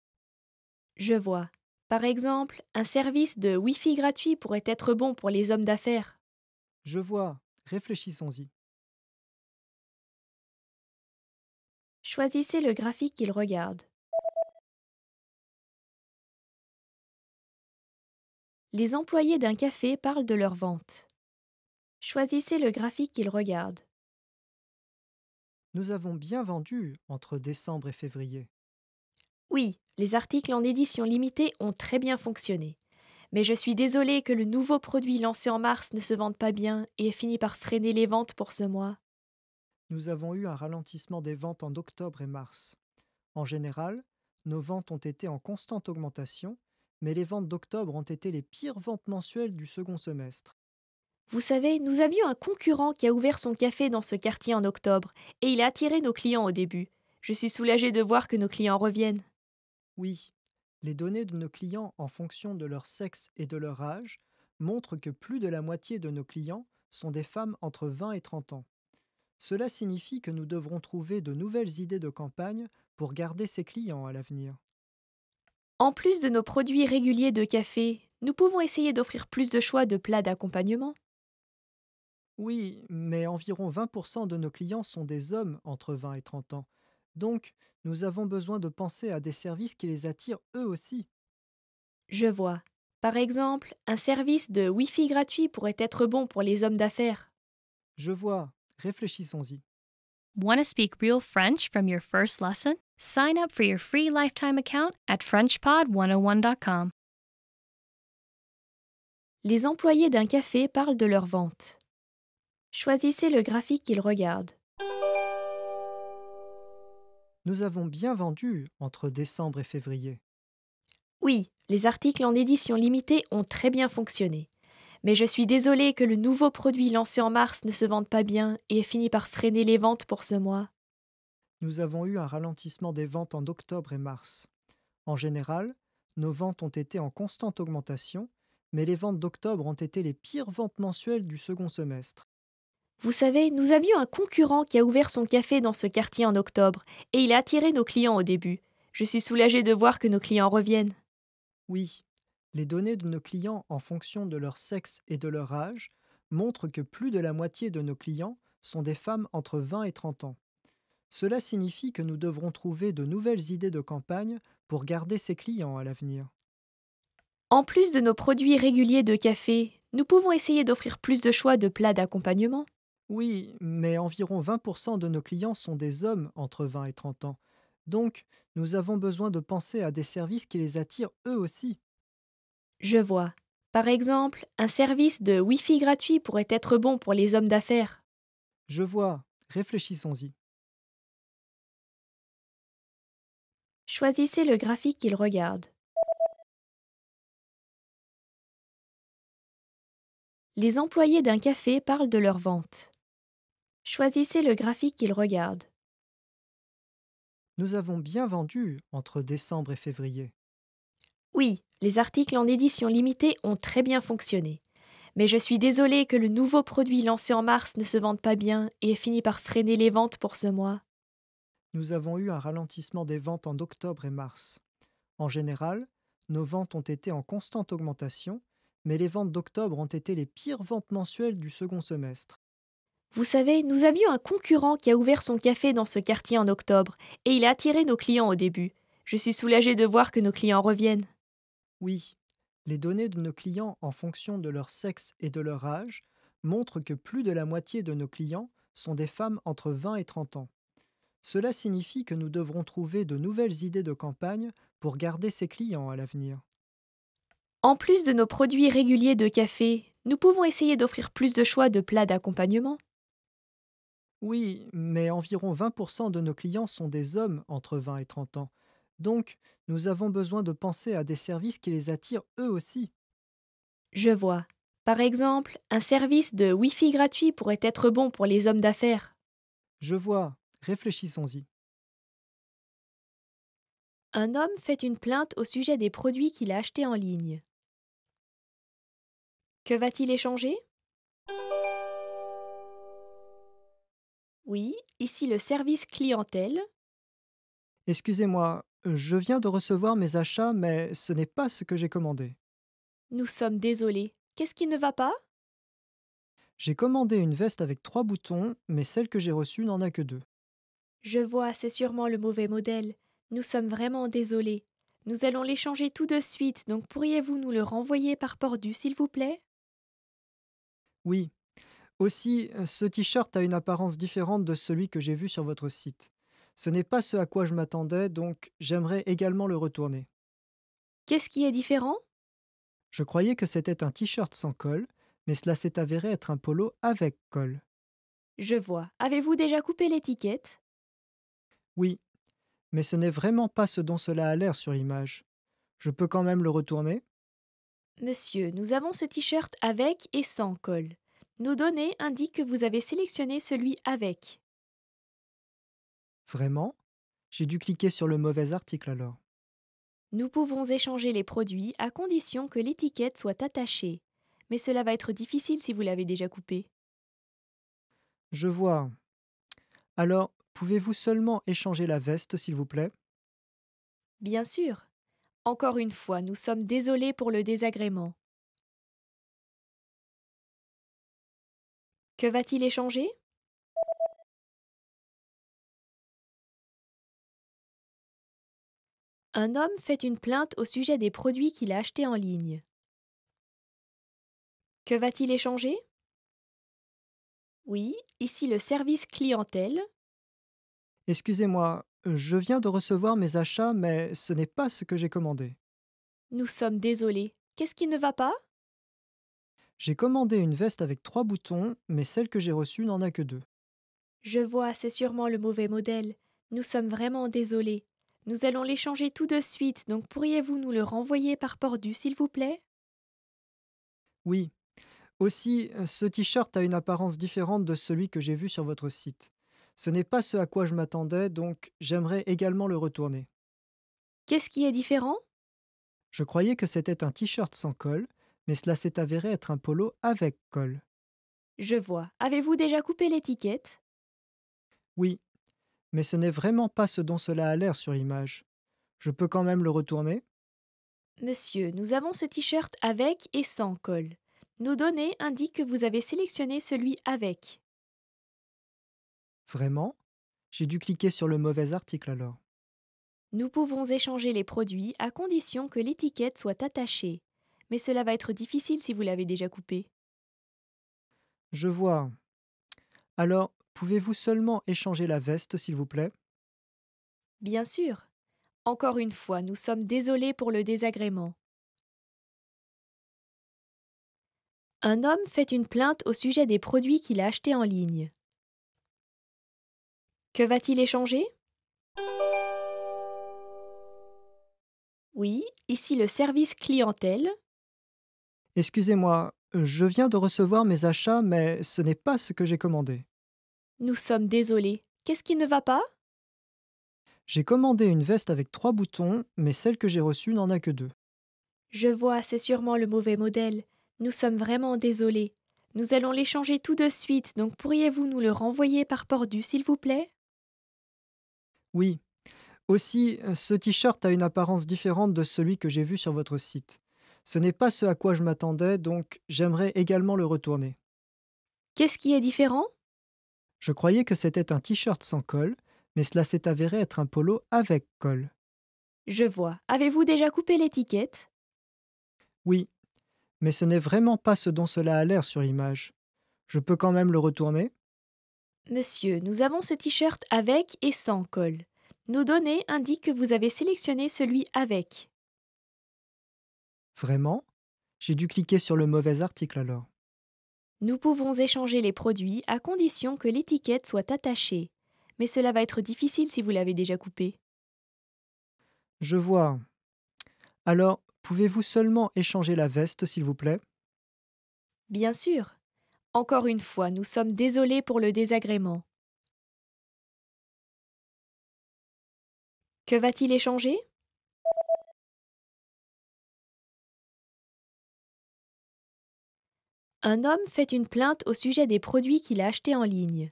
Je vois. Par exemple, un service de Wi-Fi gratuit pourrait être bon pour les hommes d'affaires. Je vois. Réfléchissons-y. Choisissez le graphique qu'il regarde. Les employés d'un café parlent de leur vente. Choisissez le graphique qu'il regarde. Nous avons bien vendu entre décembre et février. Oui, les articles en édition limitée ont très bien fonctionné. Mais je suis désolée que le nouveau produit lancé en mars ne se vende pas bien et ait fini par freiner les ventes pour ce mois. Nous avons eu un ralentissement des ventes en octobre et mars. En général, nos ventes ont été en constante augmentation, mais les ventes d'octobre ont été les pires ventes mensuelles du second semestre. Vous savez, nous avions un concurrent qui a ouvert son café dans ce quartier en octobre, et il a attiré nos clients au début. Je suis soulagée de voir que nos clients reviennent. Oui, les données de nos clients en fonction de leur sexe et de leur âge montrent que plus de la moitié de nos clients sont des femmes entre 20 et 30 ans. Cela signifie que nous devrons trouver de nouvelles idées de campagne pour garder ces clients à l'avenir. En plus de nos produits réguliers de café, nous pouvons essayer d'offrir plus de choix de plats d'accompagnement. Oui, mais environ 20% de nos clients sont des hommes entre 20 et 30 ans. Donc, nous avons besoin de penser à des services qui les attirent eux aussi. Je vois. Par exemple, un service de Wi-Fi gratuit pourrait être bon pour les hommes d'affaires. Je vois. Réfléchissons-y. Want speak real French from your first lesson? Sign up for your free lifetime account at FrenchPod101.com. Les employés d'un café parlent de leur vente. Choisissez le graphique qu'il regarde. Nous avons bien vendu entre décembre et février. Oui, les articles en édition limitée ont très bien fonctionné. Mais je suis désolée que le nouveau produit lancé en mars ne se vende pas bien et ait fini par freiner les ventes pour ce mois. Nous avons eu un ralentissement des ventes en octobre et mars. En général, nos ventes ont été en constante augmentation, mais les ventes d'octobre ont été les pires ventes mensuelles du second semestre. Vous savez, nous avions un concurrent qui a ouvert son café dans ce quartier en octobre, et il a attiré nos clients au début. Je suis soulagée de voir que nos clients reviennent. Oui, les données de nos clients en fonction de leur sexe et de leur âge montrent que plus de la moitié de nos clients sont des femmes entre 20 et 30 ans. Cela signifie que nous devrons trouver de nouvelles idées de campagne pour garder ces clients à l'avenir. En plus de nos produits réguliers de café, nous pouvons essayer d'offrir plus de choix de plats d'accompagnement. Oui, mais environ 20% de nos clients sont des hommes entre 20 et 30 ans. Donc, nous avons besoin de penser à des services qui les attirent eux aussi. Je vois. Par exemple, un service de Wi-Fi gratuit pourrait être bon pour les hommes d'affaires. Je vois. Réfléchissons-y. Choisissez le graphique qu'il regarde. Les employés d'un café parlent de leur vente. Choisissez le graphique qu'il regarde. Nous avons bien vendu entre décembre et février. Oui, les articles en édition limitée ont très bien fonctionné. Mais je suis désolée que le nouveau produit lancé en mars ne se vende pas bien et ait fini par freiner les ventes pour ce mois. Nous avons eu un ralentissement des ventes en octobre et mars. En général, nos ventes ont été en constante augmentation, mais les ventes d'octobre ont été les pires ventes mensuelles du second semestre. Vous savez, nous avions un concurrent qui a ouvert son café dans ce quartier en octobre, et il a attiré nos clients au début. Je suis soulagée de voir que nos clients reviennent. Oui, les données de nos clients en fonction de leur sexe et de leur âge montrent que plus de la moitié de nos clients sont des femmes entre 20 et 30 ans. Cela signifie que nous devrons trouver de nouvelles idées de campagne pour garder ces clients à l'avenir. En plus de nos produits réguliers de café, nous pouvons essayer d'offrir plus de choix de plats d'accompagnement. Oui, mais environ 20% de nos clients sont des hommes entre 20 et 30 ans. Donc, nous avons besoin de penser à des services qui les attirent eux aussi. Je vois. Par exemple, un service de Wi-Fi gratuit pourrait être bon pour les hommes d'affaires. Je vois. Réfléchissons-y. Un homme fait une plainte au sujet des produits qu'il a achetés en ligne. Que va-t-il échanger oui, ici le service clientèle. Excusez-moi, je viens de recevoir mes achats, mais ce n'est pas ce que j'ai commandé. Nous sommes désolés. Qu'est-ce qui ne va pas J'ai commandé une veste avec trois boutons, mais celle que j'ai reçue n'en a que deux. Je vois, c'est sûrement le mauvais modèle. Nous sommes vraiment désolés. Nous allons l'échanger tout de suite, donc pourriez-vous nous le renvoyer par pordu, s'il vous plaît Oui, aussi, euh, ce t-shirt a une apparence différente de celui que j'ai vu sur votre site. Ce n'est pas ce à quoi je m'attendais, donc j'aimerais également le retourner. Qu'est-ce qui est différent Je croyais que c'était un t-shirt sans col, mais cela s'est avéré être un polo avec col. Je vois. Avez-vous déjà coupé l'étiquette Oui, mais ce n'est vraiment pas ce dont cela a l'air sur l'image. Je peux quand même le retourner Monsieur, nous avons ce t-shirt avec et sans col. Nos données indiquent que vous avez sélectionné celui avec. Vraiment J'ai dû cliquer sur le mauvais article alors. Nous pouvons échanger les produits à condition que l'étiquette soit attachée, mais cela va être difficile si vous l'avez déjà coupée. Je vois. Alors, pouvez-vous seulement échanger la veste, s'il vous plaît Bien sûr. Encore une fois, nous sommes désolés pour le désagrément. Que va-t-il échanger Un homme fait une plainte au sujet des produits qu'il a achetés en ligne. Que va-t-il échanger Oui, ici le service clientèle. Excusez-moi, je viens de recevoir mes achats, mais ce n'est pas ce que j'ai commandé. Nous sommes désolés. Qu'est-ce qui ne va pas j'ai commandé une veste avec trois boutons, mais celle que j'ai reçue n'en a que deux. Je vois, c'est sûrement le mauvais modèle. Nous sommes vraiment désolés. Nous allons l'échanger tout de suite, donc pourriez-vous nous le renvoyer par Pordu, s'il vous plaît Oui. Aussi, euh, ce t-shirt a une apparence différente de celui que j'ai vu sur votre site. Ce n'est pas ce à quoi je m'attendais, donc j'aimerais également le retourner. Qu'est-ce qui est différent Je croyais que c'était un t-shirt sans col, mais cela s'est avéré être un polo avec col. Je vois. Avez-vous déjà coupé l'étiquette Oui, mais ce n'est vraiment pas ce dont cela a l'air sur l'image. Je peux quand même le retourner Monsieur, nous avons ce t-shirt avec et sans col. Nos données indiquent que vous avez sélectionné celui avec. Vraiment J'ai dû cliquer sur le mauvais article alors. Nous pouvons échanger les produits à condition que l'étiquette soit attachée mais cela va être difficile si vous l'avez déjà coupé. Je vois. Alors, pouvez-vous seulement échanger la veste, s'il vous plaît Bien sûr. Encore une fois, nous sommes désolés pour le désagrément. Un homme fait une plainte au sujet des produits qu'il a achetés en ligne. Que va-t-il échanger Oui, ici le service clientèle, Excusez-moi, je viens de recevoir mes achats, mais ce n'est pas ce que j'ai commandé. Nous sommes désolés. Qu'est-ce qui ne va pas J'ai commandé une veste avec trois boutons, mais celle que j'ai reçue n'en a que deux. Je vois, c'est sûrement le mauvais modèle. Nous sommes vraiment désolés. Nous allons l'échanger tout de suite, donc pourriez-vous nous le renvoyer par Pordu, s'il vous plaît Oui. Aussi, ce t-shirt a une apparence différente de celui que j'ai vu sur votre site. Ce n'est pas ce à quoi je m'attendais, donc j'aimerais également le retourner. Qu'est-ce qui est différent Je croyais que c'était un t-shirt sans col, mais cela s'est avéré être un polo avec col. Je vois. Avez-vous déjà coupé l'étiquette Oui, mais ce n'est vraiment pas ce dont cela a l'air sur l'image. Je peux quand même le retourner Monsieur, nous avons ce t-shirt avec et sans col. Nos données indiquent que vous avez sélectionné celui avec. Vraiment J'ai dû cliquer sur le mauvais article alors. Nous pouvons échanger les produits à condition que l'étiquette soit attachée, mais cela va être difficile si vous l'avez déjà coupée. Je vois. Alors, pouvez-vous seulement échanger la veste, s'il vous plaît Bien sûr. Encore une fois, nous sommes désolés pour le désagrément. Que va-t-il échanger un homme fait une plainte au sujet des produits qu'il a achetés en ligne.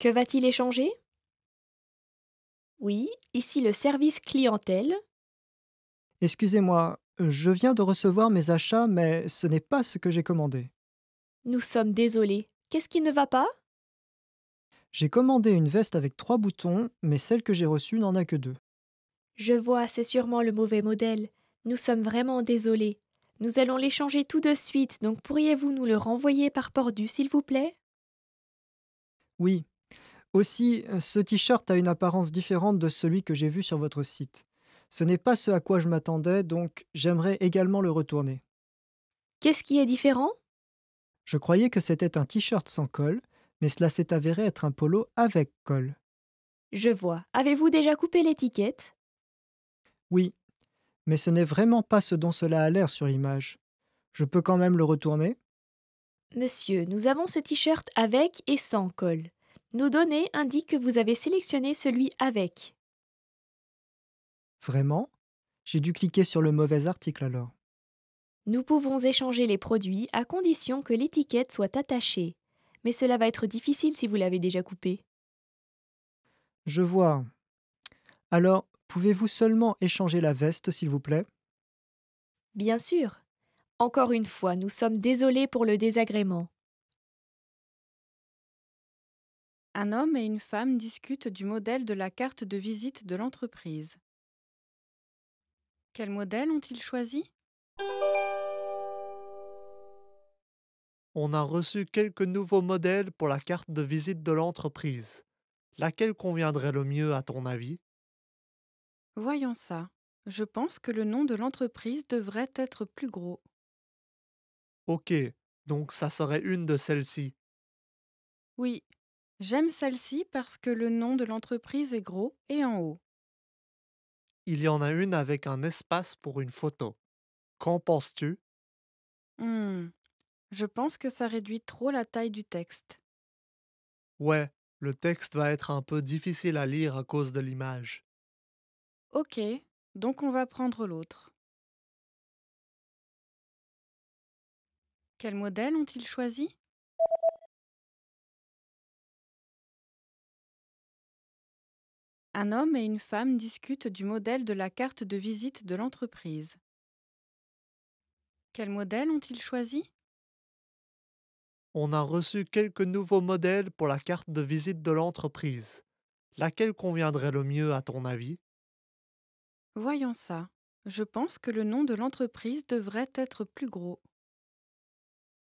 Que va-t-il échanger Oui, ici le service clientèle. Excusez-moi, je viens de recevoir mes achats, mais ce n'est pas ce que j'ai commandé. Nous sommes désolés. Qu'est-ce qui ne va pas J'ai commandé une veste avec trois boutons, mais celle que j'ai reçue n'en a que deux. Je vois, c'est sûrement le mauvais modèle. Nous sommes vraiment désolés. Nous allons l'échanger tout de suite, donc pourriez-vous nous le renvoyer par Pordu, s'il vous plaît Oui. Aussi, euh, ce t-shirt a une apparence différente de celui que j'ai vu sur votre site. Ce n'est pas ce à quoi je m'attendais, donc j'aimerais également le retourner. Qu'est-ce qui est différent Je croyais que c'était un t-shirt sans col, mais cela s'est avéré être un polo avec col. Je vois. Avez-vous déjà coupé l'étiquette Oui, mais ce n'est vraiment pas ce dont cela a l'air sur l'image. Je peux quand même le retourner Monsieur, nous avons ce t-shirt avec et sans col. Nos données indiquent que vous avez sélectionné celui avec. Vraiment J'ai dû cliquer sur le mauvais article alors. Nous pouvons échanger les produits à condition que l'étiquette soit attachée, mais cela va être difficile si vous l'avez déjà coupé. Je vois. Alors, Pouvez-vous seulement échanger la veste, s'il vous plaît Bien sûr. Encore une fois, nous sommes désolés pour le désagrément. Un homme et une femme discutent du modèle de la carte de visite de l'entreprise. Quel modèle ont-ils choisi On a reçu quelques nouveaux modèles pour la carte de visite de l'entreprise. Laquelle conviendrait le mieux à ton avis Voyons ça. Je pense que le nom de l'entreprise devrait être plus gros. Ok, donc ça serait une de celles-ci. Oui, j'aime celle-ci parce que le nom de l'entreprise est gros et en haut. Il y en a une avec un espace pour une photo. Qu'en penses-tu Hum, Je pense que ça réduit trop la taille du texte. Ouais, le texte va être un peu difficile à lire à cause de l'image. Ok, donc on va prendre l'autre. Quel modèle ont-ils choisi Un homme et une femme discutent du modèle de la carte de visite de l'entreprise. Quel modèle ont-ils choisi On a reçu quelques nouveaux modèles pour la carte de visite de l'entreprise. Laquelle conviendrait le mieux à ton avis Voyons ça. Je pense que le nom de l'entreprise devrait être plus gros.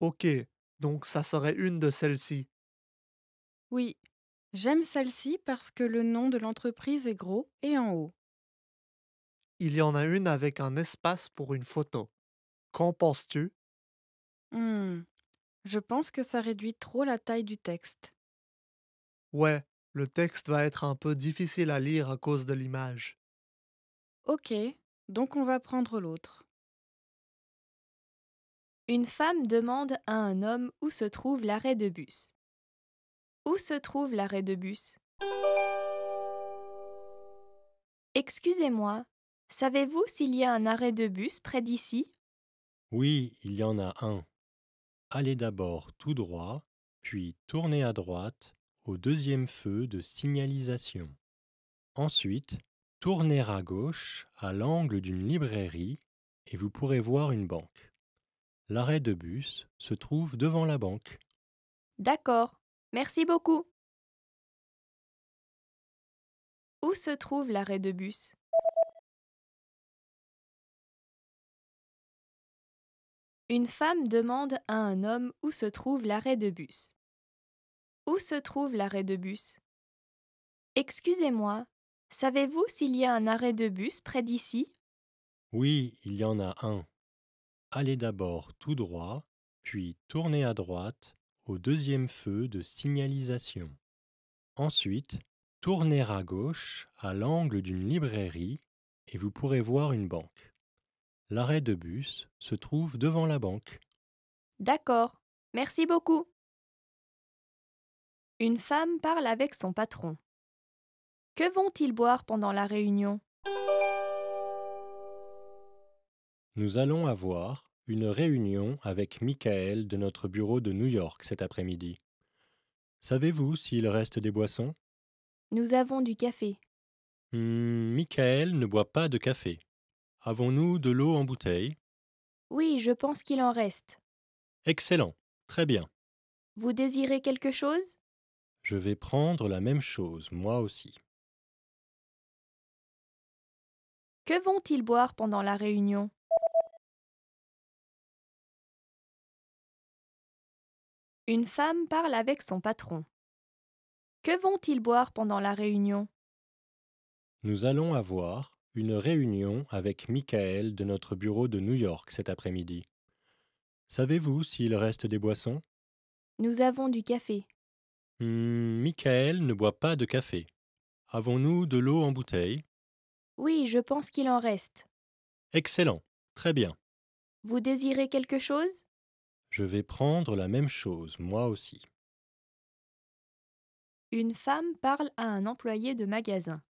Ok, donc ça serait une de celles-ci. Oui, j'aime celle-ci parce que le nom de l'entreprise est gros et en haut. Il y en a une avec un espace pour une photo. Qu'en penses-tu Hum, Je pense que ça réduit trop la taille du texte. Ouais, le texte va être un peu difficile à lire à cause de l'image. Ok, donc on va prendre l'autre. Une femme demande à un homme où se trouve l'arrêt de bus. Où se trouve l'arrêt de bus Excusez-moi, savez-vous s'il y a un arrêt de bus près d'ici Oui, il y en a un. Allez d'abord tout droit, puis tournez à droite au deuxième feu de signalisation. Ensuite, Tournez à gauche, à l'angle d'une librairie, et vous pourrez voir une banque. L'arrêt de bus se trouve devant la banque. D'accord, merci beaucoup. Où se trouve l'arrêt de bus Une femme demande à un homme où se trouve l'arrêt de bus. Où se trouve l'arrêt de bus Excusez-moi, Savez-vous s'il y a un arrêt de bus près d'ici Oui, il y en a un. Allez d'abord tout droit, puis tournez à droite au deuxième feu de signalisation. Ensuite, tournez à gauche à l'angle d'une librairie et vous pourrez voir une banque. L'arrêt de bus se trouve devant la banque. D'accord, merci beaucoup. Une femme parle avec son patron. Que vont-ils boire pendant la réunion Nous allons avoir une réunion avec Michael de notre bureau de New York cet après-midi. Savez-vous s'il reste des boissons Nous avons du café. Hmm, Michael ne boit pas de café. Avons-nous de l'eau en bouteille Oui, je pense qu'il en reste. Excellent, très bien. Vous désirez quelque chose Je vais prendre la même chose, moi aussi. Que vont-ils boire pendant la réunion Une femme parle avec son patron. Que vont-ils boire pendant la réunion Nous allons avoir une réunion avec Michael de notre bureau de New York cet après-midi. Savez-vous s'il reste des boissons Nous avons du café. Hmm, Michael ne boit pas de café. Avons-nous de l'eau en bouteille oui, je pense qu'il en reste. Excellent. Très bien. Vous désirez quelque chose Je vais prendre la même chose, moi aussi. Une femme parle à un employé de magasin.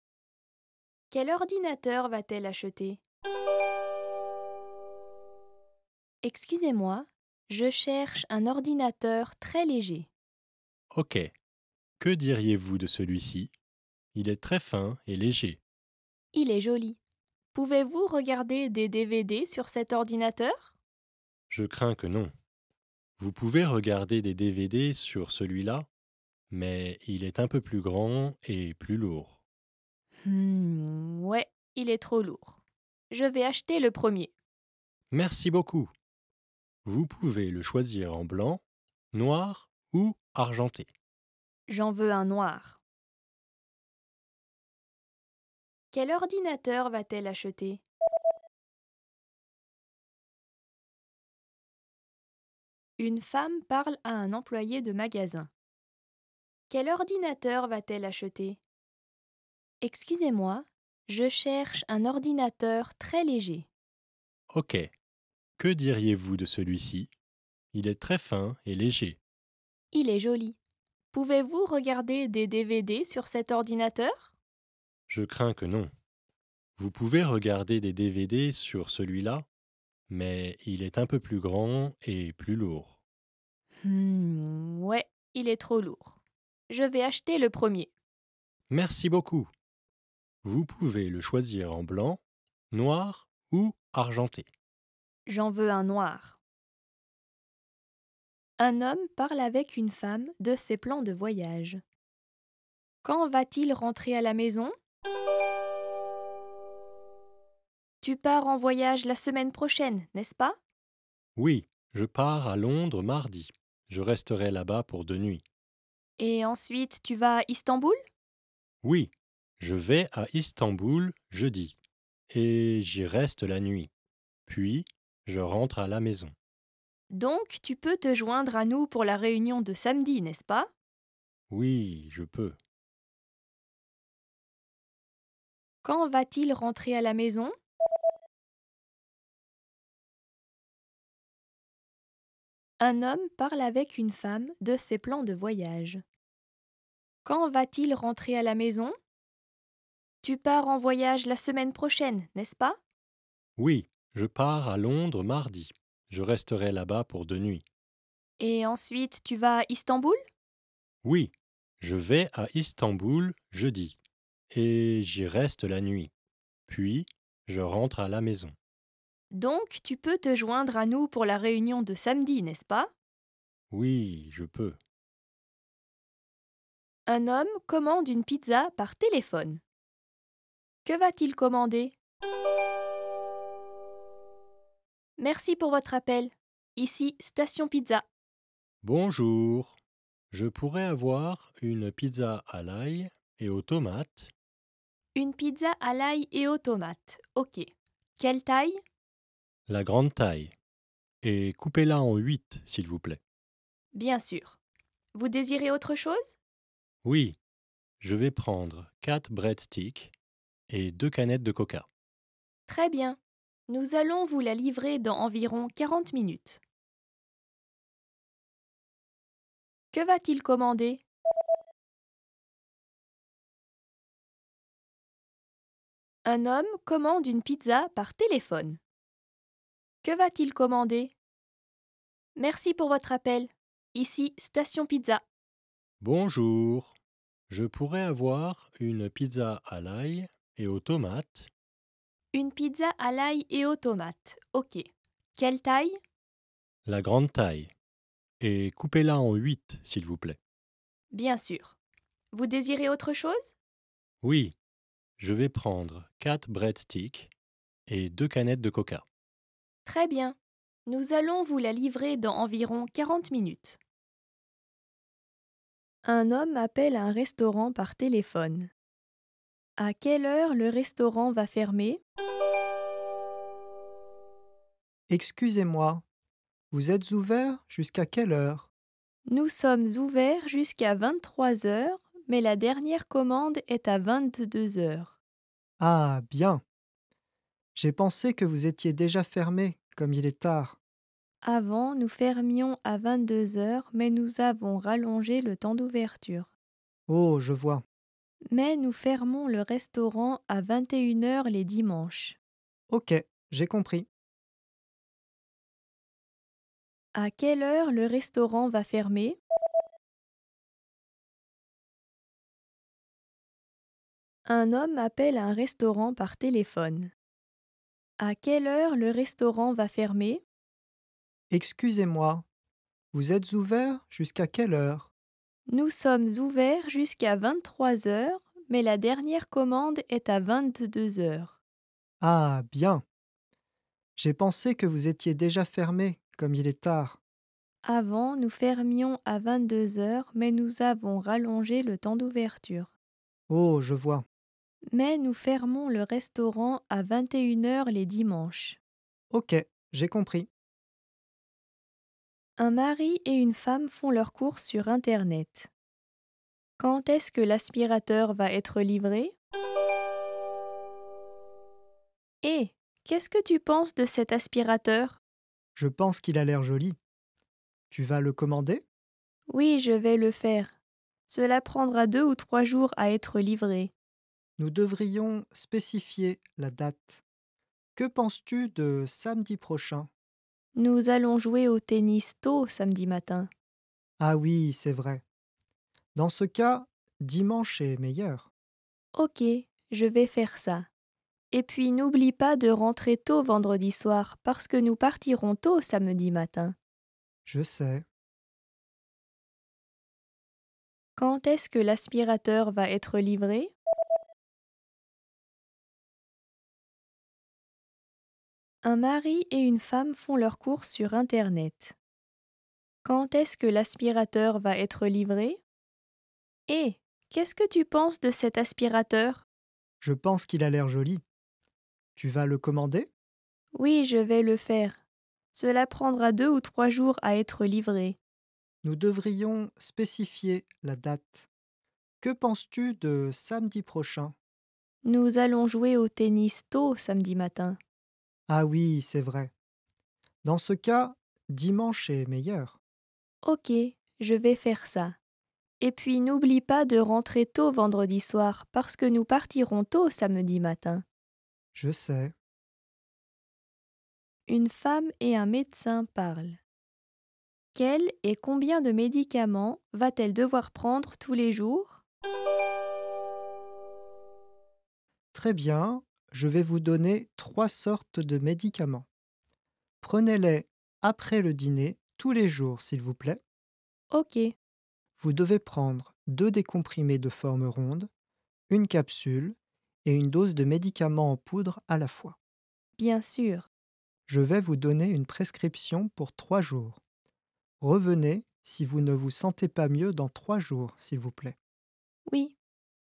Quel ordinateur va-t-elle acheter Excusez-moi, je cherche un ordinateur très léger. Ok. Que diriez-vous de celui-ci Il est très fin et léger. Il est joli. Pouvez-vous regarder des DVD sur cet ordinateur Je crains que non. Vous pouvez regarder des DVD sur celui-là, mais il est un peu plus grand et plus lourd. Hmm, ouais, il est trop lourd. Je vais acheter le premier. Merci beaucoup. Vous pouvez le choisir en blanc, noir ou argenté. J'en veux un noir. Quel ordinateur va-t-elle acheter Une femme parle à un employé de magasin. Quel ordinateur va-t-elle acheter Excusez-moi, je cherche un ordinateur très léger. Ok. Que diriez-vous de celui-ci Il est très fin et léger. Il est joli. Pouvez-vous regarder des DVD sur cet ordinateur je crains que non. Vous pouvez regarder des DVD sur celui-là, mais il est un peu plus grand et plus lourd. Hmm, ouais, il est trop lourd. Je vais acheter le premier. Merci beaucoup. Vous pouvez le choisir en blanc, noir ou argenté. J'en veux un noir. Un homme parle avec une femme de ses plans de voyage. Quand va-t-il rentrer à la maison tu pars en voyage la semaine prochaine, n'est-ce pas Oui, je pars à Londres mardi. Je resterai là-bas pour deux nuits. Et ensuite, tu vas à Istanbul Oui, je vais à Istanbul jeudi. Et j'y reste la nuit. Puis, je rentre à la maison. Donc, tu peux te joindre à nous pour la réunion de samedi, n'est-ce pas Oui, je peux. Quand va-t-il rentrer à la maison Un homme parle avec une femme de ses plans de voyage. Quand va-t-il rentrer à la maison Tu pars en voyage la semaine prochaine, n'est-ce pas Oui, je pars à Londres mardi. Je resterai là-bas pour deux nuits. Et ensuite, tu vas à Istanbul Oui, je vais à Istanbul jeudi et j'y reste la nuit. Puis, je rentre à la maison. Donc, tu peux te joindre à nous pour la réunion de samedi, n'est-ce pas Oui, je peux. Un homme commande une pizza par téléphone. Que va-t-il commander Merci pour votre appel. Ici, Station Pizza. Bonjour. Je pourrais avoir une pizza à l'ail et aux tomates une pizza à l'ail et aux tomates. Ok. Quelle taille La grande taille. Et coupez-la en huit, s'il vous plaît. Bien sûr. Vous désirez autre chose Oui. Je vais prendre quatre breadsticks et deux canettes de coca. Très bien. Nous allons vous la livrer dans environ 40 minutes. Que va-t-il commander Un homme commande une pizza par téléphone. Que va-t-il commander Merci pour votre appel. Ici, Station Pizza. Bonjour. Je pourrais avoir une pizza à l'ail et aux tomates. Une pizza à l'ail et aux tomates. Ok. Quelle taille La grande taille. Et coupez-la en huit, s'il vous plaît. Bien sûr. Vous désirez autre chose Oui, je vais prendre 4 breadsticks et deux canettes de coca. Très bien. Nous allons vous la livrer dans environ 40 minutes. Un homme appelle un restaurant par téléphone. À quelle heure le restaurant va fermer Excusez-moi, vous êtes ouvert jusqu'à quelle heure Nous sommes ouverts jusqu'à 23 heures, mais la dernière commande est à 22 heures. Ah, bien. J'ai pensé que vous étiez déjà fermé, comme il est tard. Avant, nous fermions à 22 heures, mais nous avons rallongé le temps d'ouverture. Oh, je vois. Mais nous fermons le restaurant à 21 heures les dimanches. Ok, j'ai compris. À quelle heure le restaurant va fermer un homme appelle un restaurant par téléphone. À quelle heure le restaurant va fermer Excusez-moi, vous êtes ouvert jusqu'à quelle heure Nous sommes ouverts jusqu'à 23 heures, mais la dernière commande est à 22 heures. Ah, bien. J'ai pensé que vous étiez déjà fermé, comme il est tard. Avant, nous fermions à 22 heures, mais nous avons rallongé le temps d'ouverture. Oh, je vois. Mais nous fermons le restaurant à 21h les dimanches. Ok, j'ai compris. Un mari et une femme font leurs courses sur Internet. Quand est-ce que l'aspirateur va être livré Eh, qu'est-ce que tu penses de cet aspirateur Je pense qu'il a l'air joli. Tu vas le commander Oui, je vais le faire. Cela prendra deux ou trois jours à être livré nous devrions spécifier la date. Que penses-tu de samedi prochain Nous allons jouer au tennis tôt samedi matin. Ah oui, c'est vrai. Dans ce cas, dimanche est meilleur. Ok, je vais faire ça. Et puis n'oublie pas de rentrer tôt vendredi soir parce que nous partirons tôt samedi matin. Je sais. Quand est-ce que l'aspirateur va être livré Un mari et une femme font leurs courses sur Internet. Quand est-ce que l'aspirateur va être livré Et eh, qu'est-ce que tu penses de cet aspirateur Je pense qu'il a l'air joli. Tu vas le commander Oui, je vais le faire. Cela prendra deux ou trois jours à être livré. Nous devrions spécifier la date. Que penses-tu de samedi prochain Nous allons jouer au tennis tôt samedi matin. Ah oui, c'est vrai. Dans ce cas, dimanche est meilleur. Ok, je vais faire ça. Et puis n'oublie pas de rentrer tôt vendredi soir parce que nous partirons tôt samedi matin. Je sais. Une femme et un médecin parlent. Quel et combien de médicaments va-t-elle devoir prendre tous les jours Très bien, je vais vous donner trois sortes de médicaments. Prenez-les après le dîner, tous les jours, s'il vous plaît. Ok. Vous devez prendre deux décomprimés de forme ronde, une capsule et une dose de médicaments en poudre à la fois. Bien sûr. Je vais vous donner une prescription pour trois jours. Revenez si vous ne vous sentez pas mieux dans trois jours, s'il vous plaît. Oui.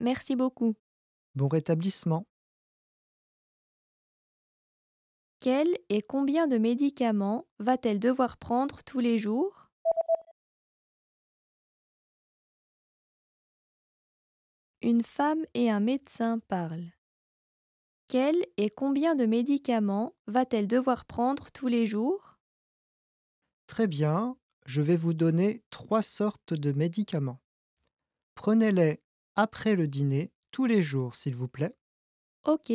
Merci beaucoup. Bon rétablissement. Quels et combien de médicaments va-t-elle devoir prendre tous les jours Une femme et un médecin parlent. Quels et combien de médicaments va-t-elle devoir prendre tous les jours Très bien, je vais vous donner trois sortes de médicaments. Prenez-les après le dîner tous les jours, s'il vous plaît. Ok.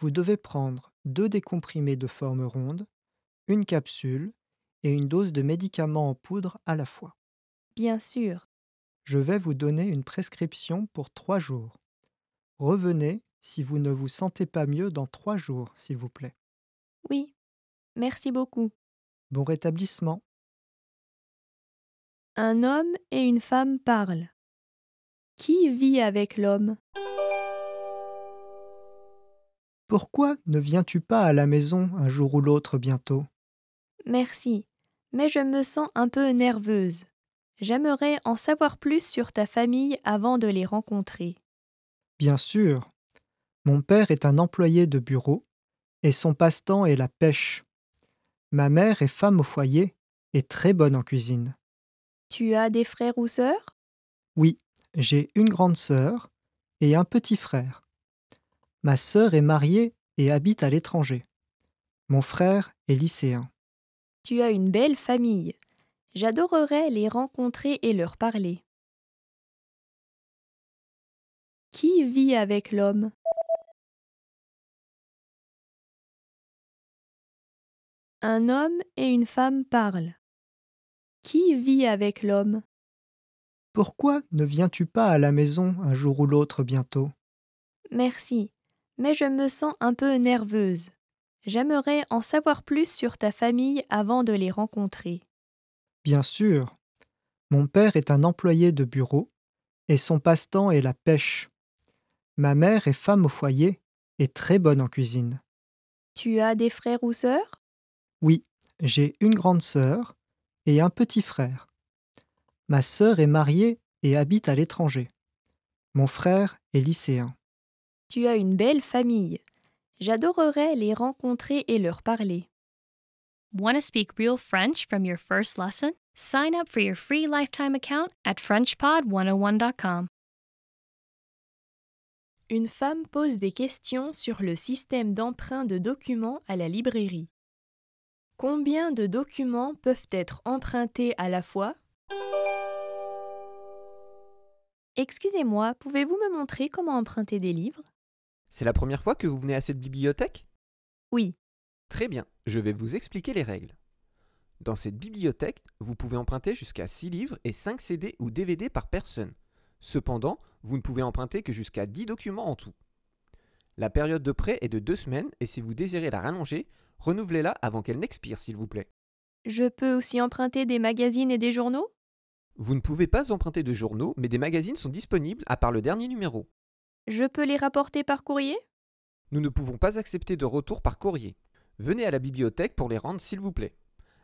Vous devez prendre deux décomprimés de forme ronde, une capsule et une dose de médicament en poudre à la fois. Bien sûr. Je vais vous donner une prescription pour trois jours. Revenez si vous ne vous sentez pas mieux dans trois jours, s'il vous plaît. Oui, merci beaucoup. Bon rétablissement. Un homme et une femme parlent. Qui vit avec l'homme pourquoi ne viens-tu pas à la maison un jour ou l'autre bientôt Merci, mais je me sens un peu nerveuse. J'aimerais en savoir plus sur ta famille avant de les rencontrer. Bien sûr. Mon père est un employé de bureau, et son passe-temps est la pêche. Ma mère est femme au foyer et très bonne en cuisine. Tu as des frères ou sœurs Oui, j'ai une grande sœur et un petit frère. Ma sœur est mariée et habite à l'étranger. Mon frère est lycéen. Tu as une belle famille. J'adorerais les rencontrer et leur parler. Qui vit avec l'homme Un homme et une femme parlent. Qui vit avec l'homme Pourquoi ne viens-tu pas à la maison un jour ou l'autre bientôt Merci mais je me sens un peu nerveuse. J'aimerais en savoir plus sur ta famille avant de les rencontrer. Bien sûr. Mon père est un employé de bureau et son passe-temps est la pêche. Ma mère est femme au foyer et très bonne en cuisine. Tu as des frères ou sœurs Oui, j'ai une grande sœur et un petit frère. Ma sœur est mariée et habite à l'étranger. Mon frère est lycéen. Tu as une belle famille. J'adorerais les rencontrer et leur parler. Want speak real French from your first lesson? Sign up for your free lifetime account at FrenchPod101.com. Une femme pose des questions sur le système d'emprunt de documents à la librairie. Combien de documents peuvent être empruntés à la fois Excusez-moi, pouvez-vous me montrer comment emprunter des livres c'est la première fois que vous venez à cette bibliothèque Oui. Très bien, je vais vous expliquer les règles. Dans cette bibliothèque, vous pouvez emprunter jusqu'à 6 livres et 5 CD ou DVD par personne. Cependant, vous ne pouvez emprunter que jusqu'à 10 documents en tout. La période de prêt est de 2 semaines et si vous désirez la rallonger, renouvelez-la avant qu'elle n'expire, s'il vous plaît. Je peux aussi emprunter des magazines et des journaux Vous ne pouvez pas emprunter de journaux, mais des magazines sont disponibles à part le dernier numéro. Je peux les rapporter par courrier Nous ne pouvons pas accepter de retour par courrier. Venez à la bibliothèque pour les rendre s'il vous plaît.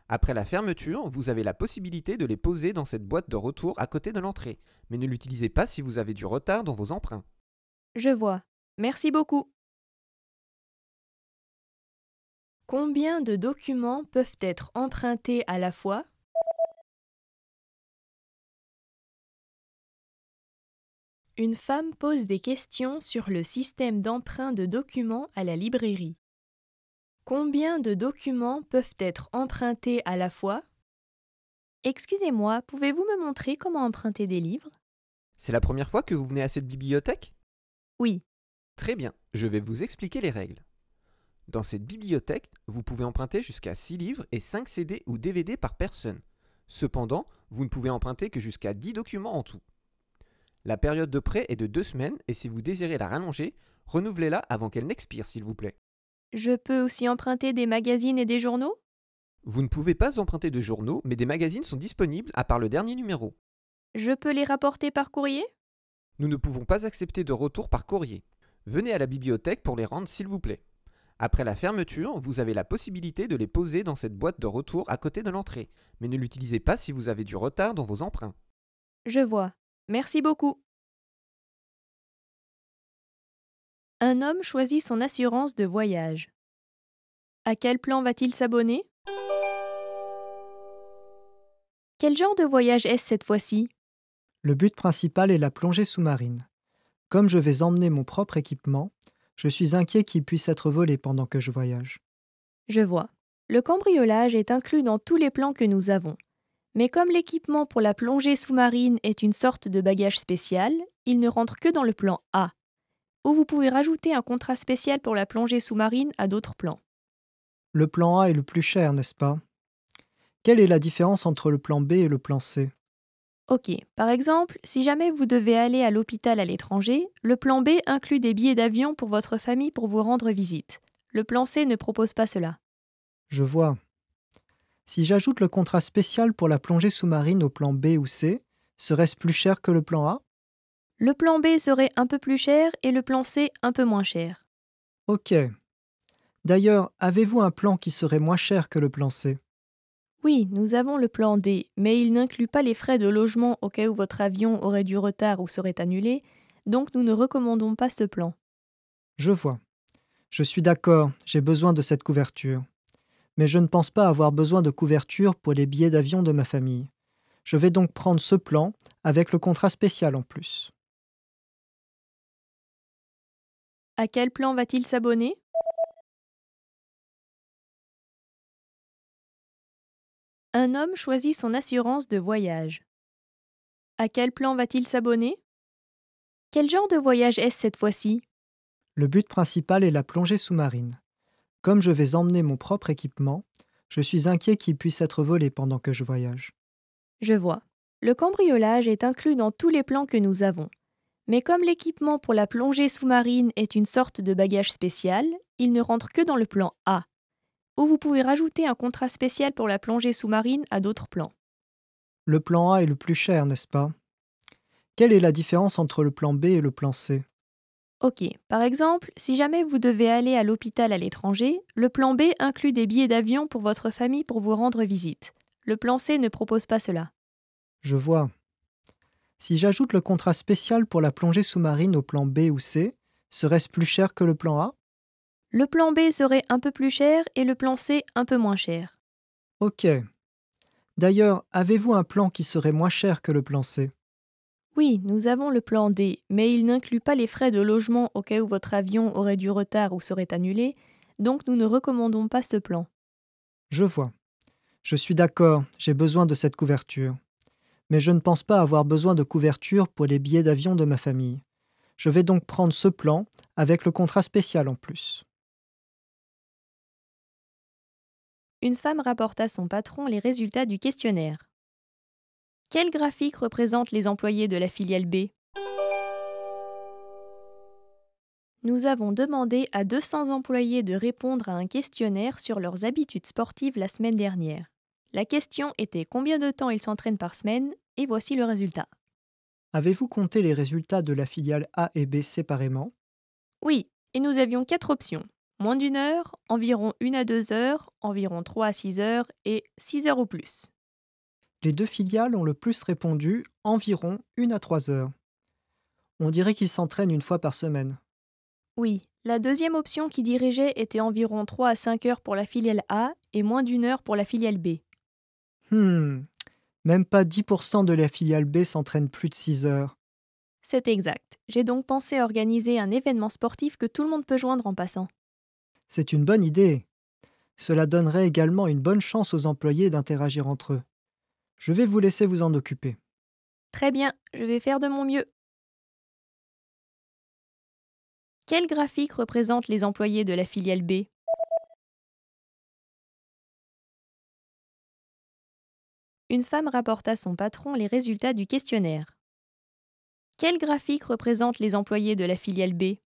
Après la fermeture, vous avez la possibilité de les poser dans cette boîte de retour à côté de l'entrée, mais ne l'utilisez pas si vous avez du retard dans vos emprunts. Je vois. Merci beaucoup. Combien de documents peuvent être empruntés à la fois Une femme pose des questions sur le système d'emprunt de documents à la librairie. Combien de documents peuvent être empruntés à la fois Excusez-moi, pouvez-vous me montrer comment emprunter des livres C'est la première fois que vous venez à cette bibliothèque Oui. Très bien, je vais vous expliquer les règles. Dans cette bibliothèque, vous pouvez emprunter jusqu'à 6 livres et 5 CD ou DVD par personne. Cependant, vous ne pouvez emprunter que jusqu'à 10 documents en tout. La période de prêt est de deux semaines et si vous désirez la rallonger, renouvelez-la avant qu'elle n'expire, s'il vous plaît. Je peux aussi emprunter des magazines et des journaux Vous ne pouvez pas emprunter de journaux, mais des magazines sont disponibles à part le dernier numéro. Je peux les rapporter par courrier Nous ne pouvons pas accepter de retour par courrier. Venez à la bibliothèque pour les rendre, s'il vous plaît. Après la fermeture, vous avez la possibilité de les poser dans cette boîte de retour à côté de l'entrée, mais ne l'utilisez pas si vous avez du retard dans vos emprunts. Je vois. Merci beaucoup. Un homme choisit son assurance de voyage. À quel plan va-t-il s'abonner Quel genre de voyage est-ce cette fois-ci Le but principal est la plongée sous-marine. Comme je vais emmener mon propre équipement, je suis inquiet qu'il puisse être volé pendant que je voyage. Je vois. Le cambriolage est inclus dans tous les plans que nous avons. Mais comme l'équipement pour la plongée sous-marine est une sorte de bagage spécial, il ne rentre que dans le plan A, où vous pouvez rajouter un contrat spécial pour la plongée sous-marine à d'autres plans. Le plan A est le plus cher, n'est-ce pas Quelle est la différence entre le plan B et le plan C Ok, par exemple, si jamais vous devez aller à l'hôpital à l'étranger, le plan B inclut des billets d'avion pour votre famille pour vous rendre visite. Le plan C ne propose pas cela. Je vois. Si j'ajoute le contrat spécial pour la plongée sous-marine au plan B ou C, serait-ce plus cher que le plan A Le plan B serait un peu plus cher et le plan C un peu moins cher. Ok. D'ailleurs, avez-vous un plan qui serait moins cher que le plan C Oui, nous avons le plan D, mais il n'inclut pas les frais de logement au cas où votre avion aurait du retard ou serait annulé, donc nous ne recommandons pas ce plan. Je vois. Je suis d'accord, j'ai besoin de cette couverture mais je ne pense pas avoir besoin de couverture pour les billets d'avion de ma famille. Je vais donc prendre ce plan, avec le contrat spécial en plus. À quel plan va-t-il s'abonner Un homme choisit son assurance de voyage. À quel plan va-t-il s'abonner Quel genre de voyage est-ce cette fois-ci Le but principal est la plongée sous-marine. Comme je vais emmener mon propre équipement, je suis inquiet qu'il puisse être volé pendant que je voyage. Je vois. Le cambriolage est inclus dans tous les plans que nous avons. Mais comme l'équipement pour la plongée sous-marine est une sorte de bagage spécial, il ne rentre que dans le plan A, où vous pouvez rajouter un contrat spécial pour la plongée sous-marine à d'autres plans. Le plan A est le plus cher, n'est-ce pas Quelle est la différence entre le plan B et le plan C Ok, par exemple, si jamais vous devez aller à l'hôpital à l'étranger, le plan B inclut des billets d'avion pour votre famille pour vous rendre visite. Le plan C ne propose pas cela. Je vois. Si j'ajoute le contrat spécial pour la plongée sous-marine au plan B ou C, serait-ce plus cher que le plan A Le plan B serait un peu plus cher et le plan C un peu moins cher. Ok. D'ailleurs, avez-vous un plan qui serait moins cher que le plan C oui, nous avons le plan D, mais il n'inclut pas les frais de logement au cas où votre avion aurait du retard ou serait annulé, donc nous ne recommandons pas ce plan. Je vois. Je suis d'accord, j'ai besoin de cette couverture. Mais je ne pense pas avoir besoin de couverture pour les billets d'avion de ma famille. Je vais donc prendre ce plan, avec le contrat spécial en plus. Une femme rapporte à son patron les résultats du questionnaire. Quel graphique représente les employés de la filiale B Nous avons demandé à 200 employés de répondre à un questionnaire sur leurs habitudes sportives la semaine dernière. La question était combien de temps ils s'entraînent par semaine et voici le résultat. Avez-vous compté les résultats de la filiale A et B séparément Oui, et nous avions quatre options. Moins d'une heure, environ une à deux heures, environ 3 à 6 heures et 6 heures ou plus les deux filiales ont le plus répondu, environ une à trois heures. On dirait qu'ils s'entraînent une fois par semaine. Oui, la deuxième option qui dirigeait était environ trois à cinq heures pour la filiale A et moins d'une heure pour la filiale B. Hmm, même pas 10% de la filiale B s'entraîne plus de six heures. C'est exact. J'ai donc pensé organiser un événement sportif que tout le monde peut joindre en passant. C'est une bonne idée. Cela donnerait également une bonne chance aux employés d'interagir entre eux. Je vais vous laisser vous en occuper. Très bien, je vais faire de mon mieux. Quel graphique représente les employés de la filiale B Une femme rapporte à son patron les résultats du questionnaire. Quel graphique représente les employés de la filiale B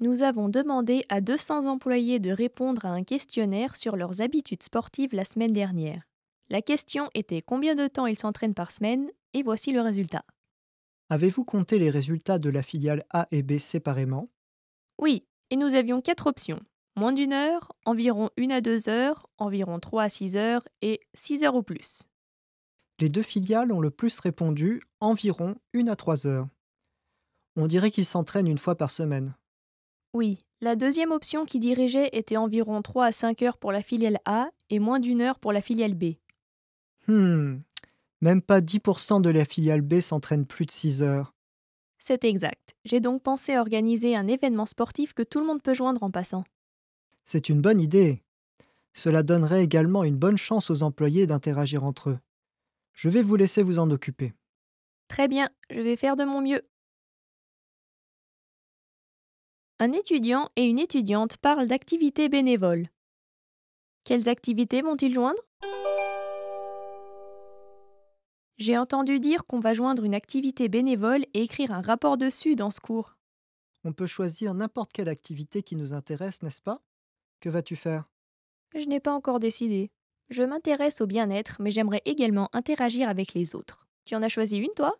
Nous avons demandé à 200 employés de répondre à un questionnaire sur leurs habitudes sportives la semaine dernière. La question était combien de temps ils s'entraînent par semaine et voici le résultat. Avez-vous compté les résultats de la filiale A et B séparément Oui, et nous avions quatre options. Moins d'une heure, environ une à deux heures, environ 3 à 6 heures et 6 heures ou plus. Les deux filiales ont le plus répondu environ une à trois heures. On dirait qu'ils s'entraînent une fois par semaine. Oui, la deuxième option qui dirigeait était environ 3 à 5 heures pour la filiale A et moins d'une heure pour la filiale B. Hmm, même pas 10% de la filiale B s'entraîne plus de 6 heures. C'est exact. J'ai donc pensé organiser un événement sportif que tout le monde peut joindre en passant. C'est une bonne idée. Cela donnerait également une bonne chance aux employés d'interagir entre eux. Je vais vous laisser vous en occuper. Très bien, je vais faire de mon mieux. Un étudiant et une étudiante parlent d'activités bénévoles. Quelles activités vont-ils joindre j'ai entendu dire qu'on va joindre une activité bénévole et écrire un rapport dessus dans ce cours. On peut choisir n'importe quelle activité qui nous intéresse, n'est-ce pas Que vas-tu faire Je n'ai pas encore décidé. Je m'intéresse au bien-être, mais j'aimerais également interagir avec les autres. Tu en as choisi une, toi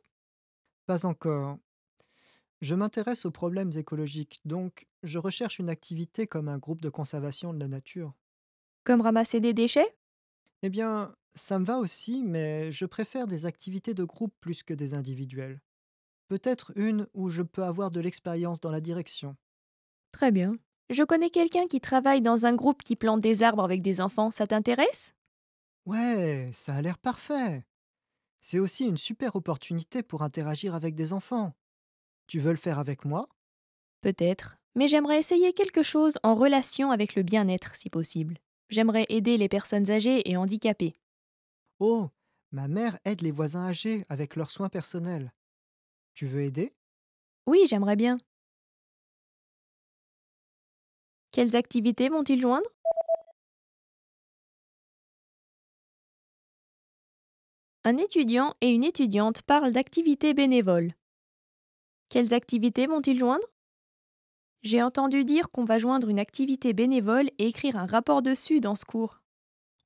Pas encore. Je m'intéresse aux problèmes écologiques, donc je recherche une activité comme un groupe de conservation de la nature. Comme ramasser des déchets Eh bien, ça me va aussi, mais je préfère des activités de groupe plus que des individuelles. Peut-être une où je peux avoir de l'expérience dans la direction. Très bien. Je connais quelqu'un qui travaille dans un groupe qui plante des arbres avec des enfants, ça t'intéresse Ouais, ça a l'air parfait. C'est aussi une super opportunité pour interagir avec des enfants. Tu veux le faire avec moi Peut-être, mais j'aimerais essayer quelque chose en relation avec le bien-être si possible. J'aimerais aider les personnes âgées et handicapées. Oh Ma mère aide les voisins âgés avec leurs soins personnels. Tu veux aider Oui, j'aimerais bien. Quelles activités vont-ils joindre Un étudiant et une étudiante parlent d'activités bénévoles. Quelles activités vont-ils joindre J'ai entendu dire qu'on va joindre une activité bénévole et écrire un rapport dessus dans ce cours.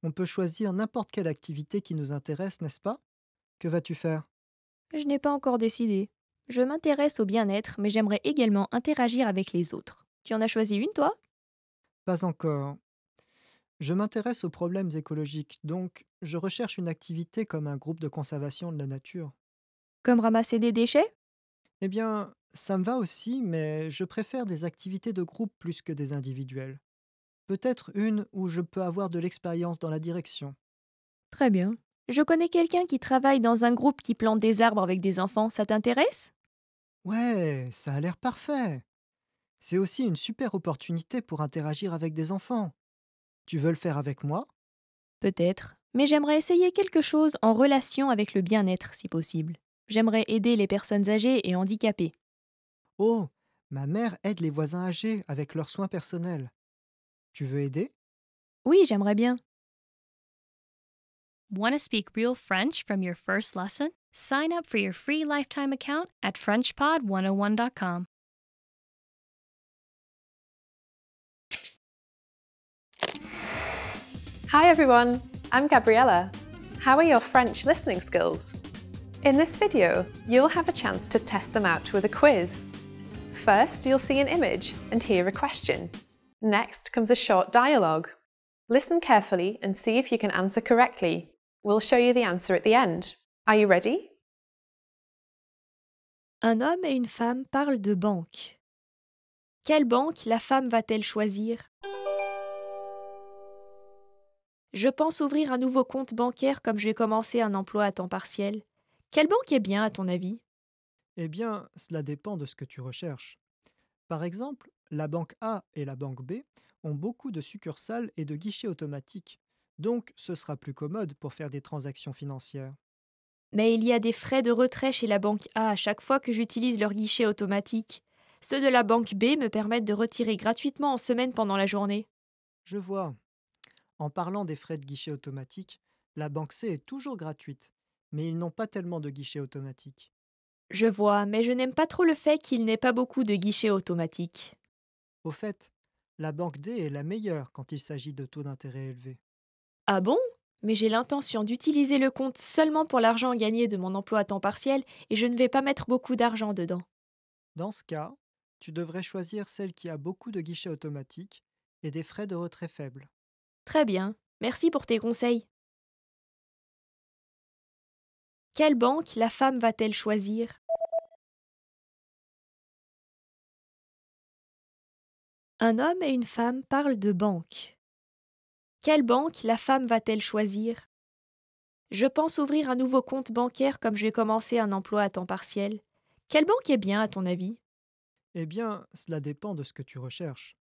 On peut choisir n'importe quelle activité qui nous intéresse, n'est-ce pas Que vas-tu faire Je n'ai pas encore décidé. Je m'intéresse au bien-être, mais j'aimerais également interagir avec les autres. Tu en as choisi une, toi Pas encore. Je m'intéresse aux problèmes écologiques, donc je recherche une activité comme un groupe de conservation de la nature. Comme ramasser des déchets Eh bien, ça me va aussi, mais je préfère des activités de groupe plus que des individuels peut-être une où je peux avoir de l'expérience dans la direction. Très bien. Je connais quelqu'un qui travaille dans un groupe qui plante des arbres avec des enfants, ça t'intéresse Ouais, ça a l'air parfait. C'est aussi une super opportunité pour interagir avec des enfants. Tu veux le faire avec moi Peut-être, mais j'aimerais essayer quelque chose en relation avec le bien-être si possible. J'aimerais aider les personnes âgées et handicapées. Oh, ma mère aide les voisins âgés avec leurs soins personnels. Tu veux aider Oui, j'aimerais bien. Want to speak real French from your first lesson? Sign up for your free lifetime account at FrenchPod101.com. Hi everyone, I'm Gabriella. How are your French listening skills? In this video, you'll have a chance to test them out with a quiz. First, you'll see an image and hear a question. Next comes a short dialogue. Listen carefully and see if you can answer correctly. We'll show you the answer at the end. Are you ready? Un homme et une femme parlent de banque. Quelle banque la femme va-t-elle choisir Je pense ouvrir un nouveau compte bancaire comme j'ai commencé un emploi à temps partiel. Quelle banque est bien, à ton avis Eh bien, cela dépend de ce que tu recherches. Par exemple, la banque A et la banque B ont beaucoup de succursales et de guichets automatiques, donc ce sera plus commode pour faire des transactions financières. Mais il y a des frais de retrait chez la banque A à chaque fois que j'utilise leur guichet automatique. Ceux de la banque B me permettent de retirer gratuitement en semaine pendant la journée. Je vois. En parlant des frais de guichet automatique, la banque C est toujours gratuite, mais ils n'ont pas tellement de guichets automatiques. Je vois, mais je n'aime pas trop le fait qu'il n'ait pas beaucoup de guichets automatiques. Au fait, la banque D est la meilleure quand il s'agit de taux d'intérêt élevés. Ah bon Mais j'ai l'intention d'utiliser le compte seulement pour l'argent gagné de mon emploi à temps partiel et je ne vais pas mettre beaucoup d'argent dedans. Dans ce cas, tu devrais choisir celle qui a beaucoup de guichets automatiques et des frais de retrait faibles. Très bien, merci pour tes conseils. Quelle banque la femme va-t-elle choisir Un homme et une femme parlent de banque. Quelle banque la femme va-t-elle choisir Je pense ouvrir un nouveau compte bancaire comme je vais commencer un emploi à temps partiel. Quelle banque est bien, à ton avis Eh bien, cela dépend de ce que tu recherches.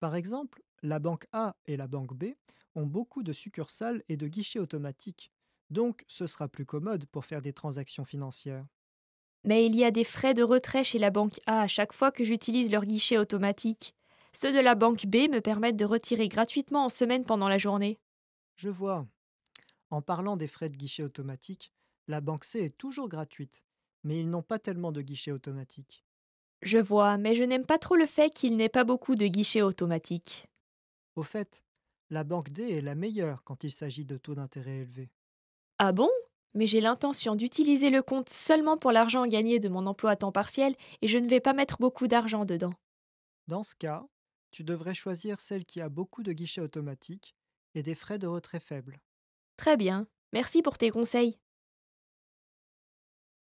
Par exemple, la banque A et la banque B ont beaucoup de succursales et de guichets automatiques, donc ce sera plus commode pour faire des transactions financières. Mais il y a des frais de retrait chez la banque A à chaque fois que j'utilise leur guichet automatique. Ceux de la banque B me permettent de retirer gratuitement en semaine pendant la journée. Je vois. En parlant des frais de guichet automatique, la banque C est toujours gratuite, mais ils n'ont pas tellement de guichets automatiques. Je vois, mais je n'aime pas trop le fait qu'il n'ait pas beaucoup de guichets automatiques. Au fait, la banque D est la meilleure quand il s'agit de taux d'intérêt élevés. Ah bon Mais j'ai l'intention d'utiliser le compte seulement pour l'argent gagné de mon emploi à temps partiel et je ne vais pas mettre beaucoup d'argent dedans. Dans ce cas, tu devrais choisir celle qui a beaucoup de guichets automatiques et des frais de retrait faibles. Très bien, merci pour tes conseils.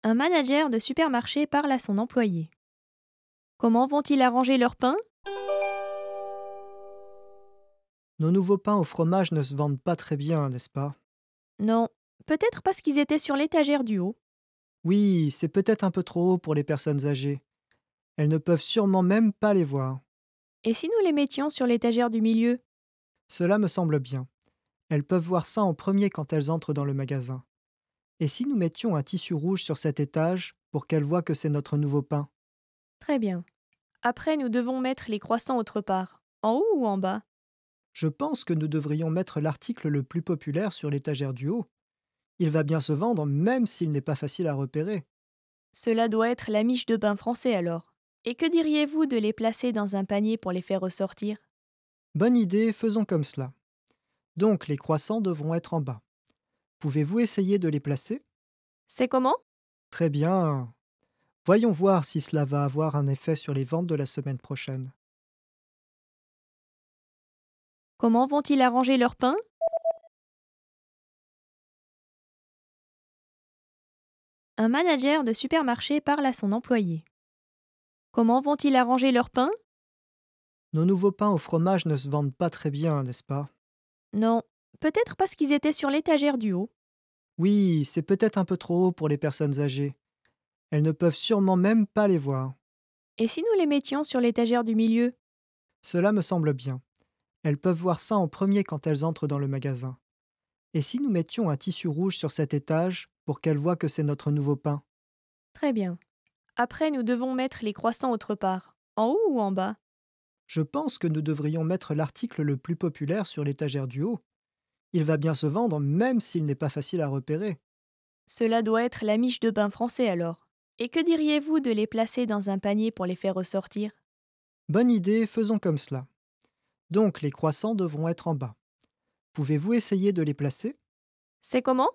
Un manager de supermarché parle à son employé. Comment vont-ils arranger leur pain Nos nouveaux pains au fromage ne se vendent pas très bien, n'est-ce pas Non, peut-être parce qu'ils étaient sur l'étagère du haut. Oui, c'est peut-être un peu trop haut pour les personnes âgées. Elles ne peuvent sûrement même pas les voir. Et si nous les mettions sur l'étagère du milieu Cela me semble bien. Elles peuvent voir ça en premier quand elles entrent dans le magasin. Et si nous mettions un tissu rouge sur cet étage pour qu'elles voient que c'est notre nouveau pain Très bien. Après, nous devons mettre les croissants autre part, en haut ou en bas Je pense que nous devrions mettre l'article le plus populaire sur l'étagère du haut. Il va bien se vendre même s'il n'est pas facile à repérer. Cela doit être la miche de pain français alors. Et que diriez-vous de les placer dans un panier pour les faire ressortir Bonne idée, faisons comme cela. Donc les croissants devront être en bas. Pouvez-vous essayer de les placer C'est comment Très bien. Voyons voir si cela va avoir un effet sur les ventes de la semaine prochaine. Comment vont-ils arranger leur pain Un manager de supermarché parle à son employé. Comment vont-ils arranger leur pain Nos nouveaux pains au fromage ne se vendent pas très bien, n'est-ce pas Non, peut-être parce qu'ils étaient sur l'étagère du haut. Oui, c'est peut-être un peu trop haut pour les personnes âgées. Elles ne peuvent sûrement même pas les voir. Et si nous les mettions sur l'étagère du milieu Cela me semble bien. Elles peuvent voir ça en premier quand elles entrent dans le magasin. Et si nous mettions un tissu rouge sur cet étage pour qu'elles voient que c'est notre nouveau pain Très bien. Après, nous devons mettre les croissants autre part. En haut ou en bas Je pense que nous devrions mettre l'article le plus populaire sur l'étagère du haut. Il va bien se vendre même s'il n'est pas facile à repérer. Cela doit être la miche de bain français alors. Et que diriez-vous de les placer dans un panier pour les faire ressortir Bonne idée, faisons comme cela. Donc les croissants devront être en bas. Pouvez-vous essayer de les placer C'est comment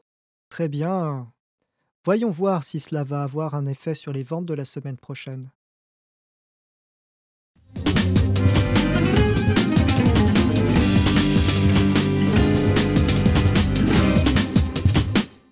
Très bien. Voyons voir si cela va avoir un effet sur les ventes de la semaine prochaine.